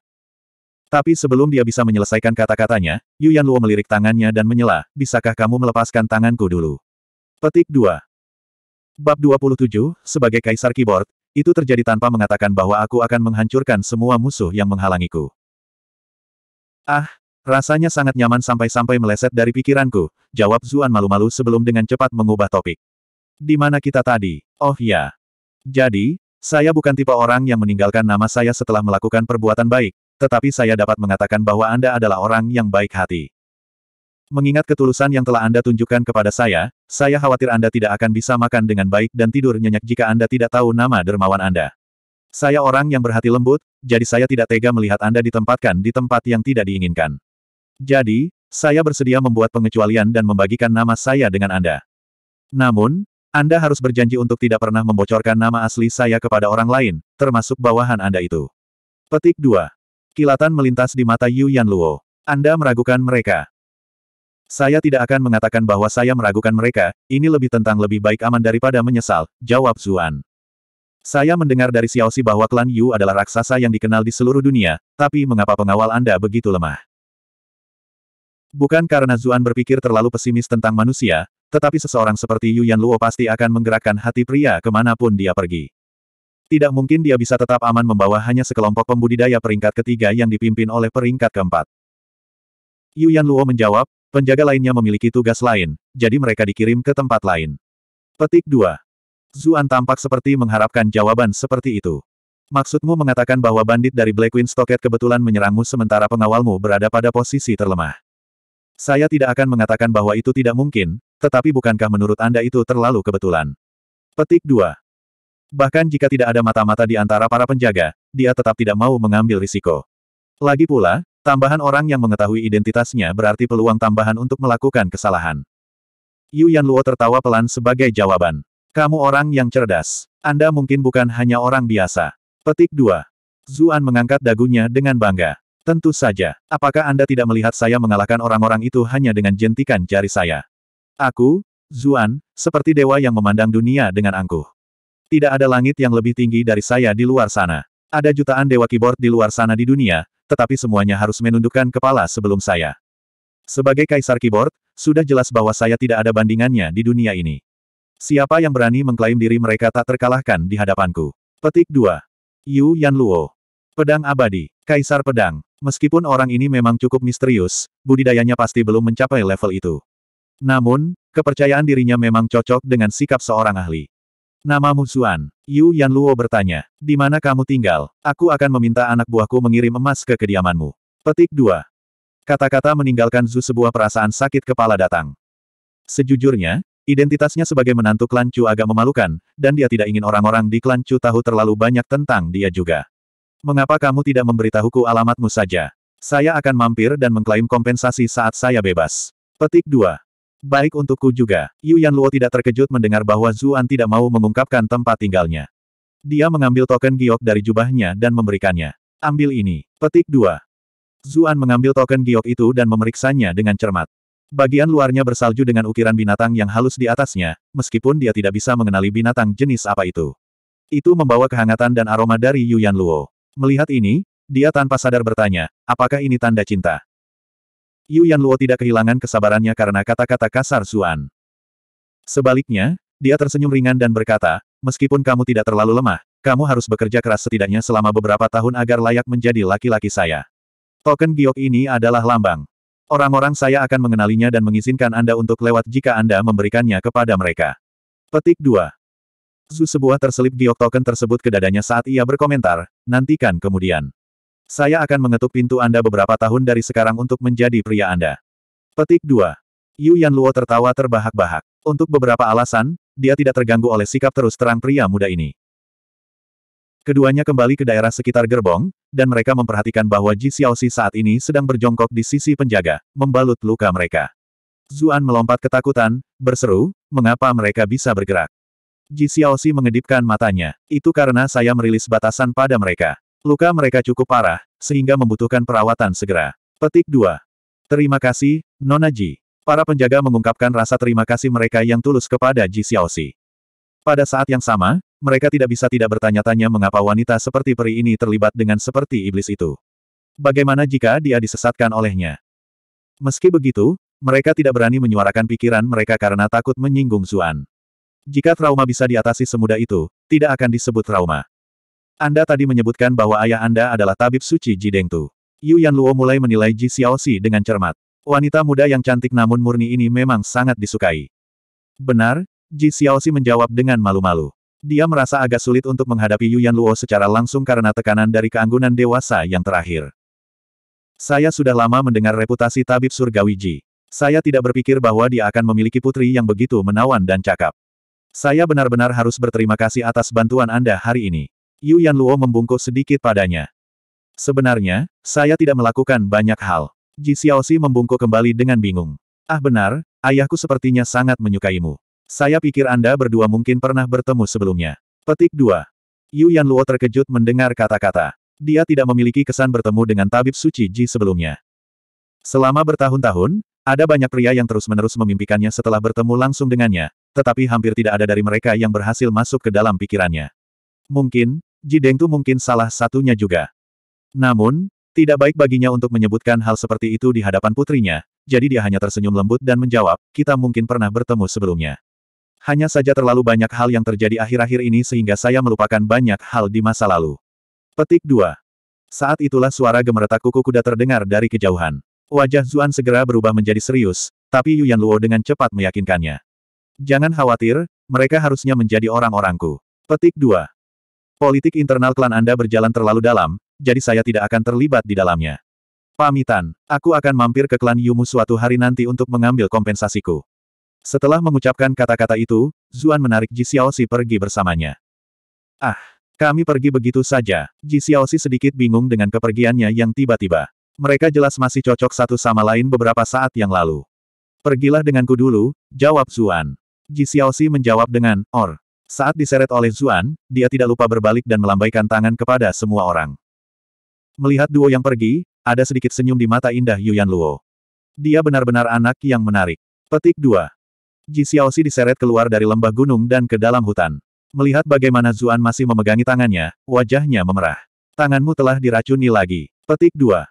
Tapi sebelum dia bisa menyelesaikan kata-katanya, Yuan Luo melirik tangannya dan menyela, bisakah kamu melepaskan tanganku dulu? Petik dua Bab 27, sebagai Kaisar Keyboard, itu terjadi tanpa mengatakan bahwa aku akan menghancurkan semua musuh yang menghalangiku. Ah, rasanya sangat nyaman sampai-sampai meleset dari pikiranku, jawab Zuan malu-malu sebelum dengan cepat mengubah topik. Di mana kita tadi? Oh ya. Jadi, saya bukan tipe orang yang meninggalkan nama saya setelah melakukan perbuatan baik, tetapi saya dapat mengatakan bahwa Anda adalah orang yang baik hati. Mengingat ketulusan yang telah Anda tunjukkan kepada saya, saya khawatir Anda tidak akan bisa makan dengan baik dan tidur nyenyak jika Anda tidak tahu nama dermawan Anda. Saya orang yang berhati lembut, jadi saya tidak tega melihat Anda ditempatkan di tempat yang tidak diinginkan. Jadi, saya bersedia membuat pengecualian dan membagikan nama saya dengan Anda. Namun, Anda harus berjanji untuk tidak pernah membocorkan nama asli saya kepada orang lain, termasuk bawahan Anda itu. Petik 2. Kilatan melintas di mata Yu Yan Luo. Anda meragukan mereka. Saya tidak akan mengatakan bahwa saya meragukan mereka, ini lebih tentang lebih baik aman daripada menyesal, jawab Zuan. Saya mendengar dari Xiao Xiaoxi bahwa klan Yu adalah raksasa yang dikenal di seluruh dunia, tapi mengapa pengawal Anda begitu lemah? Bukan karena Zuan berpikir terlalu pesimis tentang manusia, tetapi seseorang seperti Yu Yan Luo pasti akan menggerakkan hati pria kemanapun dia pergi. Tidak mungkin dia bisa tetap aman membawa hanya sekelompok pembudidaya peringkat ketiga yang dipimpin oleh peringkat keempat. Yu Yan Luo menjawab, Penjaga lainnya memiliki tugas lain, jadi mereka dikirim ke tempat lain. Petik 2. Zuan tampak seperti mengharapkan jawaban seperti itu. Maksudmu mengatakan bahwa bandit dari Black Queen Stocket kebetulan menyerangmu sementara pengawalmu berada pada posisi terlemah. Saya tidak akan mengatakan bahwa itu tidak mungkin, tetapi bukankah menurut Anda itu terlalu kebetulan? Petik 2. Bahkan jika tidak ada mata-mata di antara para penjaga, dia tetap tidak mau mengambil risiko. Lagi pula, Tambahan orang yang mengetahui identitasnya berarti peluang tambahan untuk melakukan kesalahan. Yu Yan Luo tertawa pelan sebagai jawaban. Kamu orang yang cerdas. Anda mungkin bukan hanya orang biasa. Petik 2. Zuan mengangkat dagunya dengan bangga. Tentu saja. Apakah Anda tidak melihat saya mengalahkan orang-orang itu hanya dengan jentikan jari saya? Aku, Zuan, seperti dewa yang memandang dunia dengan angkuh. Tidak ada langit yang lebih tinggi dari saya di luar sana. Ada jutaan dewa keyboard di luar sana di dunia, tetapi semuanya harus menundukkan kepala sebelum saya. Sebagai kaisar keyboard, sudah jelas bahwa saya tidak ada bandingannya di dunia ini. Siapa yang berani mengklaim diri mereka tak terkalahkan di hadapanku? Petik 2. Yu Yan Luo. Pedang abadi, kaisar pedang. Meskipun orang ini memang cukup misterius, budidayanya pasti belum mencapai level itu. Namun, kepercayaan dirinya memang cocok dengan sikap seorang ahli. Namamu Zuan. Yu Yan Luo bertanya. Di mana kamu tinggal? Aku akan meminta anak buahku mengirim emas ke kediamanmu. Petik 2. Kata-kata meninggalkan Zu sebuah perasaan sakit kepala datang. Sejujurnya, identitasnya sebagai menantu klan Chu agak memalukan, dan dia tidak ingin orang-orang di klan Chu tahu terlalu banyak tentang dia juga. Mengapa kamu tidak memberitahuku alamatmu saja? Saya akan mampir dan mengklaim kompensasi saat saya bebas. Petik 2. Baik untukku juga. Yu Luo tidak terkejut mendengar bahwa Zuan tidak mau mengungkapkan tempat tinggalnya. Dia mengambil token giok dari jubahnya dan memberikannya. Ambil ini. Petik 2. Zuan mengambil token giok itu dan memeriksanya dengan cermat. Bagian luarnya bersalju dengan ukiran binatang yang halus di atasnya, meskipun dia tidak bisa mengenali binatang jenis apa itu. Itu membawa kehangatan dan aroma dari Yuan Luo. Melihat ini, dia tanpa sadar bertanya, apakah ini tanda cinta? Yu Luo tidak kehilangan kesabarannya karena kata-kata kasar Zuan. Sebaliknya, dia tersenyum ringan dan berkata, meskipun kamu tidak terlalu lemah, kamu harus bekerja keras setidaknya selama beberapa tahun agar layak menjadi laki-laki saya. Token giok ini adalah lambang. Orang-orang saya akan mengenalinya dan mengizinkan Anda untuk lewat jika Anda memberikannya kepada mereka. Petik 2. Zu sebuah terselip giok token tersebut ke dadanya saat ia berkomentar, nantikan kemudian. Saya akan mengetuk pintu Anda beberapa tahun dari sekarang untuk menjadi pria Anda. Petik 2. Yu Yan Luo tertawa terbahak-bahak. Untuk beberapa alasan, dia tidak terganggu oleh sikap terus terang pria muda ini. Keduanya kembali ke daerah sekitar gerbong, dan mereka memperhatikan bahwa Ji Xiaoxi saat ini sedang berjongkok di sisi penjaga, membalut luka mereka. Zuan melompat ketakutan, berseru, mengapa mereka bisa bergerak. Ji Xiaoxi mengedipkan matanya. Itu karena saya merilis batasan pada mereka. Luka mereka cukup parah, sehingga membutuhkan perawatan segera. Petik 2. Terima kasih, Nona Ji. Para penjaga mengungkapkan rasa terima kasih mereka yang tulus kepada Ji Xiaoxi. Pada saat yang sama, mereka tidak bisa tidak bertanya-tanya mengapa wanita seperti peri ini terlibat dengan seperti iblis itu. Bagaimana jika dia disesatkan olehnya? Meski begitu, mereka tidak berani menyuarakan pikiran mereka karena takut menyinggung Zuan. Jika trauma bisa diatasi semudah itu, tidak akan disebut trauma. Anda tadi menyebutkan bahwa ayah Anda adalah tabib suci Ji Dengtu. Yu Luo mulai menilai Ji Xiaoxi dengan cermat. Wanita muda yang cantik namun murni ini memang sangat disukai. Benar, Ji Xiaoxi menjawab dengan malu-malu. Dia merasa agak sulit untuk menghadapi Yu Luo secara langsung karena tekanan dari keanggunan dewasa yang terakhir. Saya sudah lama mendengar reputasi tabib surgawi Ji. Saya tidak berpikir bahwa dia akan memiliki putri yang begitu menawan dan cakap. Saya benar-benar harus berterima kasih atas bantuan Anda hari ini. Yu Yan Luo membungkuk sedikit padanya. Sebenarnya, saya tidak melakukan banyak hal. Ji Xiaoxi membungkuk kembali dengan bingung. Ah benar, ayahku sepertinya sangat menyukaimu. Saya pikir Anda berdua mungkin pernah bertemu sebelumnya. Petik 2. Yu Luo terkejut mendengar kata-kata. Dia tidak memiliki kesan bertemu dengan tabib suci Ji sebelumnya. Selama bertahun-tahun, ada banyak pria yang terus-menerus memimpikannya setelah bertemu langsung dengannya, tetapi hampir tidak ada dari mereka yang berhasil masuk ke dalam pikirannya. Mungkin, tu mungkin salah satunya juga. Namun, tidak baik baginya untuk menyebutkan hal seperti itu di hadapan putrinya, jadi dia hanya tersenyum lembut dan menjawab, kita mungkin pernah bertemu sebelumnya. Hanya saja terlalu banyak hal yang terjadi akhir-akhir ini sehingga saya melupakan banyak hal di masa lalu. Petik 2. Saat itulah suara gemeretak kuku kuda terdengar dari kejauhan. Wajah Zuan segera berubah menjadi serius, tapi Yuan Luo dengan cepat meyakinkannya. Jangan khawatir, mereka harusnya menjadi orang-orangku. Petik 2. Politik internal klan Anda berjalan terlalu dalam, jadi saya tidak akan terlibat di dalamnya. Pamitan, aku akan mampir ke klan Yumu suatu hari nanti untuk mengambil kompensasiku. Setelah mengucapkan kata-kata itu, Zuan menarik Ji Xiaoxi pergi bersamanya. Ah, kami pergi begitu saja. Ji Xiaoxi sedikit bingung dengan kepergiannya yang tiba-tiba. Mereka jelas masih cocok satu sama lain beberapa saat yang lalu. Pergilah denganku dulu, jawab Zuan. Ji Xiaoxi menjawab dengan, Or. Saat diseret oleh Zuan, dia tidak lupa berbalik dan melambaikan tangan kepada semua orang. Melihat duo yang pergi, ada sedikit senyum di mata indah Yuan Luo. Dia benar-benar anak yang menarik. Petik 2. Ji Xiaoxi diseret keluar dari lembah gunung dan ke dalam hutan. Melihat bagaimana Zuan masih memegangi tangannya, wajahnya memerah. Tanganmu telah diracuni lagi. Petik 2.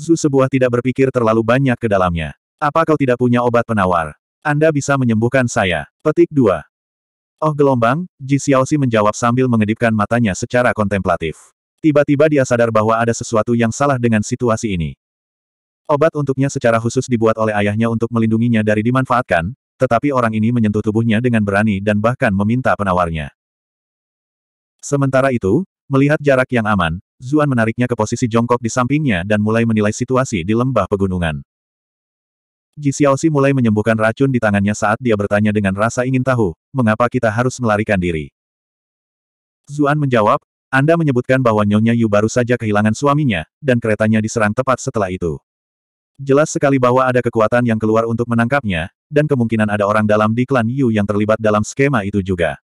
Zu sebuah tidak berpikir terlalu banyak ke dalamnya. Apa kau tidak punya obat penawar? Anda bisa menyembuhkan saya. Petik 2. Oh gelombang, Ji Xiaoxi menjawab sambil mengedipkan matanya secara kontemplatif. Tiba-tiba dia sadar bahwa ada sesuatu yang salah dengan situasi ini. Obat untuknya secara khusus dibuat oleh ayahnya untuk melindunginya dari dimanfaatkan, tetapi orang ini menyentuh tubuhnya dengan berani dan bahkan meminta penawarnya. Sementara itu, melihat jarak yang aman, Zuan menariknya ke posisi jongkok di sampingnya dan mulai menilai situasi di lembah pegunungan. Ji Xiaoxi mulai menyembuhkan racun di tangannya saat dia bertanya dengan rasa ingin tahu, mengapa kita harus melarikan diri? Zuan menjawab, Anda menyebutkan bahwa Nyonya Yu baru saja kehilangan suaminya, dan keretanya diserang tepat setelah itu. Jelas sekali bahwa ada kekuatan yang keluar untuk menangkapnya, dan kemungkinan ada orang dalam di klan Yu yang terlibat dalam skema itu juga.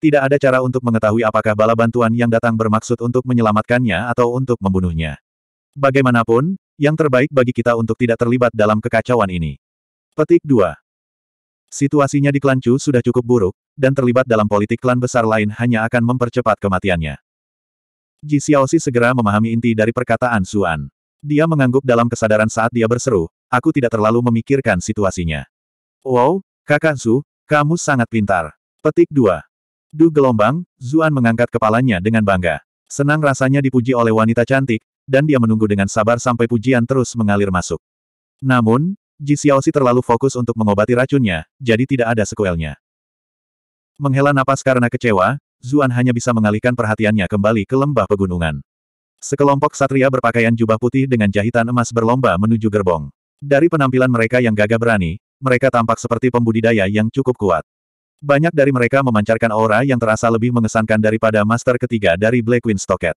Tidak ada cara untuk mengetahui apakah bala bantuan yang datang bermaksud untuk menyelamatkannya atau untuk membunuhnya. Bagaimanapun, yang terbaik bagi kita untuk tidak terlibat dalam kekacauan ini. Petik 2. Situasinya di klan Chu sudah cukup buruk, dan terlibat dalam politik klan besar lain hanya akan mempercepat kematiannya. Ji Xiaoxi segera memahami inti dari perkataan Xuan. Dia mengangguk dalam kesadaran saat dia berseru, aku tidak terlalu memikirkan situasinya. Wow, kakak Su, kamu sangat pintar. Petik 2. Du gelombang, Zuan mengangkat kepalanya dengan bangga. Senang rasanya dipuji oleh wanita cantik, dan dia menunggu dengan sabar sampai pujian terus mengalir masuk. Namun, Ji Xiaoxi terlalu fokus untuk mengobati racunnya, jadi tidak ada sekuelnya. Menghela napas karena kecewa, Zuan hanya bisa mengalihkan perhatiannya kembali ke lembah pegunungan. Sekelompok satria berpakaian jubah putih dengan jahitan emas berlomba menuju gerbong. Dari penampilan mereka yang gagah berani, mereka tampak seperti pembudidaya yang cukup kuat. Banyak dari mereka memancarkan aura yang terasa lebih mengesankan daripada master ketiga dari Black Queen Stocket.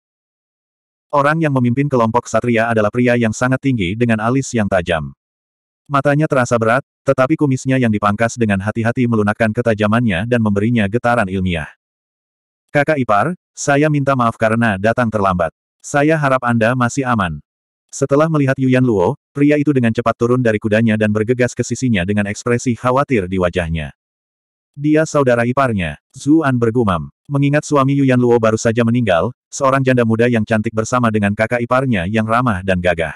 Orang yang memimpin kelompok satria adalah pria yang sangat tinggi dengan alis yang tajam. Matanya terasa berat, tetapi kumisnya yang dipangkas dengan hati-hati melunakkan ketajamannya dan memberinya getaran ilmiah. Kakak ipar, saya minta maaf karena datang terlambat. Saya harap Anda masih aman. Setelah melihat Yuan Luo, pria itu dengan cepat turun dari kudanya dan bergegas ke sisinya dengan ekspresi khawatir di wajahnya. Dia saudara iparnya, Zuan bergumam. Mengingat suami Yuan Luo baru saja meninggal, seorang janda muda yang cantik bersama dengan kakak iparnya yang ramah dan gagah.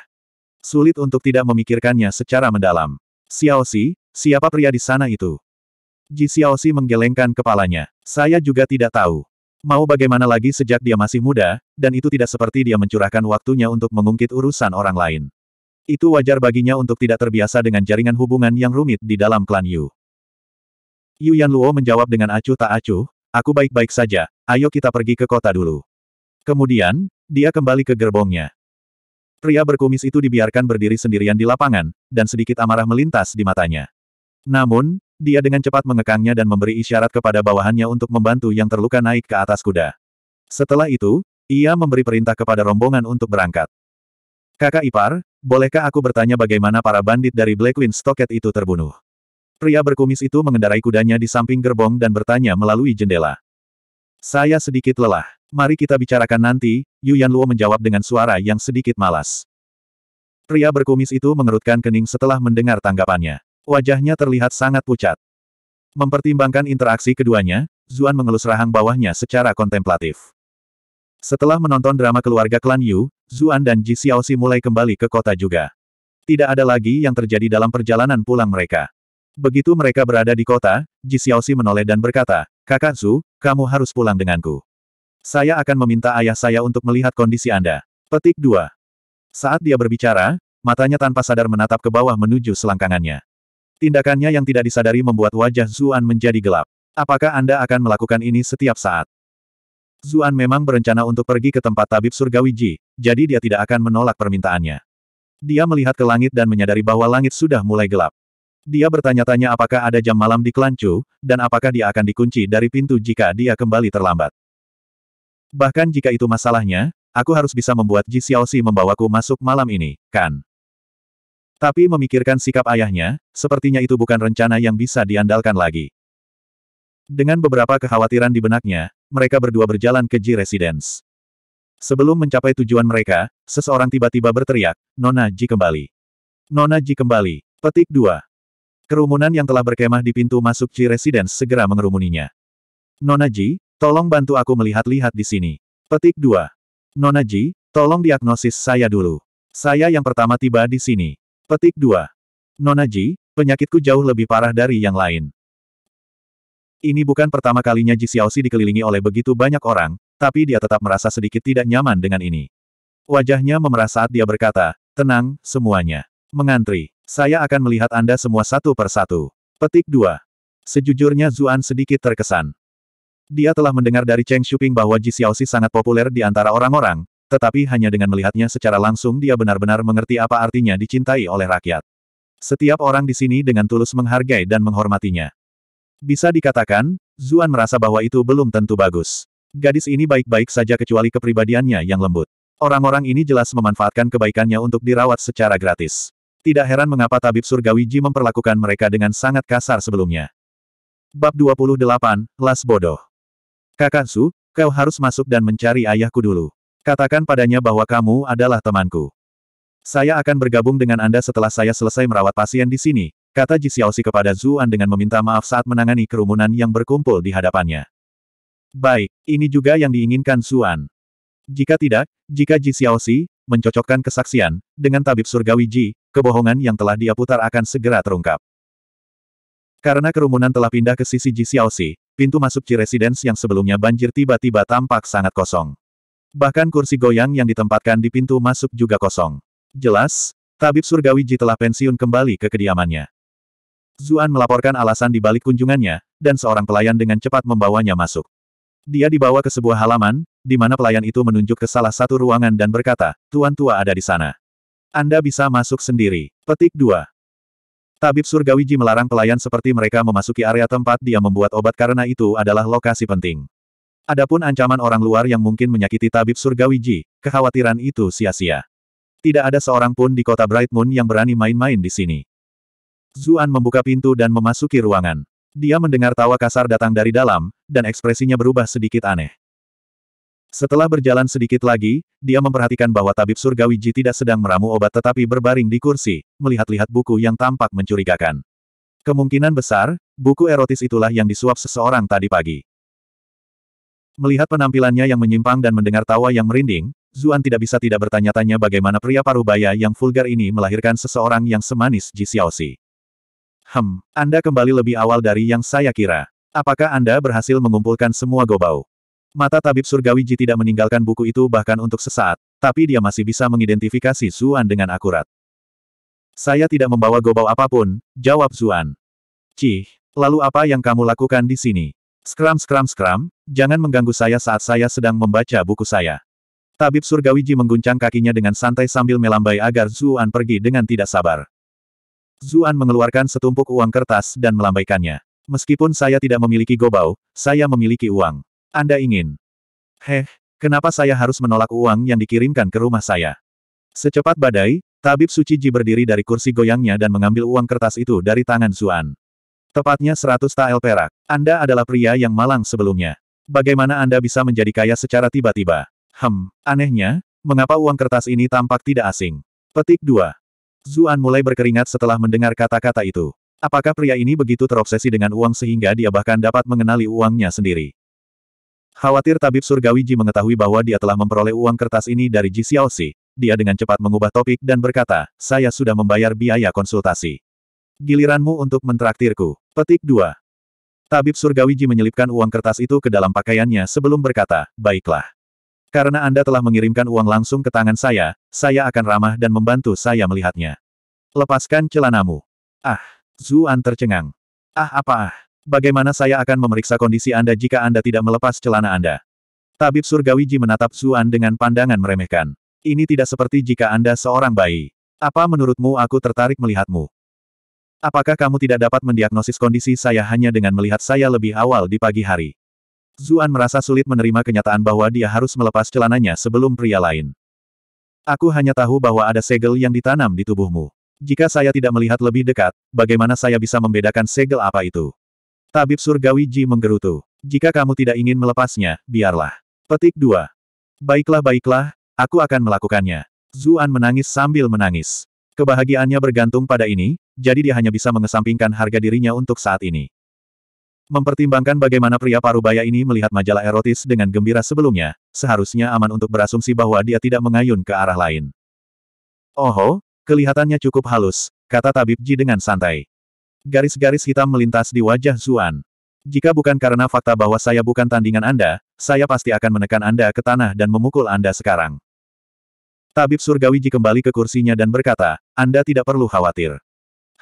Sulit untuk tidak memikirkannya secara mendalam. Xiaoxi, siapa pria di sana itu? Ji Xiaoxi menggelengkan kepalanya. Saya juga tidak tahu. Mau bagaimana lagi sejak dia masih muda, dan itu tidak seperti dia mencurahkan waktunya untuk mengungkit urusan orang lain. Itu wajar baginya untuk tidak terbiasa dengan jaringan hubungan yang rumit di dalam klan Yu. Yu Yan Luo menjawab dengan acuh tak acuh, aku baik-baik saja, ayo kita pergi ke kota dulu. Kemudian, dia kembali ke gerbongnya. Pria berkumis itu dibiarkan berdiri sendirian di lapangan, dan sedikit amarah melintas di matanya. Namun, dia dengan cepat mengekangnya dan memberi isyarat kepada bawahannya untuk membantu yang terluka naik ke atas kuda. Setelah itu, ia memberi perintah kepada rombongan untuk berangkat. Kakak ipar, bolehkah aku bertanya bagaimana para bandit dari Blackwing Stocket itu terbunuh? Pria berkumis itu mengendarai kudanya di samping gerbong dan bertanya melalui jendela. Saya sedikit lelah. Mari kita bicarakan nanti, Yu Yan Luo menjawab dengan suara yang sedikit malas. Pria berkumis itu mengerutkan kening setelah mendengar tanggapannya. Wajahnya terlihat sangat pucat. Mempertimbangkan interaksi keduanya, Zuan mengelus rahang bawahnya secara kontemplatif. Setelah menonton drama keluarga klan Yu, Zuan dan Ji Xiaoxi mulai kembali ke kota juga. Tidak ada lagi yang terjadi dalam perjalanan pulang mereka. Begitu mereka berada di kota, Ji Xiaoxi menoleh dan berkata, Kakak Su, kamu harus pulang denganku. Saya akan meminta ayah saya untuk melihat kondisi Anda. Petik 2. Saat dia berbicara, matanya tanpa sadar menatap ke bawah menuju selangkangannya. Tindakannya yang tidak disadari membuat wajah Zuan menjadi gelap. Apakah Anda akan melakukan ini setiap saat? Zuan memang berencana untuk pergi ke tempat tabib surgawi Ji, jadi dia tidak akan menolak permintaannya. Dia melihat ke langit dan menyadari bahwa langit sudah mulai gelap. Dia bertanya-tanya apakah ada jam malam di Kelancu, dan apakah dia akan dikunci dari pintu jika dia kembali terlambat. Bahkan jika itu masalahnya, aku harus bisa membuat Ji Xiaoxi membawaku masuk malam ini, kan? Tapi memikirkan sikap ayahnya, sepertinya itu bukan rencana yang bisa diandalkan lagi. Dengan beberapa kekhawatiran di benaknya, mereka berdua berjalan ke Ji Residence. Sebelum mencapai tujuan mereka, seseorang tiba-tiba berteriak, Nona Ji kembali. Nona Ji kembali. Petik 2. Kerumunan yang telah berkemah di pintu masuk Ci Residence segera mengerumuninya. Nona Ji, tolong bantu aku melihat-lihat di sini. Petik 2. Nona Ji, tolong diagnosis saya dulu. Saya yang pertama tiba di sini. Petik 2. Nona Ji, penyakitku jauh lebih parah dari yang lain. Ini bukan pertama kalinya Ji Xiaoxi dikelilingi oleh begitu banyak orang, tapi dia tetap merasa sedikit tidak nyaman dengan ini. Wajahnya memerah saat dia berkata, tenang, semuanya. Mengantri. Saya akan melihat Anda semua satu per satu. Petik 2. Sejujurnya Zuan sedikit terkesan. Dia telah mendengar dari Cheng Shuping bahwa Ji Xiaoxi sangat populer di antara orang-orang, tetapi hanya dengan melihatnya secara langsung dia benar-benar mengerti apa artinya dicintai oleh rakyat. Setiap orang di sini dengan tulus menghargai dan menghormatinya. Bisa dikatakan, Zuan merasa bahwa itu belum tentu bagus. Gadis ini baik-baik saja kecuali kepribadiannya yang lembut. Orang-orang ini jelas memanfaatkan kebaikannya untuk dirawat secara gratis. Tidak heran mengapa tabib surgawi Ji memperlakukan mereka dengan sangat kasar sebelumnya. Bab 28, Las Bodoh Kakak Su, kau harus masuk dan mencari ayahku dulu. Katakan padanya bahwa kamu adalah temanku. Saya akan bergabung dengan Anda setelah saya selesai merawat pasien di sini, kata Ji Xiaoxi kepada Zuan dengan meminta maaf saat menangani kerumunan yang berkumpul di hadapannya. Baik, ini juga yang diinginkan Zuan. Jika tidak, jika Ji Xiaoxi mencocokkan kesaksian dengan tabib surgawi Ji, kebohongan yang telah dia putar akan segera terungkap. Karena kerumunan telah pindah ke sisi Jixiaoxi, pintu masuk Ci Residence yang sebelumnya banjir tiba-tiba tampak sangat kosong. Bahkan kursi goyang yang ditempatkan di pintu masuk juga kosong. Jelas, Tabib Surgawi Ji telah pensiun kembali ke kediamannya. Zuan melaporkan alasan di balik kunjungannya, dan seorang pelayan dengan cepat membawanya masuk. Dia dibawa ke sebuah halaman, di mana pelayan itu menunjuk ke salah satu ruangan dan berkata, Tuan Tua ada di sana. Anda bisa masuk sendiri. Petik 2. Tabib Surgawiji melarang pelayan seperti mereka memasuki area tempat dia membuat obat karena itu adalah lokasi penting. Adapun ancaman orang luar yang mungkin menyakiti Tabib Surgawiji, kekhawatiran itu sia-sia. Tidak ada seorang pun di kota Bright Moon yang berani main-main di sini. Zuan membuka pintu dan memasuki ruangan. Dia mendengar tawa kasar datang dari dalam, dan ekspresinya berubah sedikit aneh. Setelah berjalan sedikit lagi, dia memperhatikan bahwa tabib surgawi Ji tidak sedang meramu obat tetapi berbaring di kursi, melihat-lihat buku yang tampak mencurigakan. Kemungkinan besar, buku erotis itulah yang disuap seseorang tadi pagi. Melihat penampilannya yang menyimpang dan mendengar tawa yang merinding, Zuan tidak bisa tidak bertanya-tanya bagaimana pria parubaya yang vulgar ini melahirkan seseorang yang semanis Ji Xiaoxi. Hem, Anda kembali lebih awal dari yang saya kira. Apakah Anda berhasil mengumpulkan semua gobau? Mata tabib surgawi Ji tidak meninggalkan buku itu bahkan untuk sesaat, tapi dia masih bisa mengidentifikasi Zuan dengan akurat. Saya tidak membawa gobau apapun, jawab Zuan. Cih, lalu apa yang kamu lakukan di sini? Skram skram skram, jangan mengganggu saya saat saya sedang membaca buku saya. Tabib surgawi Ji mengguncang kakinya dengan santai sambil melambai agar Zuan pergi dengan tidak sabar. Zuan mengeluarkan setumpuk uang kertas dan melambaikannya. Meskipun saya tidak memiliki gobau, saya memiliki uang. Anda ingin? Heh, kenapa saya harus menolak uang yang dikirimkan ke rumah saya? Secepat badai, Tabib Suci Ji berdiri dari kursi goyangnya dan mengambil uang kertas itu dari tangan Zuan. Tepatnya 100 tael perak. Anda adalah pria yang malang sebelumnya. Bagaimana Anda bisa menjadi kaya secara tiba-tiba? Hem, anehnya, mengapa uang kertas ini tampak tidak asing? Petik 2. Zuan mulai berkeringat setelah mendengar kata-kata itu. Apakah pria ini begitu terobsesi dengan uang sehingga dia bahkan dapat mengenali uangnya sendiri? Khawatir tabib surgawi Ji mengetahui bahwa dia telah memperoleh uang kertas ini dari Ji Xiaoxi, dia dengan cepat mengubah topik dan berkata, saya sudah membayar biaya konsultasi. Giliranmu untuk mentraktirku. Petik 2. Tabib surgawi Ji menyelipkan uang kertas itu ke dalam pakaiannya sebelum berkata, baiklah. Karena Anda telah mengirimkan uang langsung ke tangan saya, saya akan ramah dan membantu saya melihatnya. Lepaskan celanamu. Ah, Zuan tercengang. Ah apa ah. Bagaimana saya akan memeriksa kondisi Anda jika Anda tidak melepas celana Anda? Tabib Surgawi Ji menatap Zuan dengan pandangan meremehkan. Ini tidak seperti jika Anda seorang bayi. Apa menurutmu aku tertarik melihatmu? Apakah kamu tidak dapat mendiagnosis kondisi saya hanya dengan melihat saya lebih awal di pagi hari? Zuan merasa sulit menerima kenyataan bahwa dia harus melepas celananya sebelum pria lain. Aku hanya tahu bahwa ada segel yang ditanam di tubuhmu. Jika saya tidak melihat lebih dekat, bagaimana saya bisa membedakan segel apa itu? Tabib surgawi Ji menggerutu. Jika kamu tidak ingin melepasnya, biarlah. Petik 2. Baiklah-baiklah, aku akan melakukannya. Zuan menangis sambil menangis. Kebahagiaannya bergantung pada ini, jadi dia hanya bisa mengesampingkan harga dirinya untuk saat ini. Mempertimbangkan bagaimana pria parubaya ini melihat majalah erotis dengan gembira sebelumnya, seharusnya aman untuk berasumsi bahwa dia tidak mengayun ke arah lain. Oho, kelihatannya cukup halus, kata Tabib Ji dengan santai. Garis-garis hitam melintas di wajah Zuan. Jika bukan karena fakta bahwa saya bukan tandingan Anda, saya pasti akan menekan Anda ke tanah dan memukul Anda sekarang. Tabib Surgawi Ji kembali ke kursinya dan berkata, Anda tidak perlu khawatir.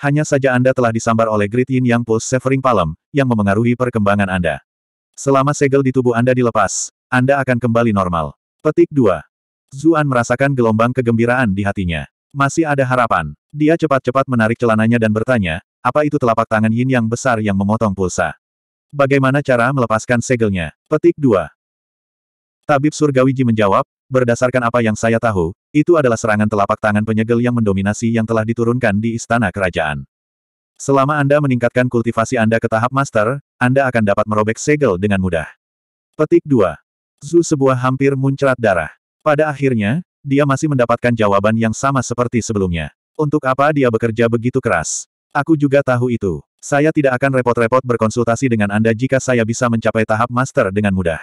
Hanya saja Anda telah disambar oleh Great Yin Yang Pulse Severing Palem, yang memengaruhi perkembangan Anda. Selama segel di tubuh Anda dilepas, Anda akan kembali normal. Petik 2. Zuan merasakan gelombang kegembiraan di hatinya. Masih ada harapan. Dia cepat-cepat menarik celananya dan bertanya, apa itu telapak tangan Yin yang besar yang memotong pulsa? Bagaimana cara melepaskan segelnya? Petik 2. Tabib Surgawi Ji menjawab, berdasarkan apa yang saya tahu, itu adalah serangan telapak tangan penyegel yang mendominasi yang telah diturunkan di istana kerajaan. Selama Anda meningkatkan kultivasi Anda ke tahap master, Anda akan dapat merobek segel dengan mudah. Petik 2. Zu sebuah hampir muncrat darah. Pada akhirnya, dia masih mendapatkan jawaban yang sama seperti sebelumnya. Untuk apa dia bekerja begitu keras? Aku juga tahu itu. Saya tidak akan repot-repot berkonsultasi dengan Anda jika saya bisa mencapai tahap master dengan mudah.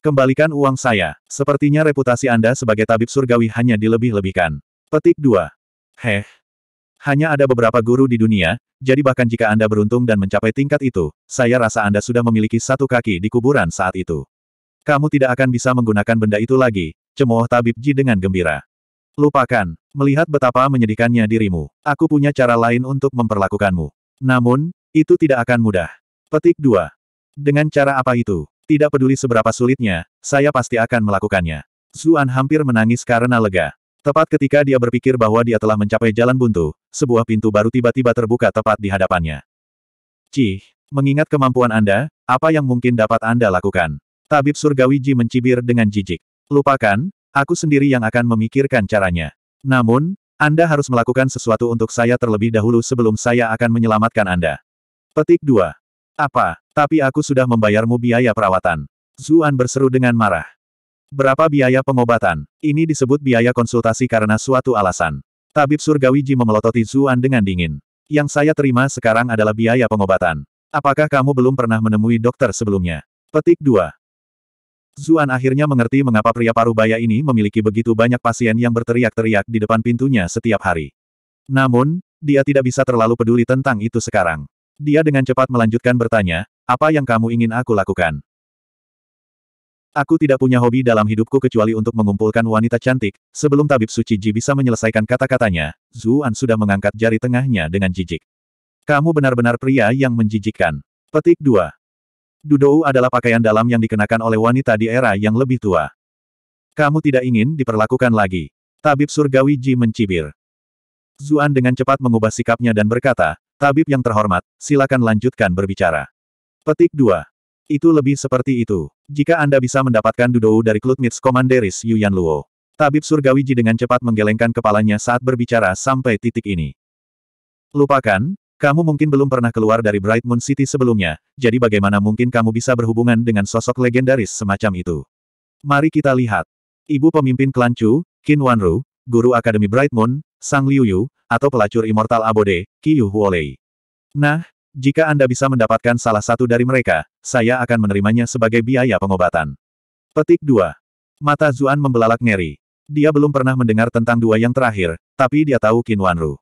Kembalikan uang saya. Sepertinya reputasi Anda sebagai tabib surgawi hanya dilebih-lebihkan. Petik 2. Heh. Hanya ada beberapa guru di dunia, jadi bahkan jika Anda beruntung dan mencapai tingkat itu, saya rasa Anda sudah memiliki satu kaki di kuburan saat itu. Kamu tidak akan bisa menggunakan benda itu lagi, cemooh tabib Ji dengan gembira. Lupakan. Melihat betapa menyedihkannya dirimu. Aku punya cara lain untuk memperlakukanmu. Namun, itu tidak akan mudah. Petik 2. Dengan cara apa itu? Tidak peduli seberapa sulitnya, saya pasti akan melakukannya. Zuan hampir menangis karena lega. Tepat ketika dia berpikir bahwa dia telah mencapai jalan buntu, sebuah pintu baru tiba-tiba terbuka tepat di hadapannya. Cih, mengingat kemampuan Anda, apa yang mungkin dapat Anda lakukan? Tabib Surgawi Ji mencibir dengan jijik. Lupakan, Aku sendiri yang akan memikirkan caranya. Namun, Anda harus melakukan sesuatu untuk saya terlebih dahulu sebelum saya akan menyelamatkan Anda. Petik 2. Apa? Tapi aku sudah membayarmu biaya perawatan. Zuan berseru dengan marah. Berapa biaya pengobatan? Ini disebut biaya konsultasi karena suatu alasan. Tabib surgawi Ji memelototi Zuan dengan dingin. Yang saya terima sekarang adalah biaya pengobatan. Apakah kamu belum pernah menemui dokter sebelumnya? Petik 2. Zuan akhirnya mengerti mengapa pria parubaya ini memiliki begitu banyak pasien yang berteriak-teriak di depan pintunya setiap hari. Namun, dia tidak bisa terlalu peduli tentang itu sekarang. Dia dengan cepat melanjutkan bertanya, apa yang kamu ingin aku lakukan? Aku tidak punya hobi dalam hidupku kecuali untuk mengumpulkan wanita cantik. Sebelum tabib suci Ji bisa menyelesaikan kata-katanya, Zuan sudah mengangkat jari tengahnya dengan jijik. Kamu benar-benar pria yang menjijikkan. Petik 2. Dudou adalah pakaian dalam yang dikenakan oleh wanita di era yang lebih tua. Kamu tidak ingin diperlakukan lagi. Tabib surgawi Ji mencibir. Zuan dengan cepat mengubah sikapnya dan berkata, Tabib yang terhormat, silakan lanjutkan berbicara. Petik 2. Itu lebih seperti itu. Jika Anda bisa mendapatkan Dudou dari Klutmits Komanderis Yuan Luo. Tabib surgawi Ji dengan cepat menggelengkan kepalanya saat berbicara sampai titik ini. Lupakan, kamu mungkin belum pernah keluar dari Bright Moon City sebelumnya, jadi bagaimana mungkin kamu bisa berhubungan dengan sosok legendaris semacam itu? Mari kita lihat. Ibu pemimpin klan Chu, Qin Wanru, guru Akademi Bright Moon, Sang Liu Yu, atau pelacur Immortal Abode, Qiyu Huolei. Nah, jika Anda bisa mendapatkan salah satu dari mereka, saya akan menerimanya sebagai biaya pengobatan. Petik 2. Mata Zuan membelalak ngeri. Dia belum pernah mendengar tentang dua yang terakhir, tapi dia tahu Qin Wanru.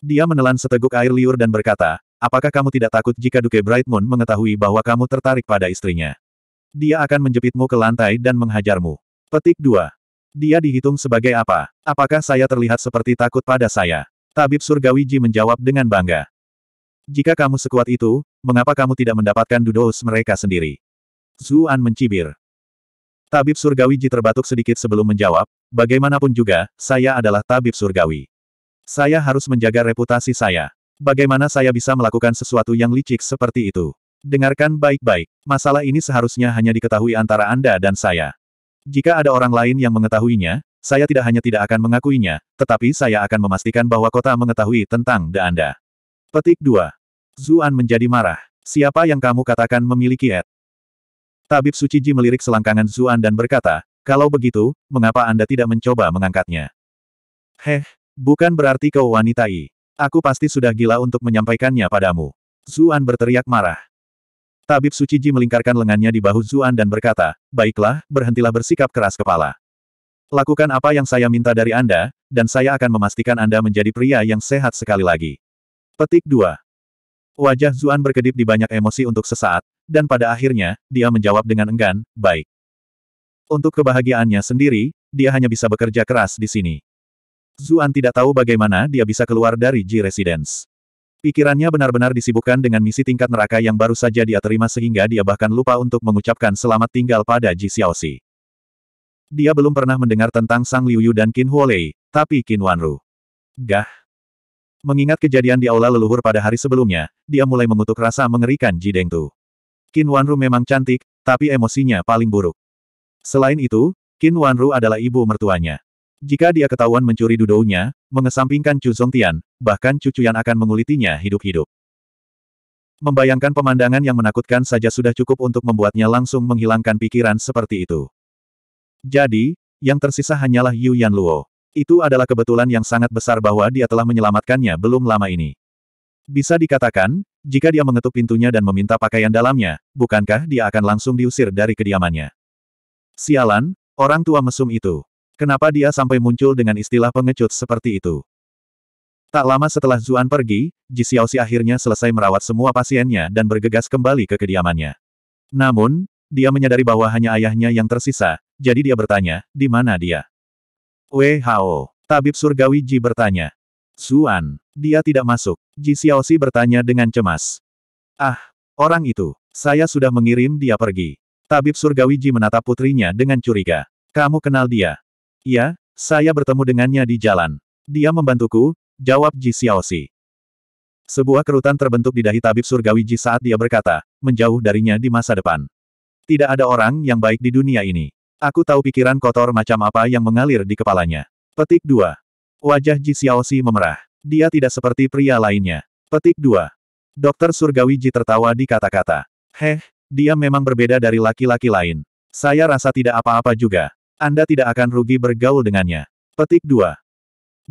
Dia menelan seteguk air liur dan berkata, apakah kamu tidak takut jika Duke Brightmoon mengetahui bahwa kamu tertarik pada istrinya? Dia akan menjepitmu ke lantai dan menghajarmu. Petik 2. Dia dihitung sebagai apa? Apakah saya terlihat seperti takut pada saya? Tabib Surgawi Ji menjawab dengan bangga. Jika kamu sekuat itu, mengapa kamu tidak mendapatkan dudos mereka sendiri? Zuan mencibir. Tabib Surgawi Ji terbatuk sedikit sebelum menjawab, bagaimanapun juga, saya adalah Tabib Surgawi. Saya harus menjaga reputasi saya. Bagaimana saya bisa melakukan sesuatu yang licik seperti itu? Dengarkan baik-baik. Masalah ini seharusnya hanya diketahui antara Anda dan saya. Jika ada orang lain yang mengetahuinya, saya tidak hanya tidak akan mengakuinya, tetapi saya akan memastikan bahwa kota mengetahui tentang The Anda. Petik 2. Zuan menjadi marah. Siapa yang kamu katakan memiliki et? Tabib Suci Ji melirik selangkangan Zuan dan berkata, kalau begitu, mengapa Anda tidak mencoba mengangkatnya? Heh, Bukan berarti kau wanitai. Aku pasti sudah gila untuk menyampaikannya padamu. Zuan berteriak marah. Tabib Suci Ji melingkarkan lengannya di bahu Zuan dan berkata, Baiklah, berhentilah bersikap keras kepala. Lakukan apa yang saya minta dari Anda, dan saya akan memastikan Anda menjadi pria yang sehat sekali lagi. Petik 2. Wajah Zuan berkedip di banyak emosi untuk sesaat, dan pada akhirnya, dia menjawab dengan enggan, baik. Untuk kebahagiaannya sendiri, dia hanya bisa bekerja keras di sini. Zuan tidak tahu bagaimana dia bisa keluar dari Ji Residence. Pikirannya benar-benar disibukkan dengan misi tingkat neraka yang baru saja dia terima sehingga dia bahkan lupa untuk mengucapkan selamat tinggal pada Ji Xiaoxi. Dia belum pernah mendengar tentang Sang Liu dan Qin Huolei, tapi Qin Wanru. Gah. Mengingat kejadian di aula leluhur pada hari sebelumnya, dia mulai mengutuk rasa mengerikan Ji Dengtu. Qin Wanru memang cantik, tapi emosinya paling buruk. Selain itu, Qin Wanru adalah ibu mertuanya. Jika dia ketahuan mencuri dudounya, mengesampingkan Chu Zongtian, bahkan cucu yang akan mengulitinya hidup-hidup. Membayangkan pemandangan yang menakutkan saja sudah cukup untuk membuatnya langsung menghilangkan pikiran seperti itu. Jadi, yang tersisa hanyalah Yu Yan Luo. Itu adalah kebetulan yang sangat besar bahwa dia telah menyelamatkannya belum lama ini. Bisa dikatakan, jika dia mengetuk pintunya dan meminta pakaian dalamnya, bukankah dia akan langsung diusir dari kediamannya? Sialan, orang tua mesum itu. Kenapa dia sampai muncul dengan istilah pengecut seperti itu? Tak lama setelah Zuan pergi, Ji Xiaoxi akhirnya selesai merawat semua pasiennya dan bergegas kembali ke kediamannya. Namun, dia menyadari bahwa hanya ayahnya yang tersisa, jadi dia bertanya, di mana dia? Hao, tabib surgawi Ji bertanya. Zuan, dia tidak masuk. Ji Xiaoxi bertanya dengan cemas. Ah, orang itu, saya sudah mengirim dia pergi. Tabib surgawi Ji menatap putrinya dengan curiga. Kamu kenal dia? Iya, saya bertemu dengannya di jalan. Dia membantuku, jawab Ji Xiaoxi. Sebuah kerutan terbentuk di dahi tabib surgawi Ji saat dia berkata, menjauh darinya di masa depan. Tidak ada orang yang baik di dunia ini. Aku tahu pikiran kotor macam apa yang mengalir di kepalanya. Petik 2. Wajah Ji Xiaoxi memerah. Dia tidak seperti pria lainnya. Petik 2. Dokter Surgawi Ji tertawa di kata-kata. Heh, dia memang berbeda dari laki-laki lain. Saya rasa tidak apa-apa juga. Anda tidak akan rugi bergaul dengannya. Petik 2.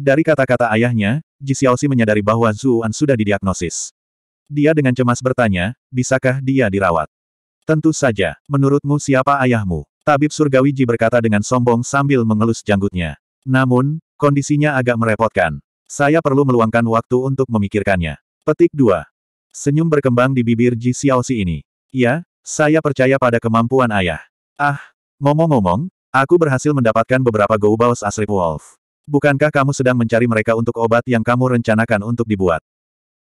Dari kata-kata ayahnya, Ji Xiaoxi menyadari bahwa Zhuan sudah didiagnosis. Dia dengan cemas bertanya, bisakah dia dirawat? Tentu saja, menurutmu siapa ayahmu? Tabib surgawi Ji berkata dengan sombong sambil mengelus janggutnya. Namun, kondisinya agak merepotkan. Saya perlu meluangkan waktu untuk memikirkannya. Petik 2. Senyum berkembang di bibir Ji Xiaoxi ini. Ya, saya percaya pada kemampuan ayah. Ah, ngomong-ngomong, Aku berhasil mendapatkan beberapa Goubaos asli Wolf. Bukankah kamu sedang mencari mereka untuk obat yang kamu rencanakan untuk dibuat?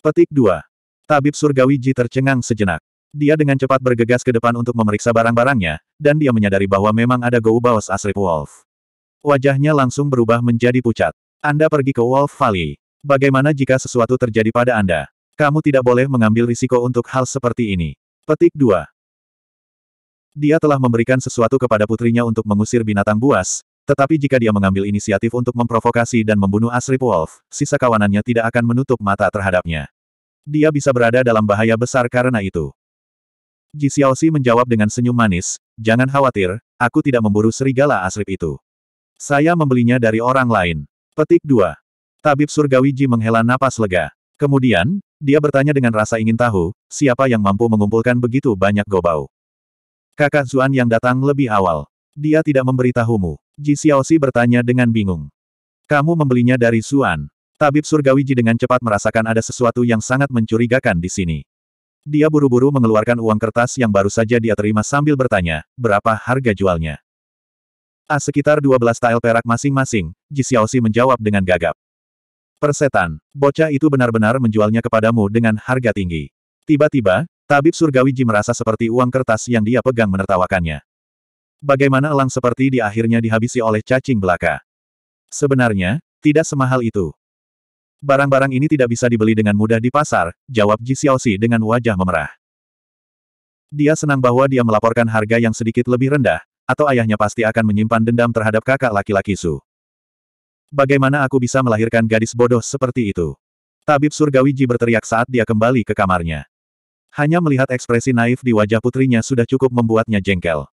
Petik 2. Tabib Surgawi Ji tercengang sejenak. Dia dengan cepat bergegas ke depan untuk memeriksa barang-barangnya, dan dia menyadari bahwa memang ada Goubaos asli Wolf. Wajahnya langsung berubah menjadi pucat. Anda pergi ke Wolf Valley. Bagaimana jika sesuatu terjadi pada Anda? Kamu tidak boleh mengambil risiko untuk hal seperti ini. Petik 2. Dia telah memberikan sesuatu kepada putrinya untuk mengusir binatang buas, tetapi jika dia mengambil inisiatif untuk memprovokasi dan membunuh Asrip Wolf, sisa kawanannya tidak akan menutup mata terhadapnya. Dia bisa berada dalam bahaya besar karena itu. Ji Xiaoxi menjawab dengan senyum manis, Jangan khawatir, aku tidak memburu serigala Asrip itu. Saya membelinya dari orang lain. Petik 2. Tabib Surgawi Ji menghela napas lega. Kemudian, dia bertanya dengan rasa ingin tahu, siapa yang mampu mengumpulkan begitu banyak gobau. Kakak Zuan yang datang lebih awal. Dia tidak memberitahumu. Ji Xiaoxi bertanya dengan bingung. Kamu membelinya dari Zuan. Tabib surgawi Ji dengan cepat merasakan ada sesuatu yang sangat mencurigakan di sini. Dia buru-buru mengeluarkan uang kertas yang baru saja dia terima sambil bertanya, berapa harga jualnya? Ah sekitar 12 tael perak masing-masing, Ji Xiaoxi menjawab dengan gagap. Persetan, bocah itu benar-benar menjualnya kepadamu dengan harga tinggi. Tiba-tiba, Tabib surgawi Ji merasa seperti uang kertas yang dia pegang menertawakannya. Bagaimana elang seperti di akhirnya dihabisi oleh cacing belaka. Sebenarnya, tidak semahal itu. Barang-barang ini tidak bisa dibeli dengan mudah di pasar, jawab Ji Xiaoxi dengan wajah memerah. Dia senang bahwa dia melaporkan harga yang sedikit lebih rendah, atau ayahnya pasti akan menyimpan dendam terhadap kakak laki-laki Su. Bagaimana aku bisa melahirkan gadis bodoh seperti itu? Tabib Surgawi Ji berteriak saat dia kembali ke kamarnya. Hanya melihat ekspresi naif di wajah putrinya sudah cukup membuatnya jengkel.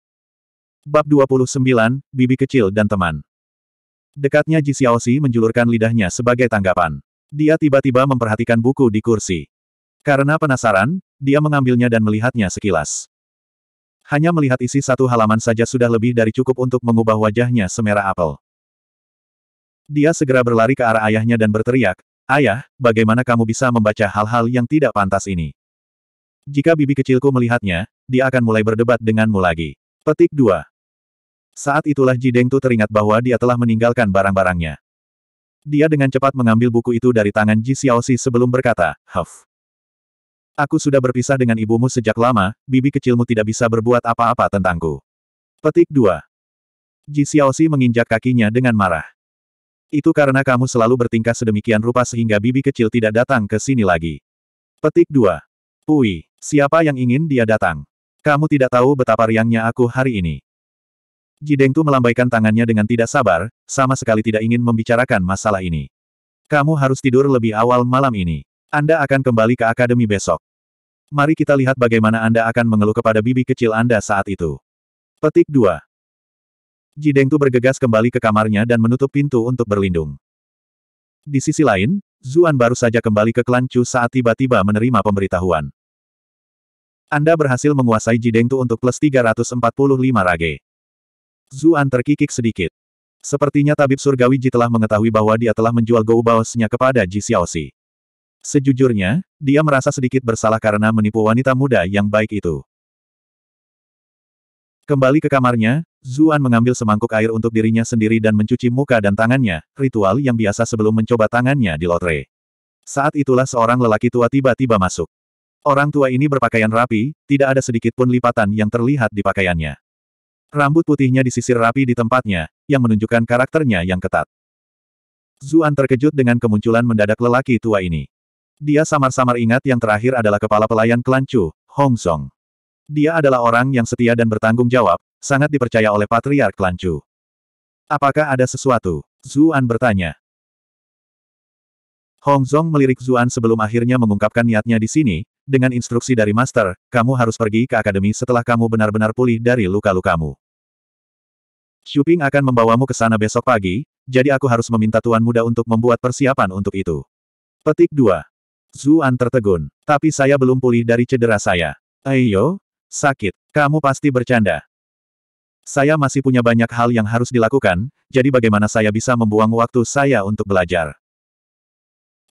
Bab 29, Bibi Kecil dan Teman Dekatnya Ji Xiaoxi menjulurkan lidahnya sebagai tanggapan. Dia tiba-tiba memperhatikan buku di kursi. Karena penasaran, dia mengambilnya dan melihatnya sekilas. Hanya melihat isi satu halaman saja sudah lebih dari cukup untuk mengubah wajahnya semerah apel. Dia segera berlari ke arah ayahnya dan berteriak, Ayah, bagaimana kamu bisa membaca hal-hal yang tidak pantas ini? Jika bibi kecilku melihatnya, dia akan mulai berdebat denganmu lagi. Petik 2. Saat itulah Jideng Tu teringat bahwa dia telah meninggalkan barang-barangnya. Dia dengan cepat mengambil buku itu dari tangan Ji Xiaoxi sebelum berkata, Huff. Aku sudah berpisah dengan ibumu sejak lama, bibi kecilmu tidak bisa berbuat apa-apa tentangku. Petik 2. Ji Xiaoxi menginjak kakinya dengan marah. Itu karena kamu selalu bertingkah sedemikian rupa sehingga bibi kecil tidak datang ke sini lagi. Petik 2. Pui. Siapa yang ingin dia datang? Kamu tidak tahu betapa riangnya aku hari ini. Jideng Jidengtu melambaikan tangannya dengan tidak sabar, sama sekali tidak ingin membicarakan masalah ini. Kamu harus tidur lebih awal malam ini. Anda akan kembali ke akademi besok. Mari kita lihat bagaimana Anda akan mengeluh kepada bibi kecil Anda saat itu. Petik 2. Jidengtu bergegas kembali ke kamarnya dan menutup pintu untuk berlindung. Di sisi lain, Zuan baru saja kembali ke Klan Chu saat tiba-tiba menerima pemberitahuan. Anda berhasil menguasai Jideng Tu untuk plus 345 rage. Zuan terkikik sedikit. Sepertinya tabib surgawi Ji telah mengetahui bahwa dia telah menjual Gou kepada Ji Xiaoxi. Sejujurnya, dia merasa sedikit bersalah karena menipu wanita muda yang baik itu. Kembali ke kamarnya, Zuan mengambil semangkuk air untuk dirinya sendiri dan mencuci muka dan tangannya, ritual yang biasa sebelum mencoba tangannya di lotre. Saat itulah seorang lelaki tua tiba-tiba masuk. Orang tua ini berpakaian rapi, tidak ada sedikit pun lipatan yang terlihat di pakaiannya. Rambut putihnya disisir rapi di tempatnya, yang menunjukkan karakternya yang ketat. Zuan terkejut dengan kemunculan mendadak lelaki tua ini. Dia samar-samar ingat yang terakhir adalah kepala pelayan klan Chu, Hong Song. Dia adalah orang yang setia dan bertanggung jawab, sangat dipercaya oleh patriark klan Chu. Apakah ada sesuatu? Zuan bertanya. Hong Zong melirik Zuan sebelum akhirnya mengungkapkan niatnya di sini, dengan instruksi dari Master, kamu harus pergi ke akademi setelah kamu benar-benar pulih dari luka-lukamu. Shuping akan membawamu ke sana besok pagi, jadi aku harus meminta Tuan Muda untuk membuat persiapan untuk itu. Petik 2. Zuan tertegun, tapi saya belum pulih dari cedera saya. Ayo, sakit, kamu pasti bercanda. Saya masih punya banyak hal yang harus dilakukan, jadi bagaimana saya bisa membuang waktu saya untuk belajar?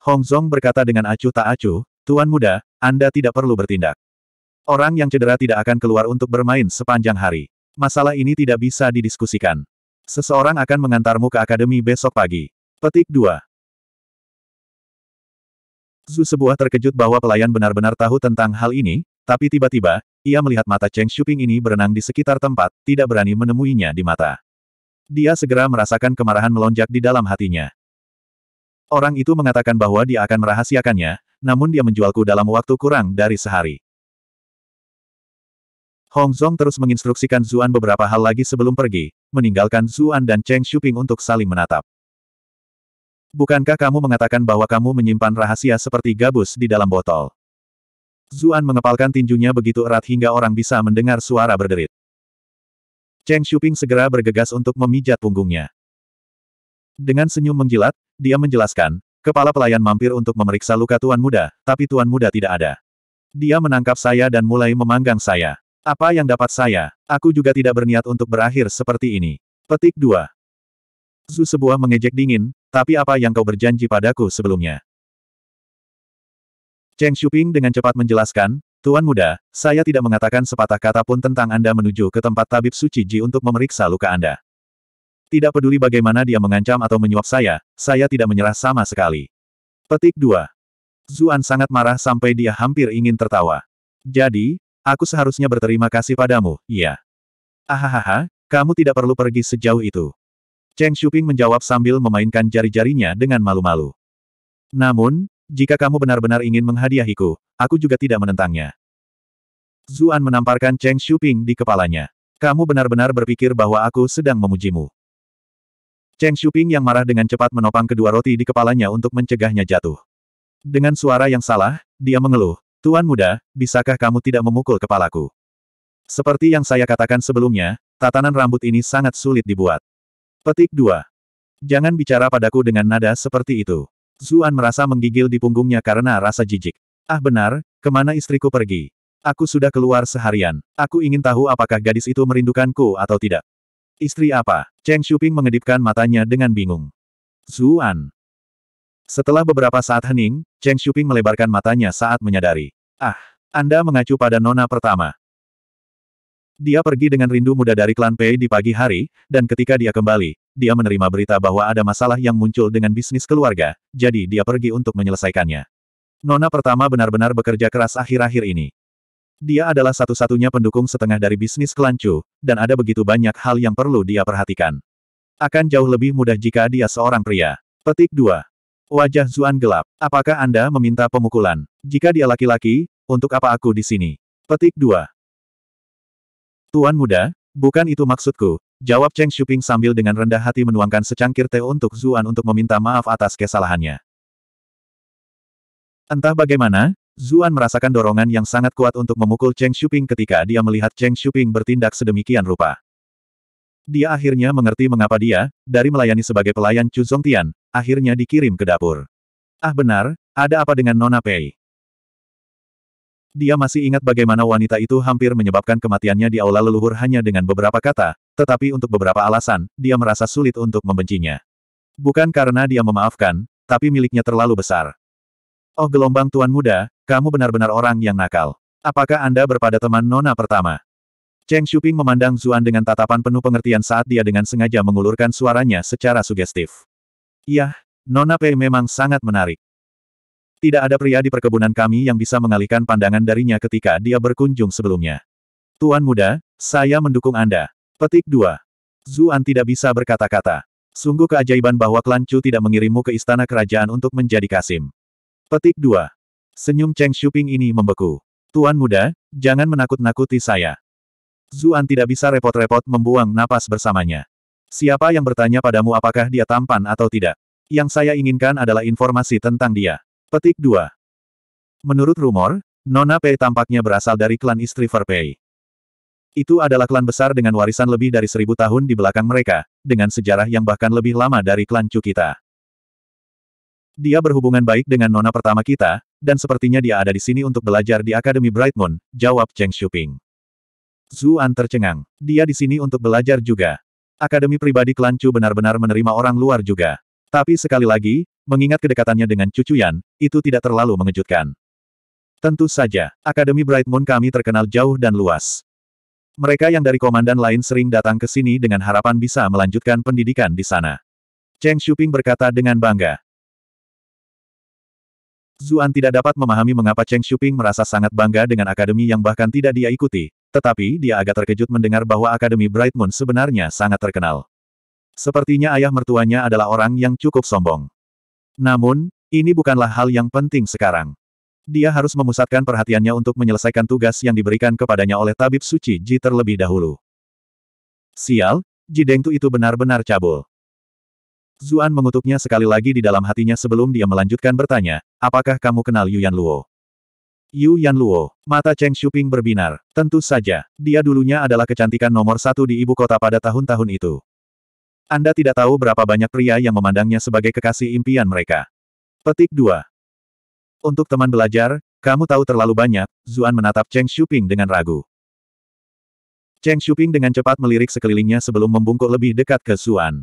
Hong Zong berkata dengan acuh tak acuh, Tuan muda, Anda tidak perlu bertindak. Orang yang cedera tidak akan keluar untuk bermain sepanjang hari. Masalah ini tidak bisa didiskusikan. Seseorang akan mengantarmu ke akademi besok pagi. Petik 2. Zu sebuah terkejut bahwa pelayan benar-benar tahu tentang hal ini, tapi tiba-tiba, ia melihat mata Cheng Shuping ini berenang di sekitar tempat, tidak berani menemuinya di mata. Dia segera merasakan kemarahan melonjak di dalam hatinya. Orang itu mengatakan bahwa dia akan merahasiakannya, namun dia menjualku dalam waktu kurang dari sehari. Hong Zong terus menginstruksikan Zuan beberapa hal lagi sebelum pergi, meninggalkan Zuan dan Cheng Shuping untuk saling menatap. Bukankah kamu mengatakan bahwa kamu menyimpan rahasia seperti gabus di dalam botol? Zuan mengepalkan tinjunya begitu erat hingga orang bisa mendengar suara berderit. Cheng Shuping segera bergegas untuk memijat punggungnya. Dengan senyum menjilat, dia menjelaskan, Kepala pelayan mampir untuk memeriksa luka tuan muda, tapi tuan muda tidak ada. Dia menangkap saya dan mulai memanggang saya. Apa yang dapat saya? Aku juga tidak berniat untuk berakhir seperti ini. Petik 2. Zu sebuah mengejek dingin, tapi apa yang kau berjanji padaku sebelumnya? Cheng Shuping dengan cepat menjelaskan, Tuan muda, saya tidak mengatakan sepatah kata pun tentang Anda menuju ke tempat tabib suci Ji untuk memeriksa luka Anda. Tidak peduli bagaimana dia mengancam atau menyuap saya, saya tidak menyerah sama sekali. Petik 2. Zuan sangat marah sampai dia hampir ingin tertawa. Jadi, aku seharusnya berterima kasih padamu, iya. Ahahaha, kamu tidak perlu pergi sejauh itu. Cheng Shuping menjawab sambil memainkan jari-jarinya dengan malu-malu. Namun, jika kamu benar-benar ingin menghadiahiku, aku juga tidak menentangnya. Zuan menamparkan Cheng Shuping di kepalanya. Kamu benar-benar berpikir bahwa aku sedang memujimu. Cheng Shuping yang marah dengan cepat menopang kedua roti di kepalanya untuk mencegahnya jatuh. Dengan suara yang salah, dia mengeluh, Tuan muda, bisakah kamu tidak memukul kepalaku? Seperti yang saya katakan sebelumnya, tatanan rambut ini sangat sulit dibuat. Petik 2. Jangan bicara padaku dengan nada seperti itu. Zuan merasa menggigil di punggungnya karena rasa jijik. Ah benar, kemana istriku pergi? Aku sudah keluar seharian. Aku ingin tahu apakah gadis itu merindukanku atau tidak. Istri apa? Cheng Shuping mengedipkan matanya dengan bingung. Zuan. Setelah beberapa saat hening, Cheng Shuping melebarkan matanya saat menyadari. Ah, Anda mengacu pada nona pertama. Dia pergi dengan rindu muda dari klan Pei di pagi hari, dan ketika dia kembali, dia menerima berita bahwa ada masalah yang muncul dengan bisnis keluarga, jadi dia pergi untuk menyelesaikannya. Nona pertama benar-benar bekerja keras akhir-akhir ini. Dia adalah satu-satunya pendukung setengah dari bisnis kelancu, dan ada begitu banyak hal yang perlu dia perhatikan. Akan jauh lebih mudah jika dia seorang pria. Petik 2. Wajah Zuan gelap. Apakah Anda meminta pemukulan? Jika dia laki-laki, untuk apa aku di sini? Petik 2. Tuan muda, bukan itu maksudku, Jawab Cheng Shuping sambil dengan rendah hati menuangkan secangkir teh untuk Zuan untuk meminta maaf atas kesalahannya. Entah bagaimana, Zuan merasakan dorongan yang sangat kuat untuk memukul Cheng Shuping ketika dia melihat Cheng Shuping bertindak sedemikian rupa. Dia akhirnya mengerti mengapa dia, dari melayani sebagai pelayan Chu Zongtian, akhirnya dikirim ke dapur. Ah benar, ada apa dengan Nona Pei? Dia masih ingat bagaimana wanita itu hampir menyebabkan kematiannya di aula leluhur hanya dengan beberapa kata, tetapi untuk beberapa alasan, dia merasa sulit untuk membencinya. Bukan karena dia memaafkan, tapi miliknya terlalu besar. Oh gelombang tuan muda, kamu benar-benar orang yang nakal. Apakah Anda berpada teman Nona pertama? Cheng Shuping memandang Zuan dengan tatapan penuh pengertian saat dia dengan sengaja mengulurkan suaranya secara sugestif. Yah, Nona Pei memang sangat menarik. Tidak ada pria di perkebunan kami yang bisa mengalihkan pandangan darinya ketika dia berkunjung sebelumnya. Tuan muda, saya mendukung Anda. Petik 2. Zuan tidak bisa berkata-kata. Sungguh keajaiban bahwa klan Chu tidak mengirimmu ke istana kerajaan untuk menjadi Kasim. Petik 2. Senyum Cheng Shuping ini membeku. Tuan muda, jangan menakut-nakuti saya. Zuan tidak bisa repot-repot membuang napas bersamanya. Siapa yang bertanya padamu apakah dia tampan atau tidak? Yang saya inginkan adalah informasi tentang dia. Petik 2. Menurut rumor, Nona Pei tampaknya berasal dari klan istri Verpei. Itu adalah klan besar dengan warisan lebih dari seribu tahun di belakang mereka, dengan sejarah yang bahkan lebih lama dari klan Chu kita. Dia berhubungan baik dengan Nona pertama kita, dan sepertinya dia ada di sini untuk belajar di Akademi Bright Moon, jawab Cheng Xuping. Zuan tercengang. Dia di sini untuk belajar juga. Akademi pribadi klan Chu benar-benar menerima orang luar juga. Tapi sekali lagi, mengingat kedekatannya dengan Cucu Yan, itu tidak terlalu mengejutkan. Tentu saja, Akademi Bright Moon kami terkenal jauh dan luas. Mereka yang dari komandan lain sering datang ke sini dengan harapan bisa melanjutkan pendidikan di sana. Cheng Xuping berkata dengan bangga. Zuan tidak dapat memahami mengapa Cheng Shuping merasa sangat bangga dengan akademi yang bahkan tidak dia ikuti, tetapi dia agak terkejut mendengar bahwa akademi Bright Moon sebenarnya sangat terkenal. Sepertinya ayah mertuanya adalah orang yang cukup sombong. Namun, ini bukanlah hal yang penting sekarang. Dia harus memusatkan perhatiannya untuk menyelesaikan tugas yang diberikan kepadanya oleh tabib suci Ji terlebih dahulu. Sial, Ji Dengtu itu benar-benar cabul. Zuan mengutuknya sekali lagi di dalam hatinya sebelum dia melanjutkan bertanya, apakah kamu kenal Yuan Luo? Yu Yan Luo, mata Cheng Shuping berbinar. Tentu saja, dia dulunya adalah kecantikan nomor satu di ibu kota pada tahun-tahun itu. Anda tidak tahu berapa banyak pria yang memandangnya sebagai kekasih impian mereka. Petik 2. Untuk teman belajar, kamu tahu terlalu banyak, Zuan menatap Cheng Shuping dengan ragu. Cheng Shuping dengan cepat melirik sekelilingnya sebelum membungkuk lebih dekat ke Zuan.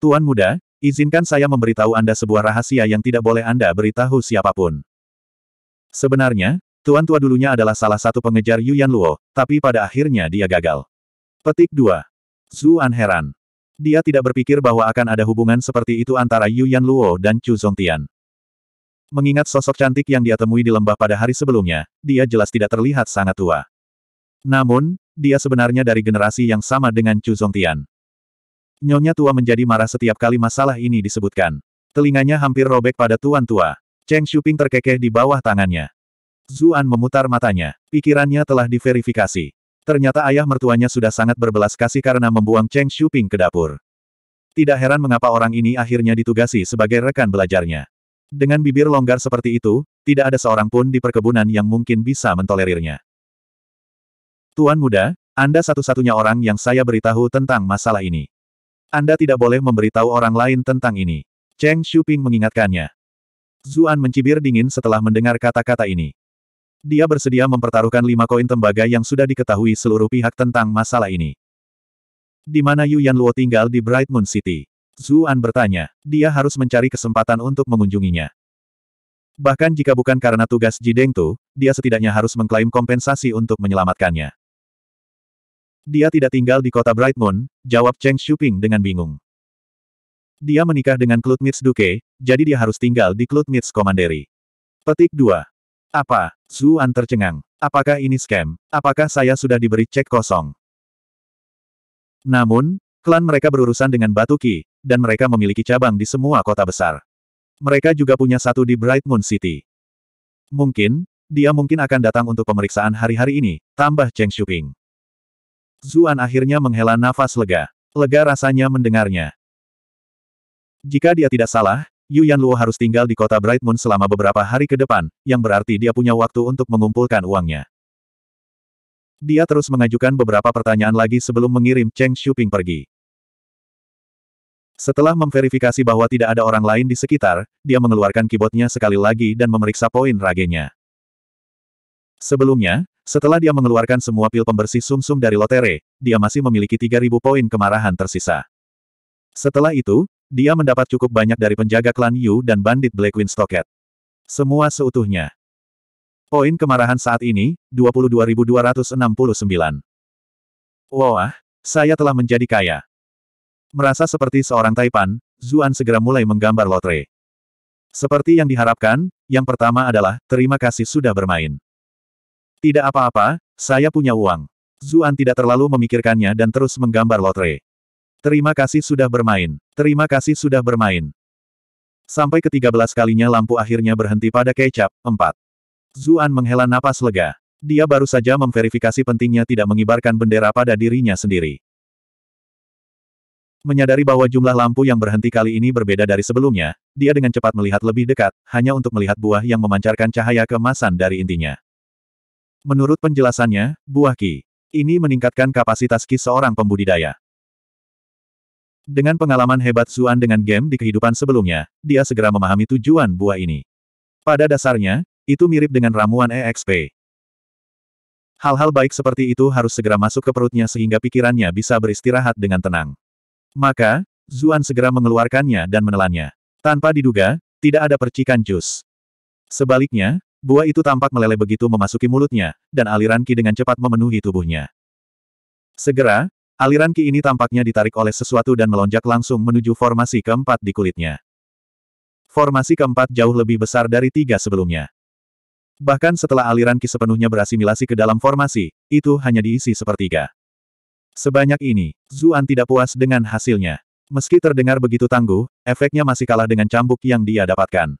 Tuan muda, izinkan saya memberitahu Anda sebuah rahasia yang tidak boleh Anda beritahu siapapun. Sebenarnya, Tuan Tua dulunya adalah salah satu pengejar Yuan Luo, tapi pada akhirnya dia gagal. Petik 2. Zuan heran. Dia tidak berpikir bahwa akan ada hubungan seperti itu antara Yuan Luo dan Chu Zongtian. Mengingat sosok cantik yang dia temui di lembah pada hari sebelumnya, dia jelas tidak terlihat sangat tua. Namun, dia sebenarnya dari generasi yang sama dengan Chu Zongtian. Nyonya tua menjadi marah setiap kali masalah ini disebutkan. Telinganya hampir robek pada tuan tua. Cheng Shuping terkekeh di bawah tangannya. Zuan memutar matanya. Pikirannya telah diverifikasi. Ternyata ayah mertuanya sudah sangat berbelas kasih karena membuang Cheng Shuping ke dapur. Tidak heran mengapa orang ini akhirnya ditugasi sebagai rekan belajarnya. Dengan bibir longgar seperti itu, tidak ada seorang pun di perkebunan yang mungkin bisa mentolerirnya. Tuan muda, Anda satu-satunya orang yang saya beritahu tentang masalah ini. Anda tidak boleh memberitahu orang lain tentang ini. Cheng Shuping mengingatkannya. Zuan mencibir dingin setelah mendengar kata-kata ini. Dia bersedia mempertaruhkan lima koin tembaga yang sudah diketahui seluruh pihak tentang masalah ini. Di mana Yuan Luo tinggal di Bright Moon City? Zuan bertanya. Dia harus mencari kesempatan untuk mengunjunginya. Bahkan jika bukan karena tugas Jideng Tu, dia setidaknya harus mengklaim kompensasi untuk menyelamatkannya. Dia tidak tinggal di kota Bright Moon, jawab Cheng Shuping dengan bingung. Dia menikah dengan Klutmits Duke, jadi dia harus tinggal di Klutmits Komanderi. Petik 2. Apa? Zuan tercengang. Apakah ini scam? Apakah saya sudah diberi cek kosong? Namun, klan mereka berurusan dengan Batu Ki, dan mereka memiliki cabang di semua kota besar. Mereka juga punya satu di Bright Moon City. Mungkin, dia mungkin akan datang untuk pemeriksaan hari-hari ini, tambah Cheng Shuping. Zuan akhirnya menghela nafas lega. Lega rasanya mendengarnya. Jika dia tidak salah, Yu Yan Luo harus tinggal di kota Bright Moon selama beberapa hari ke depan, yang berarti dia punya waktu untuk mengumpulkan uangnya. Dia terus mengajukan beberapa pertanyaan lagi sebelum mengirim Cheng Shuping pergi. Setelah memverifikasi bahwa tidak ada orang lain di sekitar, dia mengeluarkan keyboardnya sekali lagi dan memeriksa poin ragenya. Sebelumnya, setelah dia mengeluarkan semua pil pembersih sumsum -sum dari Lotere, dia masih memiliki 3.000 poin kemarahan tersisa. Setelah itu, dia mendapat cukup banyak dari penjaga klan Yu dan bandit Black Stocket. Semua seutuhnya. Poin kemarahan saat ini, 22.269. Wah, saya telah menjadi kaya. Merasa seperti seorang taipan, Zuan segera mulai menggambar lotre. Seperti yang diharapkan, yang pertama adalah, terima kasih sudah bermain. Tidak apa-apa, saya punya uang. Zuan tidak terlalu memikirkannya dan terus menggambar lotre. Terima kasih sudah bermain. Terima kasih sudah bermain. Sampai ketiga belas kalinya lampu akhirnya berhenti pada kecap, 4. Zuan menghela napas lega. Dia baru saja memverifikasi pentingnya tidak mengibarkan bendera pada dirinya sendiri. Menyadari bahwa jumlah lampu yang berhenti kali ini berbeda dari sebelumnya, dia dengan cepat melihat lebih dekat, hanya untuk melihat buah yang memancarkan cahaya kemasan dari intinya. Menurut penjelasannya, buah ki ini meningkatkan kapasitas ki seorang pembudidaya. Dengan pengalaman hebat Zuan dengan game di kehidupan sebelumnya, dia segera memahami tujuan buah ini. Pada dasarnya, itu mirip dengan ramuan EXP. Hal-hal baik seperti itu harus segera masuk ke perutnya sehingga pikirannya bisa beristirahat dengan tenang. Maka, Zuan segera mengeluarkannya dan menelannya. Tanpa diduga, tidak ada percikan jus. Sebaliknya, Buah itu tampak meleleh begitu memasuki mulutnya, dan aliran ki dengan cepat memenuhi tubuhnya. Segera, aliran ki ini tampaknya ditarik oleh sesuatu dan melonjak langsung menuju formasi keempat di kulitnya. Formasi keempat jauh lebih besar dari tiga sebelumnya. Bahkan setelah aliran ki sepenuhnya berasimilasi ke dalam formasi, itu hanya diisi sepertiga. Sebanyak ini, Zuan tidak puas dengan hasilnya. Meski terdengar begitu tangguh, efeknya masih kalah dengan cambuk yang dia dapatkan.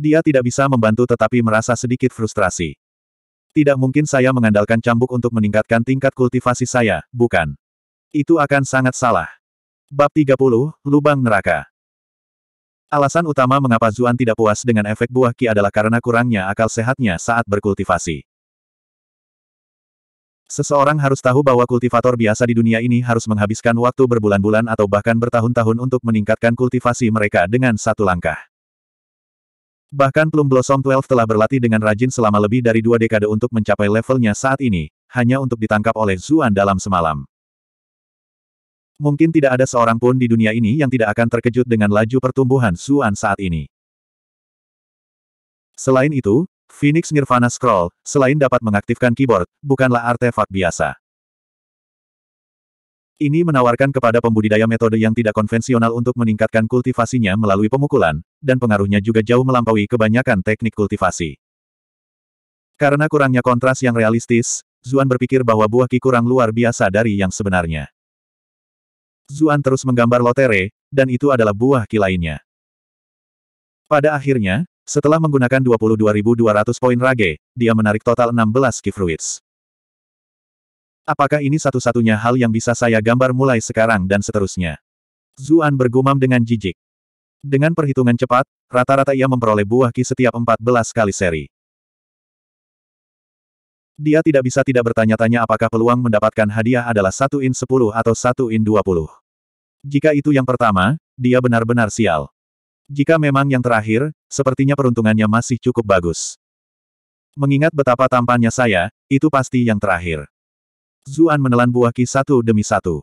Dia tidak bisa membantu tetapi merasa sedikit frustrasi. Tidak mungkin saya mengandalkan cambuk untuk meningkatkan tingkat kultivasi saya, bukan? Itu akan sangat salah. Bab 30, Lubang Neraka Alasan utama mengapa Zuan tidak puas dengan efek buah ki adalah karena kurangnya akal sehatnya saat berkultivasi. Seseorang harus tahu bahwa kultivator biasa di dunia ini harus menghabiskan waktu berbulan-bulan atau bahkan bertahun-tahun untuk meningkatkan kultivasi mereka dengan satu langkah. Bahkan Plum Blossom 12 telah berlatih dengan rajin selama lebih dari dua dekade untuk mencapai levelnya saat ini, hanya untuk ditangkap oleh Zuan dalam semalam. Mungkin tidak ada seorang pun di dunia ini yang tidak akan terkejut dengan laju pertumbuhan Zuan saat ini. Selain itu, Phoenix Nirvana Scroll, selain dapat mengaktifkan keyboard, bukanlah artefak biasa. Ini menawarkan kepada pembudidaya metode yang tidak konvensional untuk meningkatkan kultivasinya melalui pemukulan, dan pengaruhnya juga jauh melampaui kebanyakan teknik kultivasi. Karena kurangnya kontras yang realistis, Zuan berpikir bahwa buah ki kurang luar biasa dari yang sebenarnya. Zuan terus menggambar lotere, dan itu adalah buah ki lainnya. Pada akhirnya, setelah menggunakan 22.200 poin rage, dia menarik total 16 ki fruits. Apakah ini satu-satunya hal yang bisa saya gambar mulai sekarang dan seterusnya? Zuan bergumam dengan jijik. Dengan perhitungan cepat, rata-rata ia memperoleh buah ki setiap 14 kali seri. Dia tidak bisa tidak bertanya-tanya apakah peluang mendapatkan hadiah adalah 1 in 10 atau 1 in 20. Jika itu yang pertama, dia benar-benar sial. Jika memang yang terakhir, sepertinya peruntungannya masih cukup bagus. Mengingat betapa tampannya saya, itu pasti yang terakhir. Zuan menelan buah ki satu demi satu.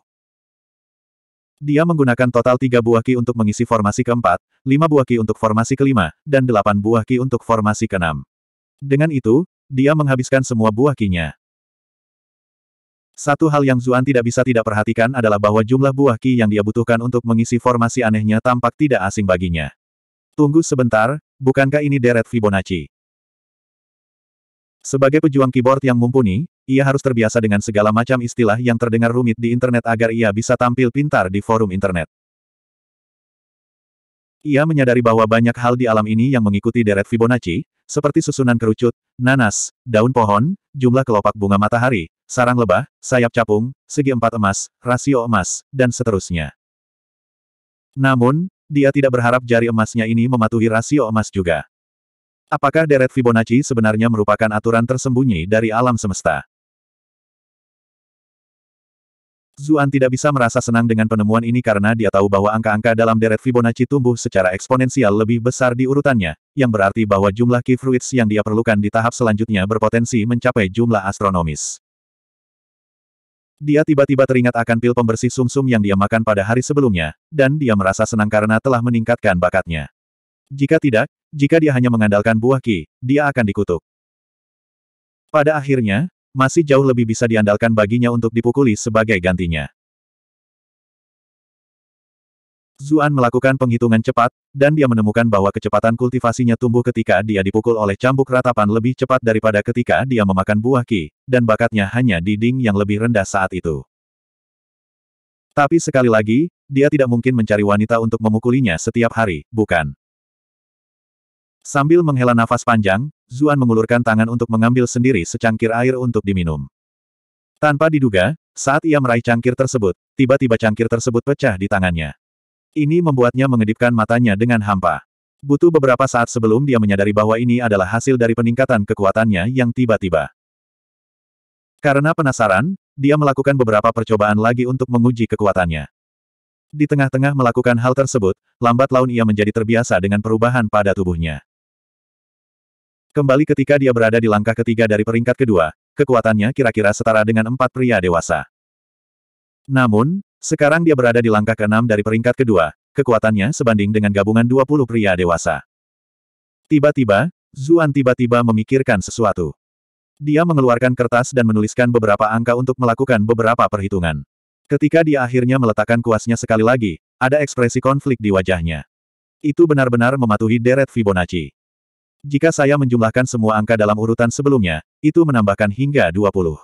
Dia menggunakan total tiga buah ki untuk mengisi formasi keempat, lima buah ki untuk formasi kelima, dan delapan buah ki untuk formasi keenam. Dengan itu, dia menghabiskan semua buah kinya. Satu hal yang Zuan tidak bisa tidak perhatikan adalah bahwa jumlah buah ki yang dia butuhkan untuk mengisi formasi anehnya tampak tidak asing baginya. Tunggu sebentar, bukankah ini deret Fibonacci? Sebagai pejuang keyboard yang mumpuni, ia harus terbiasa dengan segala macam istilah yang terdengar rumit di internet agar ia bisa tampil pintar di forum internet. Ia menyadari bahwa banyak hal di alam ini yang mengikuti deret Fibonacci, seperti susunan kerucut, nanas, daun pohon, jumlah kelopak bunga matahari, sarang lebah, sayap capung, segi empat emas, rasio emas, dan seterusnya. Namun, dia tidak berharap jari emasnya ini mematuhi rasio emas juga. Apakah deret Fibonacci sebenarnya merupakan aturan tersembunyi dari alam semesta? Zuan tidak bisa merasa senang dengan penemuan ini karena dia tahu bahwa angka-angka dalam deret Fibonacci tumbuh secara eksponensial lebih besar di urutannya, yang berarti bahwa jumlah key fruits yang dia perlukan di tahap selanjutnya berpotensi mencapai jumlah astronomis. Dia tiba-tiba teringat akan pil pembersih sumsum -sum yang dia makan pada hari sebelumnya, dan dia merasa senang karena telah meningkatkan bakatnya. Jika tidak, jika dia hanya mengandalkan buah ki, dia akan dikutuk. Pada akhirnya, masih jauh lebih bisa diandalkan baginya untuk dipukuli sebagai gantinya. Zuan melakukan penghitungan cepat, dan dia menemukan bahwa kecepatan kultivasinya tumbuh ketika dia dipukul oleh cambuk ratapan lebih cepat daripada ketika dia memakan buah ki, dan bakatnya hanya di ding yang lebih rendah saat itu. Tapi sekali lagi, dia tidak mungkin mencari wanita untuk memukulinya setiap hari, bukan? Sambil menghela nafas panjang, Zuan mengulurkan tangan untuk mengambil sendiri secangkir air untuk diminum. Tanpa diduga, saat ia meraih cangkir tersebut, tiba-tiba cangkir tersebut pecah di tangannya. Ini membuatnya mengedipkan matanya dengan hampa. Butuh beberapa saat sebelum dia menyadari bahwa ini adalah hasil dari peningkatan kekuatannya yang tiba-tiba. Karena penasaran, dia melakukan beberapa percobaan lagi untuk menguji kekuatannya. Di tengah-tengah melakukan hal tersebut, lambat laun ia menjadi terbiasa dengan perubahan pada tubuhnya. Kembali ketika dia berada di langkah ketiga dari peringkat kedua, kekuatannya kira-kira setara dengan empat pria dewasa. Namun, sekarang dia berada di langkah keenam dari peringkat kedua, kekuatannya sebanding dengan gabungan 20 pria dewasa. Tiba-tiba, Zuan tiba-tiba memikirkan sesuatu. Dia mengeluarkan kertas dan menuliskan beberapa angka untuk melakukan beberapa perhitungan. Ketika dia akhirnya meletakkan kuasnya sekali lagi, ada ekspresi konflik di wajahnya. Itu benar-benar mematuhi deret Fibonacci. Jika saya menjumlahkan semua angka dalam urutan sebelumnya, itu menambahkan hingga 20.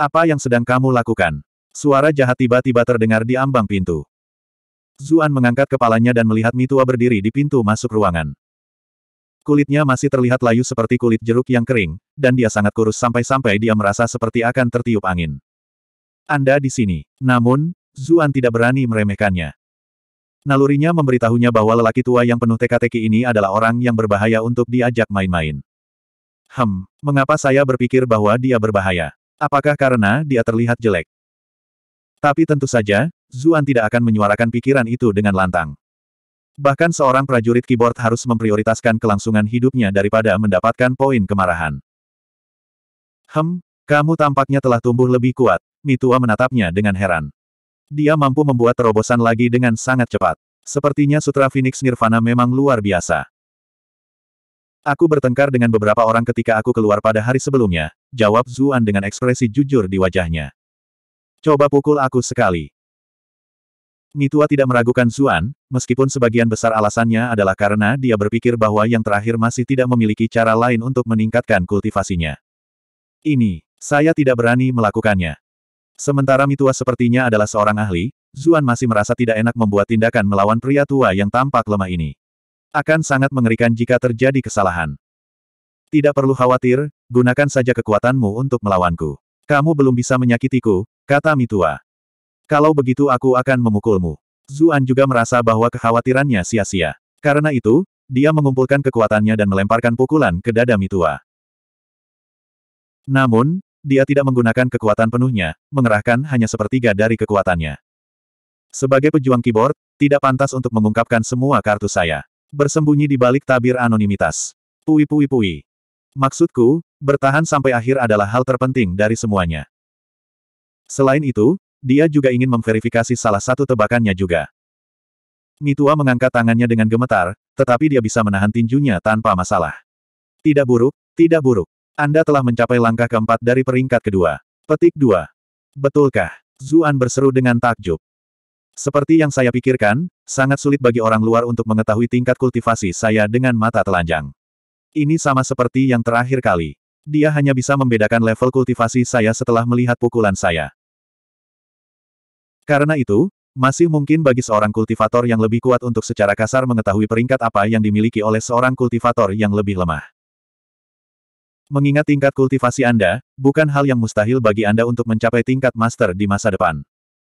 Apa yang sedang kamu lakukan? Suara jahat tiba-tiba terdengar di ambang pintu. Zuan mengangkat kepalanya dan melihat Mitua berdiri di pintu masuk ruangan. Kulitnya masih terlihat layu seperti kulit jeruk yang kering, dan dia sangat kurus sampai-sampai dia merasa seperti akan tertiup angin. Anda di sini. Namun, Zuan tidak berani meremehkannya. Nalurinya memberitahunya bahwa lelaki tua yang penuh teka-teki ini adalah orang yang berbahaya untuk diajak main-main. Hem, mengapa saya berpikir bahwa dia berbahaya? Apakah karena dia terlihat jelek? Tapi tentu saja, Zuan tidak akan menyuarakan pikiran itu dengan lantang. Bahkan seorang prajurit keyboard harus memprioritaskan kelangsungan hidupnya daripada mendapatkan poin kemarahan. Hem, kamu tampaknya telah tumbuh lebih kuat. Mitua menatapnya dengan heran. Dia mampu membuat terobosan lagi dengan sangat cepat. Sepertinya Sutra Phoenix Nirvana memang luar biasa. Aku bertengkar dengan beberapa orang ketika aku keluar pada hari sebelumnya, jawab Zuan dengan ekspresi jujur di wajahnya. Coba pukul aku sekali. Mitua tidak meragukan Zuan, meskipun sebagian besar alasannya adalah karena dia berpikir bahwa yang terakhir masih tidak memiliki cara lain untuk meningkatkan kultivasinya. Ini, saya tidak berani melakukannya. Sementara Mitua sepertinya adalah seorang ahli, Zuan masih merasa tidak enak membuat tindakan melawan pria tua yang tampak lemah ini. Akan sangat mengerikan jika terjadi kesalahan. Tidak perlu khawatir, gunakan saja kekuatanmu untuk melawanku. Kamu belum bisa menyakitiku, kata Mitua. Kalau begitu aku akan memukulmu. Zuan juga merasa bahwa kekhawatirannya sia-sia. Karena itu, dia mengumpulkan kekuatannya dan melemparkan pukulan ke dada Mitua. Namun, dia tidak menggunakan kekuatan penuhnya, mengerahkan hanya sepertiga dari kekuatannya. Sebagai pejuang keyboard, tidak pantas untuk mengungkapkan semua kartu saya. Bersembunyi di balik tabir anonimitas. Pui pui pui. Maksudku, bertahan sampai akhir adalah hal terpenting dari semuanya. Selain itu, dia juga ingin memverifikasi salah satu tebakannya juga. Mitua mengangkat tangannya dengan gemetar, tetapi dia bisa menahan tinjunya tanpa masalah. Tidak buruk, tidak buruk. Anda telah mencapai langkah keempat dari peringkat kedua. Petik 2. Betulkah? Zuan berseru dengan takjub. Seperti yang saya pikirkan, sangat sulit bagi orang luar untuk mengetahui tingkat kultivasi saya dengan mata telanjang. Ini sama seperti yang terakhir kali. Dia hanya bisa membedakan level kultivasi saya setelah melihat pukulan saya. Karena itu, masih mungkin bagi seorang kultivator yang lebih kuat untuk secara kasar mengetahui peringkat apa yang dimiliki oleh seorang kultivator yang lebih lemah. Mengingat tingkat kultivasi Anda, bukan hal yang mustahil bagi Anda untuk mencapai tingkat master di masa depan.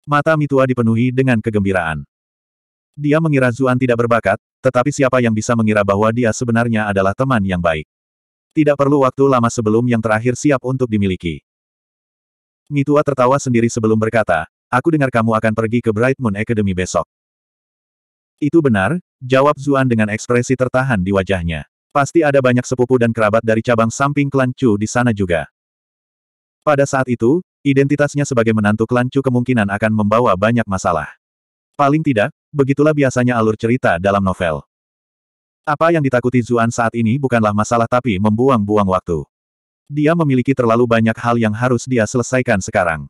Mata Mitua dipenuhi dengan kegembiraan. Dia mengira Zuan tidak berbakat, tetapi siapa yang bisa mengira bahwa dia sebenarnya adalah teman yang baik. Tidak perlu waktu lama sebelum yang terakhir siap untuk dimiliki. Mitua tertawa sendiri sebelum berkata, aku dengar kamu akan pergi ke Bright Moon Academy besok. Itu benar, jawab Zuan dengan ekspresi tertahan di wajahnya. Pasti ada banyak sepupu dan kerabat dari cabang samping klan Chu di sana juga. Pada saat itu, identitasnya sebagai menantu klan Chu kemungkinan akan membawa banyak masalah. Paling tidak, begitulah biasanya alur cerita dalam novel. Apa yang ditakuti Zuan saat ini bukanlah masalah tapi membuang-buang waktu. Dia memiliki terlalu banyak hal yang harus dia selesaikan sekarang.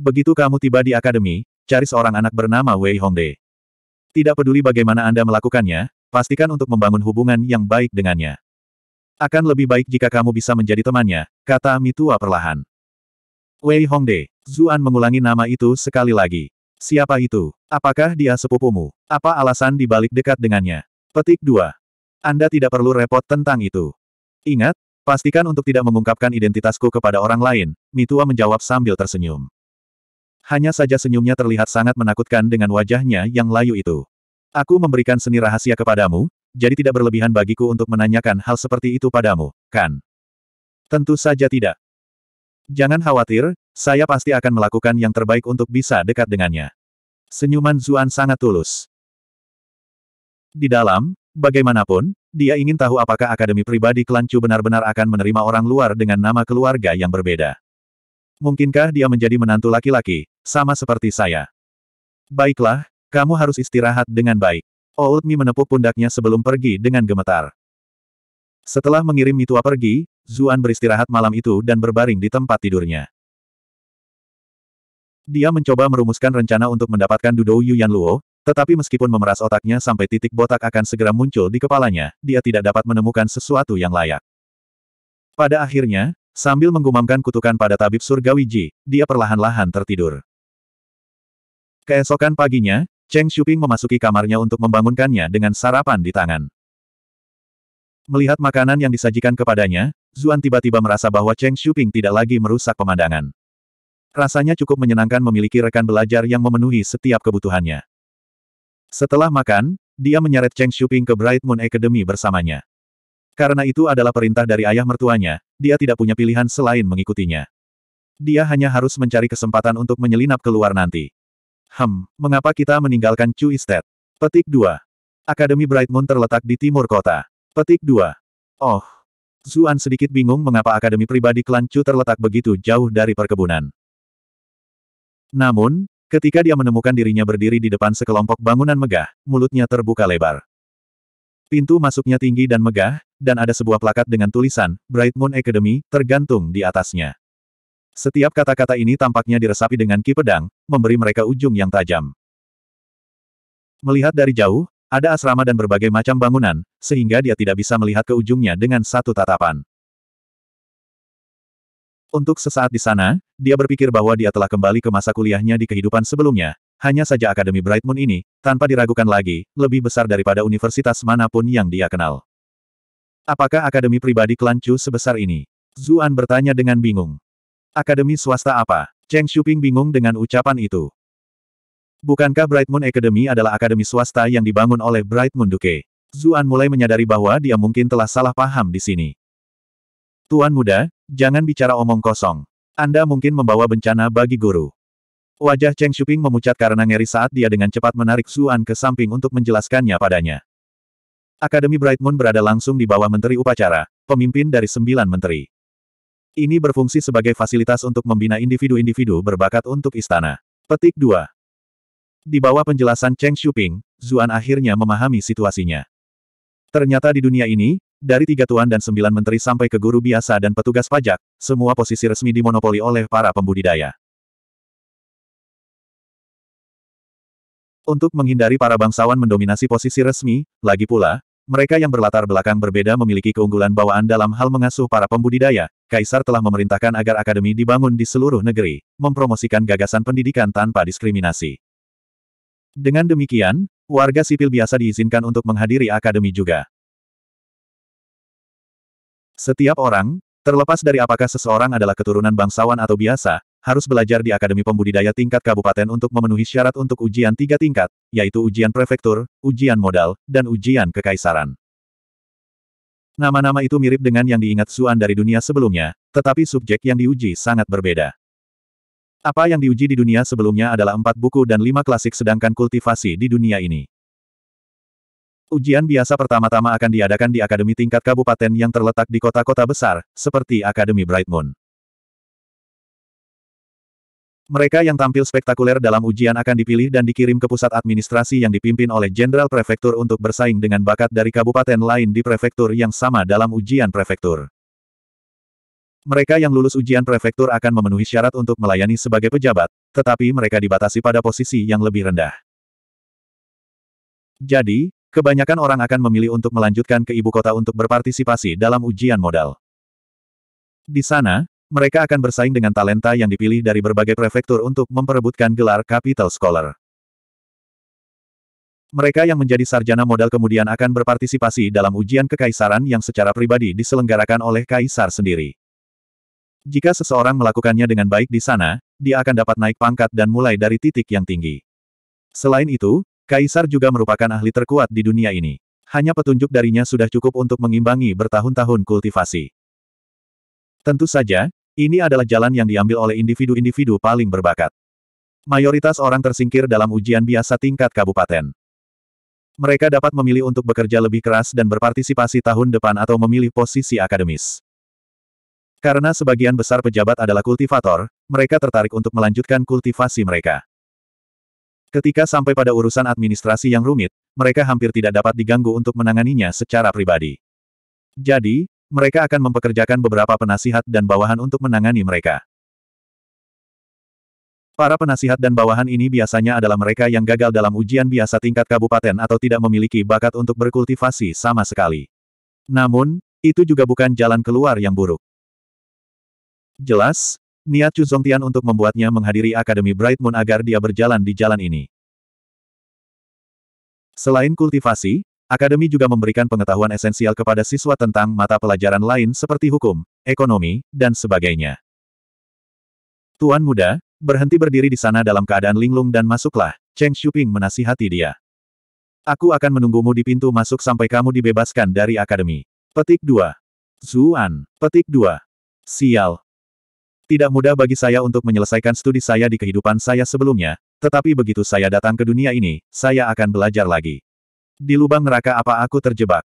Begitu kamu tiba di akademi, cari seorang anak bernama Wei Hongde. Tidak peduli bagaimana Anda melakukannya, pastikan untuk membangun hubungan yang baik dengannya. Akan lebih baik jika kamu bisa menjadi temannya, kata Mitua perlahan. Wei Hongde, Zuan mengulangi nama itu sekali lagi. Siapa itu? Apakah dia sepupumu? Apa alasan dibalik dekat dengannya? Petik 2. Anda tidak perlu repot tentang itu. Ingat, pastikan untuk tidak mengungkapkan identitasku kepada orang lain, Mitua menjawab sambil tersenyum. Hanya saja senyumnya terlihat sangat menakutkan dengan wajahnya yang layu itu. Aku memberikan seni rahasia kepadamu, jadi tidak berlebihan bagiku untuk menanyakan hal seperti itu padamu, kan? Tentu saja tidak. Jangan khawatir, saya pasti akan melakukan yang terbaik untuk bisa dekat dengannya. Senyuman Zuan sangat tulus. Di dalam, bagaimanapun, dia ingin tahu apakah akademi pribadi Klan benar-benar akan menerima orang luar dengan nama keluarga yang berbeda. Mungkinkah dia menjadi menantu laki-laki, sama seperti saya? Baiklah, kamu harus istirahat dengan baik. Old oh, Mi menepuk pundaknya sebelum pergi dengan gemetar. Setelah mengirim Mitua pergi, Zuan beristirahat malam itu dan berbaring di tempat tidurnya. Dia mencoba merumuskan rencana untuk mendapatkan Dudou Yuyan Luo, tetapi meskipun memeras otaknya sampai titik botak akan segera muncul di kepalanya, dia tidak dapat menemukan sesuatu yang layak. Pada akhirnya, Sambil menggumamkan kutukan pada tabib surgawi Ji, dia perlahan-lahan tertidur. Keesokan paginya, Cheng Shuping memasuki kamarnya untuk membangunkannya dengan sarapan di tangan. Melihat makanan yang disajikan kepadanya, Zuan tiba-tiba merasa bahwa Cheng Shuping tidak lagi merusak pemandangan. Rasanya cukup menyenangkan memiliki rekan belajar yang memenuhi setiap kebutuhannya. Setelah makan, dia menyeret Cheng Shuping ke Bright Moon Academy bersamanya. Karena itu adalah perintah dari ayah mertuanya, dia tidak punya pilihan selain mengikutinya. Dia hanya harus mencari kesempatan untuk menyelinap keluar nanti. Hmm, mengapa kita meninggalkan Chu Estate? Petik 2. Akademi Bright Moon terletak di timur kota. Petik 2. Oh. Zuan sedikit bingung mengapa akademi pribadi klan Chu terletak begitu jauh dari perkebunan. Namun, ketika dia menemukan dirinya berdiri di depan sekelompok bangunan megah, mulutnya terbuka lebar. Pintu masuknya tinggi dan megah, dan ada sebuah plakat dengan tulisan, Bright Moon Academy, tergantung di atasnya. Setiap kata-kata ini tampaknya diresapi dengan ki pedang, memberi mereka ujung yang tajam. Melihat dari jauh, ada asrama dan berbagai macam bangunan, sehingga dia tidak bisa melihat ke ujungnya dengan satu tatapan. Untuk sesaat di sana, dia berpikir bahwa dia telah kembali ke masa kuliahnya di kehidupan sebelumnya, hanya saja Akademi Bright Moon ini, tanpa diragukan lagi, lebih besar daripada universitas manapun yang dia kenal. Apakah akademi pribadi klan Chu sebesar ini? Zuan bertanya dengan bingung. Akademi swasta apa? Cheng Shuping bingung dengan ucapan itu. Bukankah Bright Moon Academy adalah akademi swasta yang dibangun oleh Bright Moon Duke? Zuan mulai menyadari bahwa dia mungkin telah salah paham di sini. Tuan muda, jangan bicara omong kosong. Anda mungkin membawa bencana bagi guru. Wajah Cheng Shuping memucat karena ngeri saat dia dengan cepat menarik Xuan ke samping untuk menjelaskannya padanya. Akademi Bright Moon berada langsung di bawah Menteri Upacara, pemimpin dari sembilan menteri. Ini berfungsi sebagai fasilitas untuk membina individu-individu berbakat untuk istana. Petik 2. Di bawah penjelasan Cheng Shuping, Zuan akhirnya memahami situasinya. Ternyata di dunia ini, dari tiga tuan dan sembilan menteri sampai ke guru biasa dan petugas pajak, semua posisi resmi dimonopoli oleh para pembudidaya. Untuk menghindari para bangsawan mendominasi posisi resmi, lagi pula, mereka yang berlatar belakang berbeda memiliki keunggulan bawaan dalam hal mengasuh para pembudidaya. Kaisar telah memerintahkan agar akademi dibangun di seluruh negeri, mempromosikan gagasan pendidikan tanpa diskriminasi. Dengan demikian, warga sipil biasa diizinkan untuk menghadiri akademi juga. Setiap orang, terlepas dari apakah seseorang adalah keturunan bangsawan atau biasa, harus belajar di Akademi Pembudidaya tingkat kabupaten untuk memenuhi syarat untuk ujian tiga tingkat, yaitu ujian prefektur, ujian modal, dan ujian kekaisaran. Nama-nama itu mirip dengan yang diingat Suan dari dunia sebelumnya, tetapi subjek yang diuji sangat berbeda. Apa yang diuji di dunia sebelumnya adalah empat buku dan lima klasik sedangkan kultivasi di dunia ini. Ujian biasa pertama-tama akan diadakan di akademi tingkat kabupaten yang terletak di kota-kota besar, seperti Akademi Bright Moon. Mereka yang tampil spektakuler dalam ujian akan dipilih dan dikirim ke pusat administrasi yang dipimpin oleh Jenderal Prefektur untuk bersaing dengan bakat dari kabupaten lain di prefektur yang sama dalam ujian prefektur. Mereka yang lulus ujian prefektur akan memenuhi syarat untuk melayani sebagai pejabat, tetapi mereka dibatasi pada posisi yang lebih rendah. Jadi, kebanyakan orang akan memilih untuk melanjutkan ke ibu kota untuk berpartisipasi dalam ujian modal. Di sana, mereka akan bersaing dengan talenta yang dipilih dari berbagai prefektur untuk memperebutkan gelar Capital Scholar. Mereka yang menjadi sarjana modal kemudian akan berpartisipasi dalam ujian kekaisaran yang secara pribadi diselenggarakan oleh kaisar sendiri. Jika seseorang melakukannya dengan baik di sana, dia akan dapat naik pangkat dan mulai dari titik yang tinggi. Selain itu, kaisar juga merupakan ahli terkuat di dunia ini. Hanya petunjuk darinya sudah cukup untuk mengimbangi bertahun-tahun kultivasi. Tentu saja, ini adalah jalan yang diambil oleh individu-individu paling berbakat. Mayoritas orang tersingkir dalam ujian biasa tingkat kabupaten. Mereka dapat memilih untuk bekerja lebih keras dan berpartisipasi tahun depan atau memilih posisi akademis. Karena sebagian besar pejabat adalah kultivator, mereka tertarik untuk melanjutkan kultivasi mereka. Ketika sampai pada urusan administrasi yang rumit, mereka hampir tidak dapat diganggu untuk menanganinya secara pribadi. Jadi, mereka akan mempekerjakan beberapa penasihat dan bawahan untuk menangani mereka. Para penasihat dan bawahan ini biasanya adalah mereka yang gagal dalam ujian biasa tingkat kabupaten atau tidak memiliki bakat untuk berkultivasi sama sekali. Namun, itu juga bukan jalan keluar yang buruk. Jelas, niat Chu Zongtian untuk membuatnya menghadiri Akademi Bright Moon agar dia berjalan di jalan ini. Selain kultivasi, Akademi juga memberikan pengetahuan esensial kepada siswa tentang mata pelajaran lain seperti hukum, ekonomi, dan sebagainya. Tuan muda, berhenti berdiri di sana dalam keadaan linglung dan masuklah, Cheng Shuping menasihati dia. Aku akan menunggumu di pintu masuk sampai kamu dibebaskan dari akademi. Petik 2. Zuan. Petik 2. Sial. Tidak mudah bagi saya untuk menyelesaikan studi saya di kehidupan saya sebelumnya, tetapi begitu saya datang ke dunia ini, saya akan belajar lagi. Di lubang neraka apa aku terjebak?